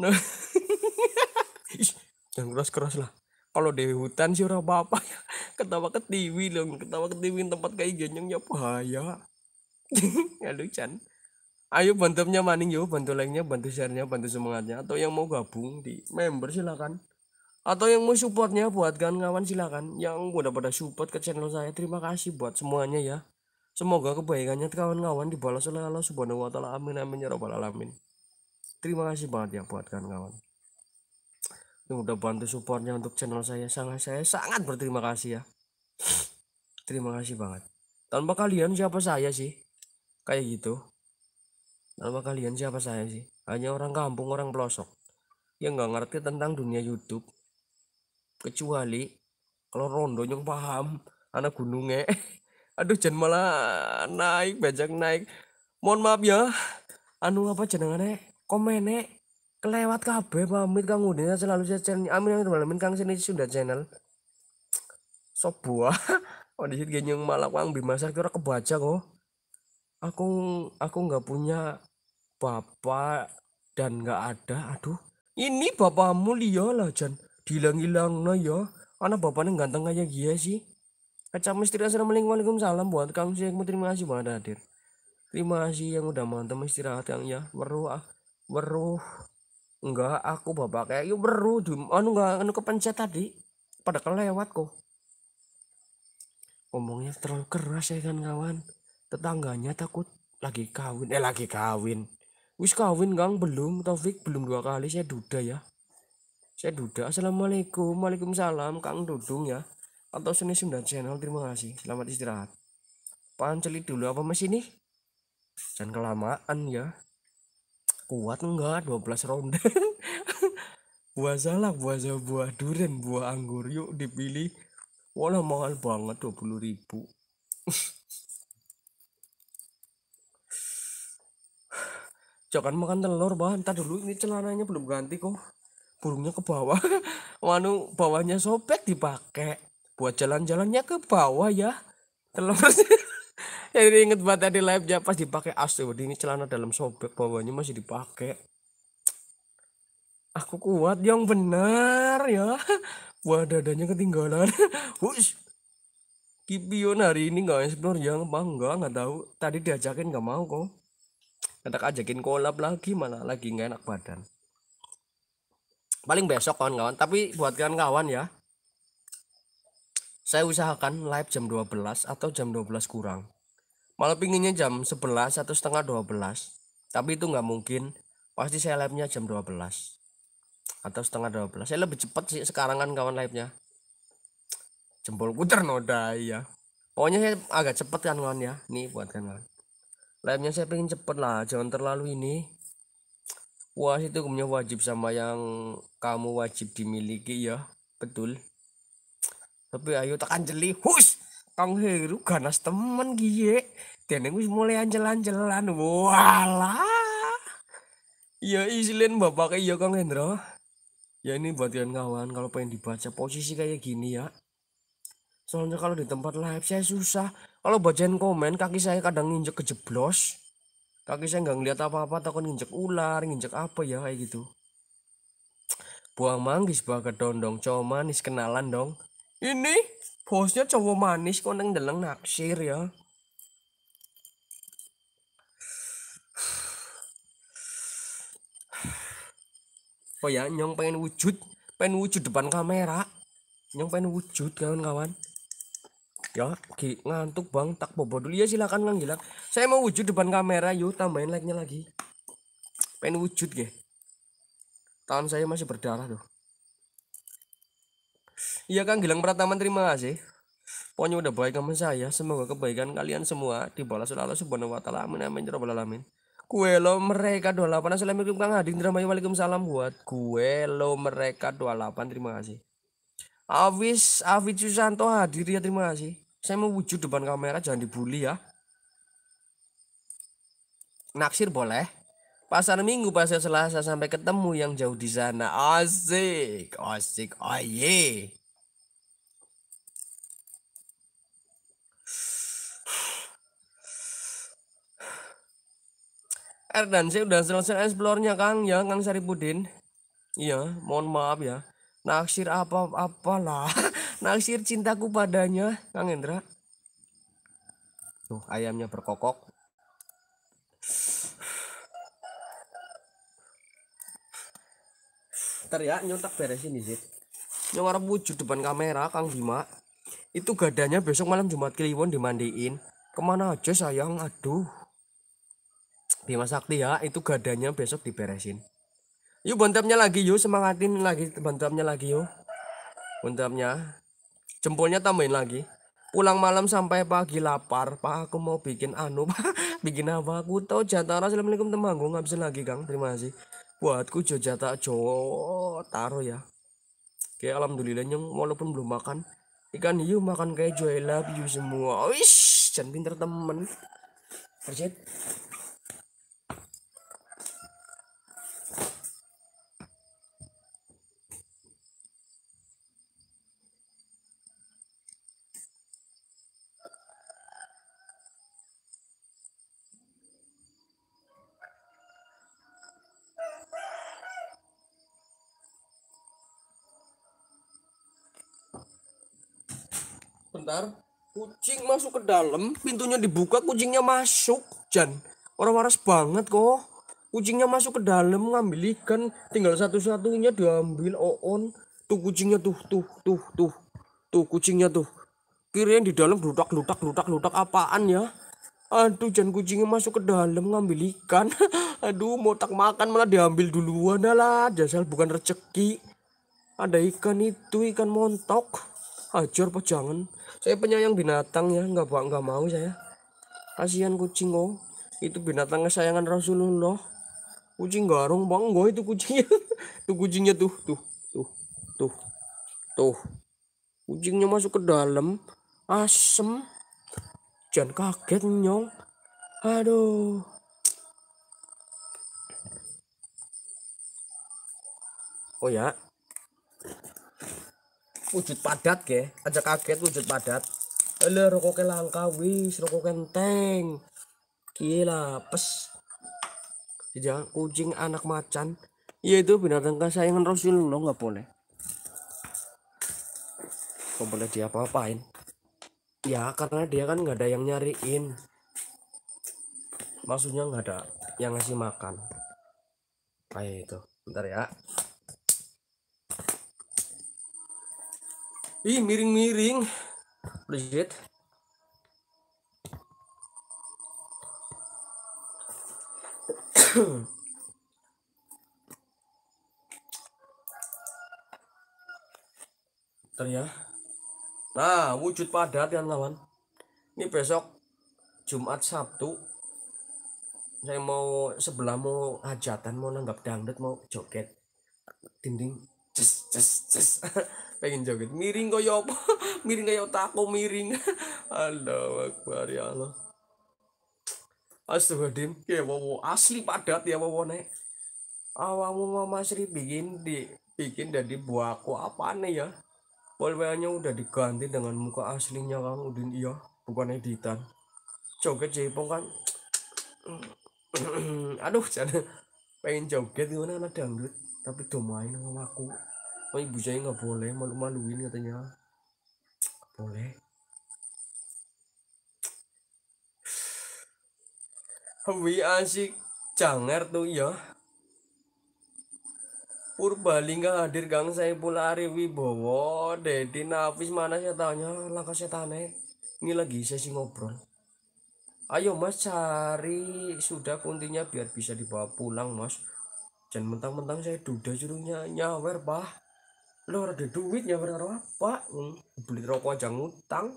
Nah. Ih, jangan keras-keras lah. Kalau di hutan sih orang apa ya. Ketawa ketiwi loh ketawa ketiwi tempat kayak ganyang bahaya. Aduh Chan. Ayo bantunya maning yo, bantu like-nya, bantu share-nya, bantu semangatnya atau yang mau gabung di member silakan. Atau yang mau supportnya buat kawan-kawan silakan. Yang udah pada support ke channel saya, terima kasih buat semuanya ya. Semoga kebaikannya kawan-kawan dibalas oleh Allah Subhanahu wa taala. Amin amin ya rabbal alamin terima kasih banget ya buat kawan-kawan yang udah bantu supportnya untuk channel saya sangat saya sangat berterima kasih ya terima kasih banget tanpa kalian siapa saya sih kayak gitu tanpa kalian siapa saya sih hanya orang kampung orang pelosok yang nggak ngerti tentang dunia YouTube kecuali kalau rondo yang paham anak gunungnya aduh jen malah naik bajak naik mohon maaf ya anu apa jenangannya komene kelewat kabeh pamit Kang Udin selalu jajan amin amin alamin Kang sini sudah channel Sebuah, oh di sini genyong malak wang Bima kira kebaca kok aku aku nggak punya bapak dan nggak ada aduh ini bapakmu liya lah Jan hilang ilang nah ya anak bapaknya ganteng aja gila sih Kecam istri assalamualaikum salam buat kamu sih terima kasih banget hadir terima kasih yang udah mantap istirahat yang ya meruah weruh enggak aku bapak kayak yuk weruh anu enggak anu kepencet tadi pada kelewat kok ngomongnya terlalu keras ya kan kawan tetangganya takut lagi kawin eh lagi kawin wis kawin kang belum Taufik belum dua kali saya duda ya saya duda assalamualaikum waalaikumsalam kang dudung ya atau seni sunda channel terima kasih selamat istirahat panceli dulu apa mas ini jangan kelamaan ya kuat enggak 12 ronde buah salah buah salah buah durian buah anggur yuk dipilih wala mahal banget 20 ribu jangan makan telur bahan ntar dulu ini celananya belum ganti kok burungnya ke bawah wanu bawahnya sobek dipakai buat jalan-jalannya ke bawah ya telur jadi inget banget tadi live ya pas dipakai asli. waduh ya. ini celana dalam sobek bawahnya masih dipakai aku kuat yang benar ya wah dadanya ketinggalan hush Kipion hari ini nggak explore yang apa enggak nggak tahu tadi diajakin nggak mau kok kata ajakin kolab lagi mana lagi nggak enak badan paling besok kawan-kawan tapi buat kawan-kawan ya saya usahakan live jam 12 atau jam 12 kurang malah pinginnya jam 11 atau setengah 12 tapi itu nggak mungkin pasti saya live-nya jam 12 atau setengah 12 saya lebih cepat sih sekarang kan kawan live-nya Jempol jempolku noda ya pokoknya saya agak cepet kan kawan ya nih buat kan kawan live-nya saya pengen cepet lah jangan terlalu ini Wah itu punya wajib sama yang kamu wajib dimiliki ya betul tapi ayo tekan jeli hus kang Heru ganas temen gie dan wis mulai anjelan-anjelan wala ya izin iya bapak iya kang Hendro ya ini buat kalian kawan kalau pengen dibaca posisi kayak gini ya soalnya kalau di tempat live saya susah kalau bacain komen kaki saya kadang nginjek kejeblos kaki saya nggak ngeliat apa-apa takut nginjek ular nginjek apa ya kayak gitu buang manggis ke dondong cuman kenalan dong ini hostnya cowok manis kok neng deleng naksir ya Oh ya, nyong pengen wujud, pengen wujud depan kamera. Nyong pengen wujud kawan-kawan. Ya, ki ngantuk bang, tak bobo dulu ya silakan kang Gilang. Saya mau wujud depan kamera, yuk tambahin like-nya lagi. Pengen wujud ya, Tangan saya masih berdarah tuh. Iya kan, Gilang Pratama terima kasih. Pokoknya udah baik sama saya. Semoga kebaikan kalian semua dibalas oleh Allah Subhanahu wa taala. Amin amin ya rabbal alamin. Kue lo mereka 28 Assalamualaikum Kang Terima Dramai Waalaikumsalam buat kue lo mereka 28 terima kasih Avis Avi Susanto hadir ya terima kasih Saya mau wujud depan kamera jangan dibully ya Naksir boleh Pasar Minggu pasar Selasa sampai ketemu yang jauh di sana Asik asik yeah. Erdan saya udah selesai explore-nya Kang ya Kang Saripudin iya mohon maaf ya naksir apa apalah naksir cintaku padanya Kang Hendra tuh ayamnya berkokok Ntar ya nyontak beresin di situ yang wujud depan kamera Kang Bima itu gadanya besok malam Jumat Kliwon dimandiin kemana aja sayang aduh Bima Sakti ya itu gadanya besok diberesin yuk bontapnya lagi yuk semangatin lagi bontapnya lagi yuk bontapnya jempolnya tambahin lagi pulang malam sampai pagi lapar pak aku mau bikin anu pak bikin apa aku tahu jatara assalamualaikum temanggung ngabisin lagi kang terima kasih buatku jojata jowo taruh ya oke alhamdulillah nyong walaupun belum makan ikan hiu makan kayak joy hiu semua wish jangan pinter temen Percet. sebentar kucing masuk ke dalam pintunya dibuka kucingnya masuk Jan orang waras banget kok kucingnya masuk ke dalam ngambil ikan tinggal satu-satunya diambil on, tuh kucingnya tuh tuh tuh tuh tuh kucingnya tuh kirain di dalam lutak lutak lutak lutak apaan ya aduh Jan kucingnya masuk ke dalam ngambil ikan aduh mau tak makan malah diambil duluan lah jasal bukan rezeki ada ikan itu ikan montok ajar pajangan saya penyayang binatang ya nggak buat nggak mau saya kasihan kucing oh itu binatang kesayangan Rasulullah kucing garung bang gue itu kucingnya tuh kucingnya tuh tuh tuh tuh tuh kucingnya masuk ke dalam asem jangan kaget nyong aduh oh ya wujud padat ge aja kaget wujud padat Ele rokoknya langka wis rokok enteng gila pes jangan kucing anak macan yaitu binatang kesayangan Rasulullah nggak boleh kok boleh dia apa-apain ya karena dia kan nggak ada yang nyariin maksudnya nggak ada yang ngasih makan kayak itu bentar ya Ih, miring-miring. Bullshit. -miring. ya. Nah, wujud padat ya, lawan. Ini besok Jumat Sabtu saya mau sebelah mau hajatan mau nanggap dangdut mau joget dinding Cus, cus, cus. pengen joget miring kaya apa miring kaya tako miring Allah akbar ya Allah Astagfirullahaladzim ya wawo asli padat ya wawo nek awamu mama Sri bikin di bikin dari buahku apa nih ya polwanya udah diganti dengan muka aslinya Kang Udin iya bukan editan joget jepong kan aduh jangan pengen joget gimana anak dangdut tapi domain sama aku oh ibu saya nggak boleh malu-maluin katanya boleh Wi asik Janger tuh ya Purbalingga hadir Gang saya pula Arif Wibowo Dedi Nafis mana saya tanya langkah tanya ini lagi saya sesi ngobrol ayo mas cari sudah kuntinya biar bisa dibawa pulang mas jangan mentang-mentang saya duda jurunya nyawer pak lu ada duit ya berkaro apa hmm. beli rokok aja ngutang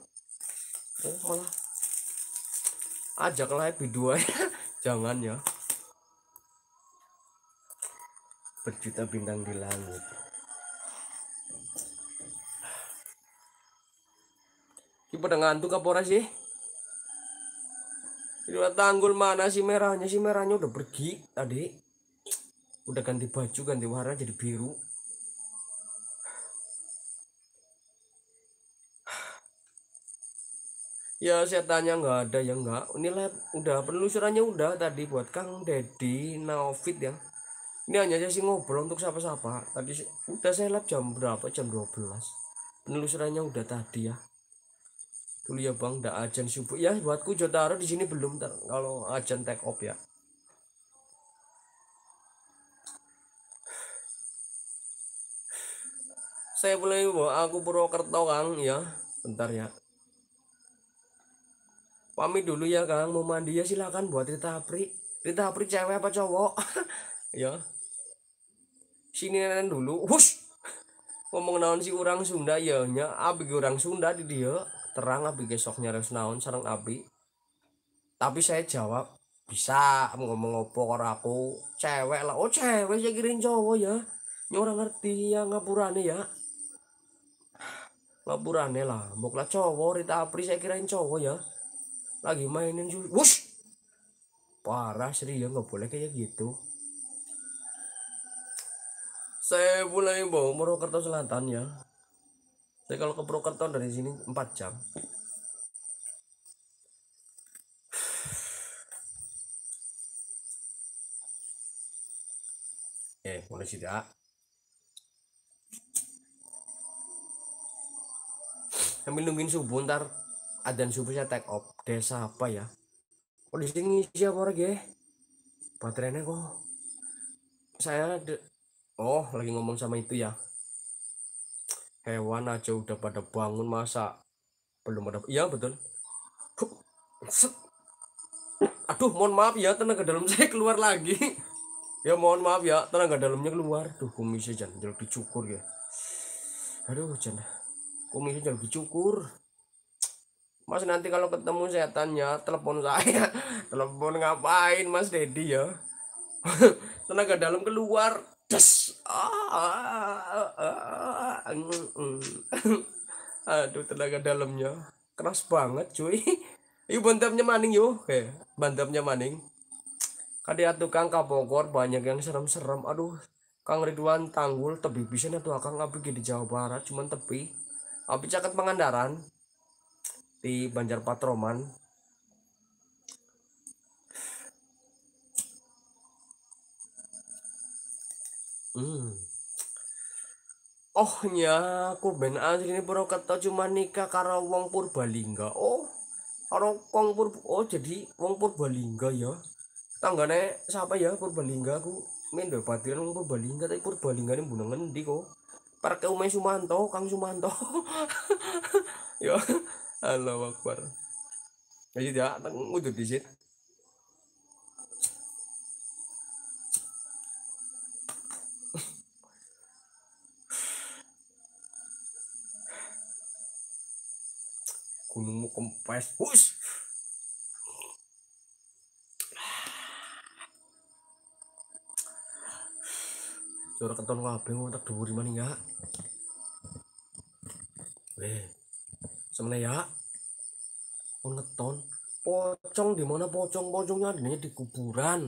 oh malah ajaklah video ya jangan ya berjuta bintang di langit ini pada ngantuk apa orang sih ini tanggul mana sih merahnya si merahnya udah pergi tadi udah ganti baju ganti warna jadi biru ya saya tanya nggak ada ya nggak ini lab udah penelusurannya udah tadi buat Kang Deddy Naofit ya ini hanya aja sih ngobrol untuk siapa-siapa tadi udah saya lab jam berapa jam 12 penelusurannya udah tadi ya dulu ya bang udah ajan subuh ya buatku Jotaro di sini belum kalau ajan take off ya saya boleh mulai aku Purwokerto Kang ya bentar ya pamit dulu ya Kang mau mandi ya silakan buat Rita Apri Rita Apri cewek apa cowok ya sini nenen dulu hush ngomong naon si orang Sunda ya nya abi orang Sunda di dia terang abi besoknya harus naon sarang abi tapi saya jawab bisa ngomong orang aku cewek lah oh cewek saya kirim cowok ya nya orang ngerti ya ngapurane ya ngapurane lah boklah cowok Rita Apri saya kirain cowok ya lagi mainin wush parah serius ya nggak boleh kayak gitu saya mulai bawa Purwokerto Selatan ya saya kalau ke Purwokerto dari sini 4 jam eh sih tidak sambil nungguin subuh ntar adan subuh saya take off desa apa ya oh di sini siapa orang ya? baterainya kok saya de oh lagi ngomong sama itu ya hewan aja udah pada bangun masa belum ada iya betul aduh mohon maaf ya tenaga dalam saya keluar lagi ya mohon maaf ya tenaga dalamnya keluar tuh kumisnya jangan jangan cukur ya aduh jangan kumisnya jangan dicukur Mas nanti kalau ketemu setannya telepon saya. telepon ngapain Mas Dedi ya? Tenaga dalam keluar. Des. Aduh tenaga dalamnya keras banget cuy. Yuk bantamnya maning yuk. Oke, bantamnya maning. Kadang tukang Kapokor banyak yang serem-serem. Aduh, Kang Ridwan tanggul tebi bisa nih tuh Kang pergi di Jawa Barat cuman tepi. Abi caket pengandaran di Banjar Patroman hmm. oh ya kurban asli ini Purwokerto cuma nikah karo wong Purbalingga oh karo wong Pur oh jadi wong Purbalingga ya tanggane siapa ya Purbalingga aku main dua patiran wong Purbalingga tapi Purbalingga ini bunuh ngendi kok Parke Umay Sumanto, Kang Sumanto. ya Allah Akbar. Jadi dia ya, udah di sini. Gunungmu kempes. Hush. Jorok kenton kabeh ngotak tak dhuwur maning ya. Weh sebenarnya ngeton pocong di mana pocong pocongnya ini di kuburan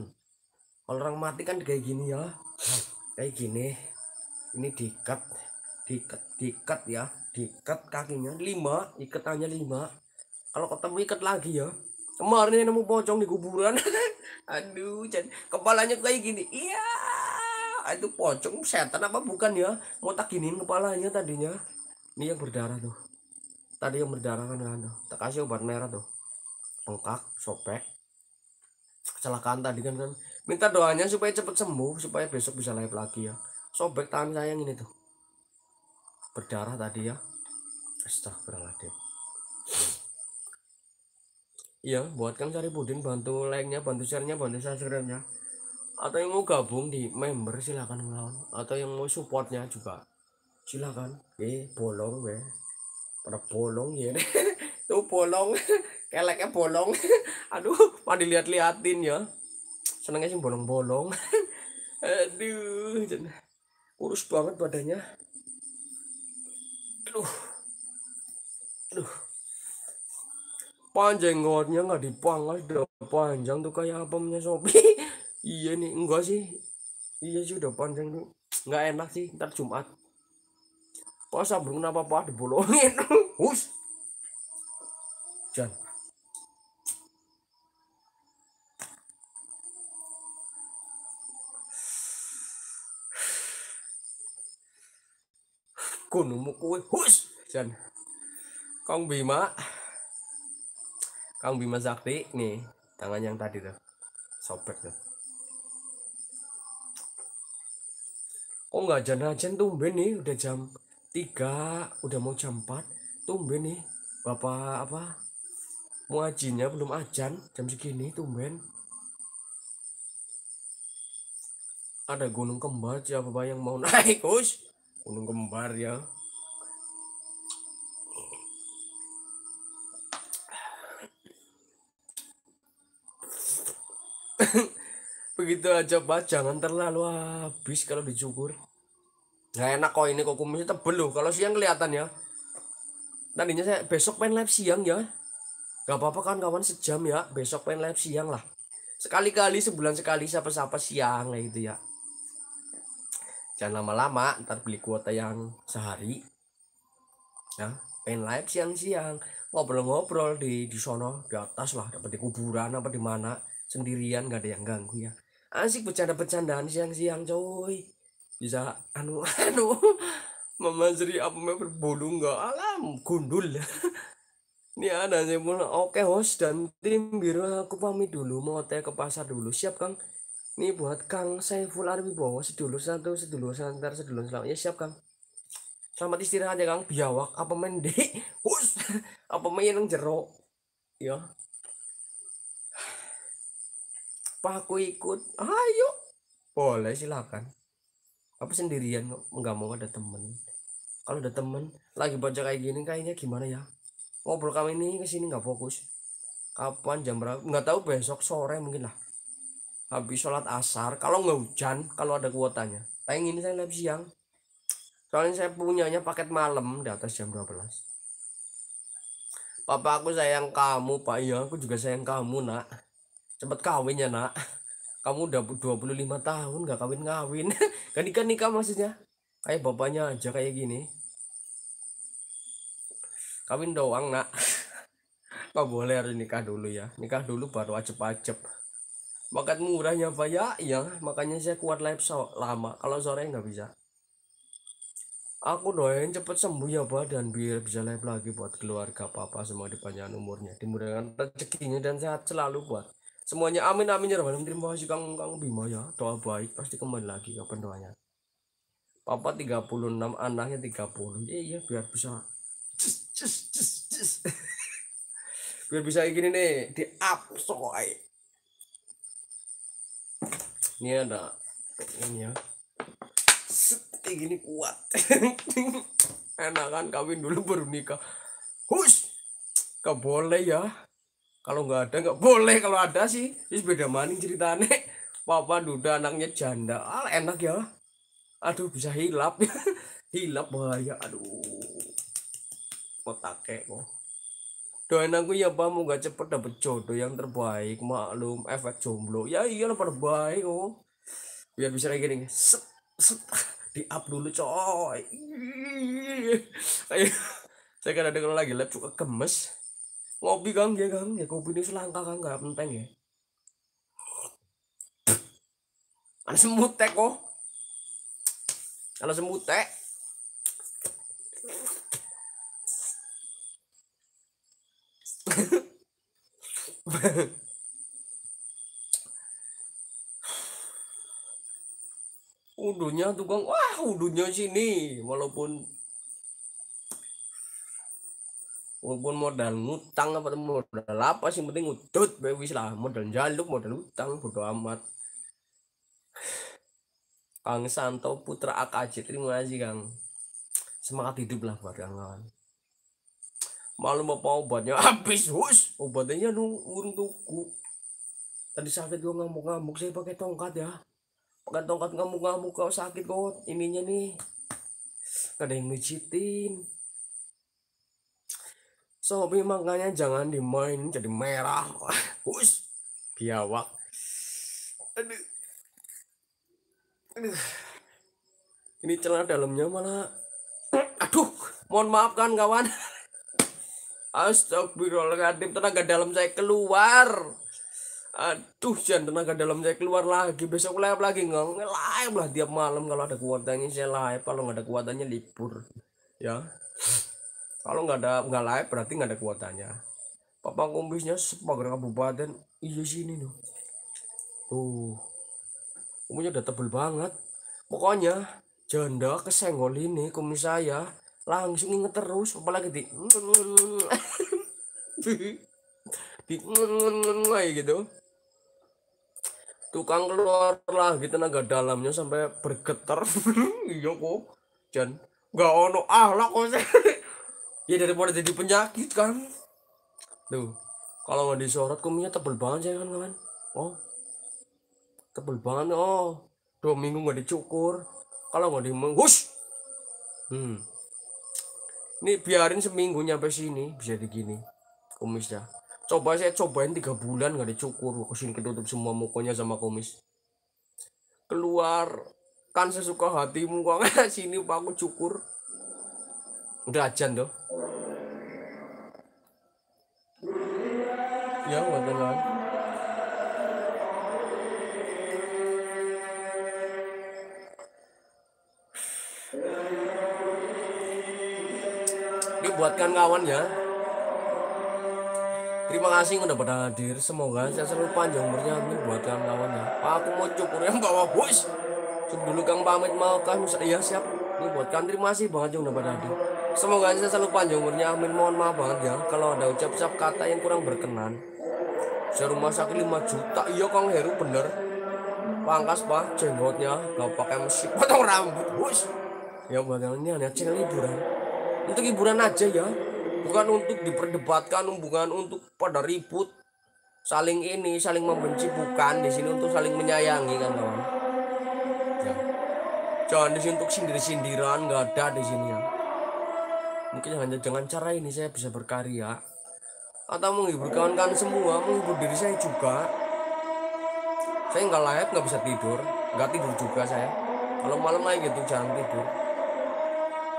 kalau orang mati kan kayak gini ya kayak gini ini diikat diikat diikat ya diikat kakinya lima ikatannya lima kalau ketemu ikat lagi ya kemarin nemu pocong di kuburan aduh jadi kepalanya kayak gini iya itu pocong setan apa bukan ya mau tak giniin kepalanya tadinya ini yang berdarah tuh tadi yang berdarah kan ada tak kasih obat merah tuh bengkak sobek kecelakaan tadi kan kan minta doanya supaya cepat sembuh supaya besok bisa live lagi ya sobek tangan saya yang ini tuh berdarah tadi ya astagfirullahaladzim Iya, buatkan cari puding bantu like-nya, bantu share-nya, bantu subscribe-nya. Atau yang mau gabung di member silahkan ngelawan. Atau yang mau supportnya juga silahkan. Eh, bolong weh pada bolong ya tuh bolong keleknya bolong aduh mau dilihat-liatin ya senengnya sih bolong-bolong aduh kurus banget badannya aduh aduh panjengotnya nggak dipangkas udah panjang tuh kayak punya sopi iya nih enggak sih iya sih udah panjang tuh nggak enak sih ntar Jumat kok sambung napa apa dibolongin hus jan kunumu kowe hus jan Kang Bima Kang Bima Sakti nih tangan yang tadi tuh sobek tuh kok nggak jajan-jajan tuh nih udah jam tiga udah mau jam empat tumben nih bapak apa mau muajinya belum ajan jam segini tumben ada gunung kembar siapa bapak yang mau naik us gunung kembar ya begitu aja pak jangan terlalu habis kalau dicukur Nah enak kok ini kok kumisnya tebel loh. Kalau siang kelihatan ya. Tadinya saya besok main live siang ya. Gak apa-apa kan kawan sejam ya. Besok main live siang lah. Sekali-kali sebulan sekali siapa-siapa siang kayak gitu ya. Jangan lama-lama ntar beli kuota yang sehari. Ya, main live siang-siang. Ngobrol-ngobrol di di sono, di atas lah, dapat di kuburan apa di mana, sendirian gak ada yang ganggu ya. Asik bercanda-bercandaan siang-siang coy bisa anu anu Mama Sri apa mau berbulu nggak alam gundul ini ada sih pun oke host dan tim biru aku pamit dulu mau teh ke pasar dulu siap kang ini buat kang saya full Arbi bawa sedulur satu sedulur santer sedulur selamat ya siap kang selamat istirahat ya kang biawak apa mende host apa main yang jeruk ya Pak aku ikut ayo boleh silakan apa sendirian nggak mau ada temen kalau ada temen lagi baca kayak gini kayaknya gimana ya ngobrol kami ini ke sini nggak fokus kapan jam berapa nggak tahu besok sore mungkin lah habis sholat asar kalau nggak hujan kalau ada kuotanya ini saya live siang soalnya saya punyanya paket malam di atas jam 12 papa aku sayang kamu pak iya aku juga sayang kamu nak cepet kawin ya nak kamu udah 25 tahun gak kawin ngawin, kan nikah nikah maksudnya kayak bapaknya aja kayak gini kawin doang nak apa boleh harus nikah dulu ya nikah dulu baru acep-acep makan murahnya banyak ya iya, makanya saya kuat live so lama kalau sore nggak bisa aku doain cepet sembuh ya pak dan biar bisa live lagi buat keluarga papa semua di panjang umurnya dimudahkan rezekinya dan sehat selalu buat Semuanya amin amin ya rabbal Terima kasih Kang Kang Bima ya. Doa baik pasti kembali lagi kapan ya, doanya. Papa 36 anaknya 30. Iya iya biar bisa biar bisa gini nih di up soai Ini ada ini ya. seti gini kuat. Enak kan kawin dulu baru nikah. Hush. kau boleh ya kalau nggak ada nggak boleh kalau ada sih ini beda maning ceritanya papa duda anaknya janda ah, enak ya aduh bisa hilap ya hilap bahaya aduh otaknya kok doain aku ya pak mau nggak cepet dapet jodoh yang terbaik maklum efek jomblo ya iya lah terbaik oh biar bisa kayak gini set set di up dulu coy saya kan ada kalau lagi lab juga gemes ngopi kang ya kang ya kopi ini selangkah kang gak penting ya ada semut teh kok ada semut teh udunya tukang wah udunya sini walaupun walaupun modal ngutang apa modal apa sih penting ngutut bewis lah modal jaluk modal utang bodo amat Kang Santo Putra AKJ terima kasih Kang semangat hidup lah buat kawan malu bapak obatnya habis hus obatnya ya, nu urung tuku tadi sakit gua ngamuk-ngamuk saya pakai tongkat ya pakai tongkat ngamuk-ngamuk kau sakit kok ininya nih ada yang Sobi makanya jangan dimain jadi merah. Us, biawak. Aduh. Aduh. Ini celana dalamnya malah. Aduh, mohon maaf kan kawan. Astagfirullahaladzim, tenaga dalam saya keluar. Aduh, jangan tenaga dalam saya keluar lagi. Besok live lagi nggak live lah tiap malam kalau ada kuatannya saya live. Kalau nggak ada kuatannya libur. Ya kalau nggak ada nggak live berarti nggak ada kuotanya Papa kumbisnya sepagar kabupaten iya sini loh tuh kumisnya udah tebel banget pokoknya janda kesenggol ini kumis saya langsung inget terus apalagi di di gitu tukang keluar lagi gitu, tenaga dalamnya sampai bergetar iya kok jangan nggak ono ahlak kok ya daripada jadi penyakit kan tuh kalau nggak disorot kumisnya tebel banget ya kan kawan oh tebel banget oh dua minggu nggak dicukur kalau nggak dimenghus hmm ini biarin seminggu nyampe sini bisa begini kumisnya coba saya cobain tiga bulan nggak dicukur kusin ketutup semua mukanya sama kumis keluar kan sesuka hatimu kok sini pak aku cukur Udah ajan tuh. Ya, wonten lawan. Dibuatkan kawan ya. Terima kasih udah pada hadir. Semoga saya selalu panjang umurnya amin buat kawan kawan ya. Aku mau cukur yang bawa bus dulu Kang pamit mau Kang. Iya siap. Ini buatkan terima kasih banget yang udah pada hadir. Semoga saya selalu panjang umurnya. Amin. Mohon maaf banget ya kalau ada ucap-ucap kata yang kurang berkenan. Saya rumah sakit 5 juta. Iya Kang Heru bener. Pangkas pak jenggotnya gak pakai mesin potong rambut. Wush. Ya ini, lihat channel hiburan. Untuk hiburan aja ya. Bukan untuk diperdebatkan, bukan untuk pada ribut. Saling ini, saling membenci bukan di sini untuk saling menyayangi kan kawan. Ya. Jangan di sini untuk sindir-sindiran nggak ada di sini ya. Mungkin hanya dengan cara ini saya bisa berkarya atau menghibur kawan-kawan semua, menghibur diri saya juga. Saya nggak layak, nggak bisa tidur, nggak tidur juga saya. Kalau malam lagi gitu jarang tidur.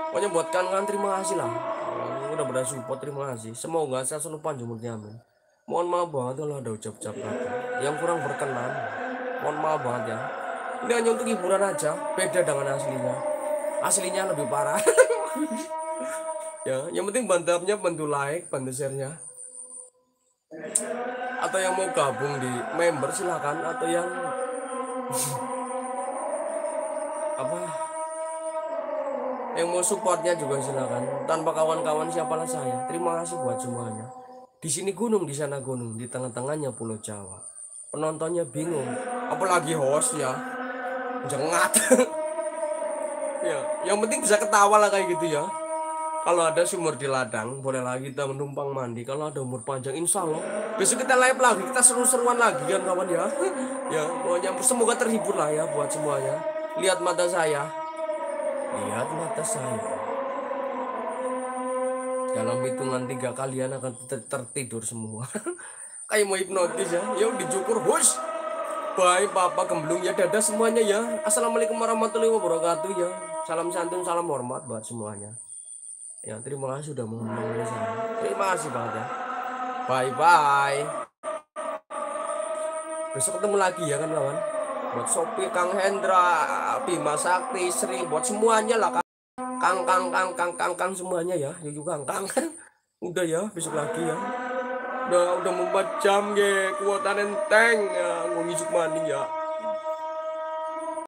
Pokoknya buat kawan-kawan terima kasih lah. udah berada support terima kasih. Semoga saya selalu panjang umurnya amin. Mohon maaf banget kalau ada ucap-ucap yang kurang berkenan. Mohon maaf banget ya. Ini hanya untuk hiburan aja, beda dengan aslinya. Aslinya lebih parah. ya yang penting bantu bantu like bantu sharenya atau yang mau gabung di member silahkan atau yang apa yang mau supportnya juga silahkan tanpa kawan-kawan siapalah saya terima kasih buat semuanya di sini gunung di sana gunung di tengah-tengahnya pulau Jawa penontonnya bingung apalagi hostnya jengat ya yang penting bisa ketawa lah kayak gitu ya kalau ada sumur di ladang bolehlah kita menumpang mandi kalau ada umur panjang insya Allah besok kita live lagi kita seru-seruan lagi kan kawan ya ya pokoknya semoga terhibur lah ya buat semuanya lihat mata saya lihat mata saya dalam hitungan tiga kalian akan ter tertidur semua kayak mau hipnotis ya yuk ya, dicukur hush bye papa gemblung ya dadah semuanya ya assalamualaikum warahmatullahi wabarakatuh ya salam santun salam hormat buat semuanya yang terima kasih sudah mengundang saya. Terima kasih banget ya. Bye bye. Besok ketemu lagi ya kan kawan. Buat Sopi, Kang Hendra, Bima Sakti, Sri, buat semuanya lah Kang Kang Kang Kang Kang Kang semuanya ya. Ya juga Kang Kang. Udah ya, besok lagi ya. Udah udah ya. mau jam ya. kuatan enteng. Ya, ngomong maning ya.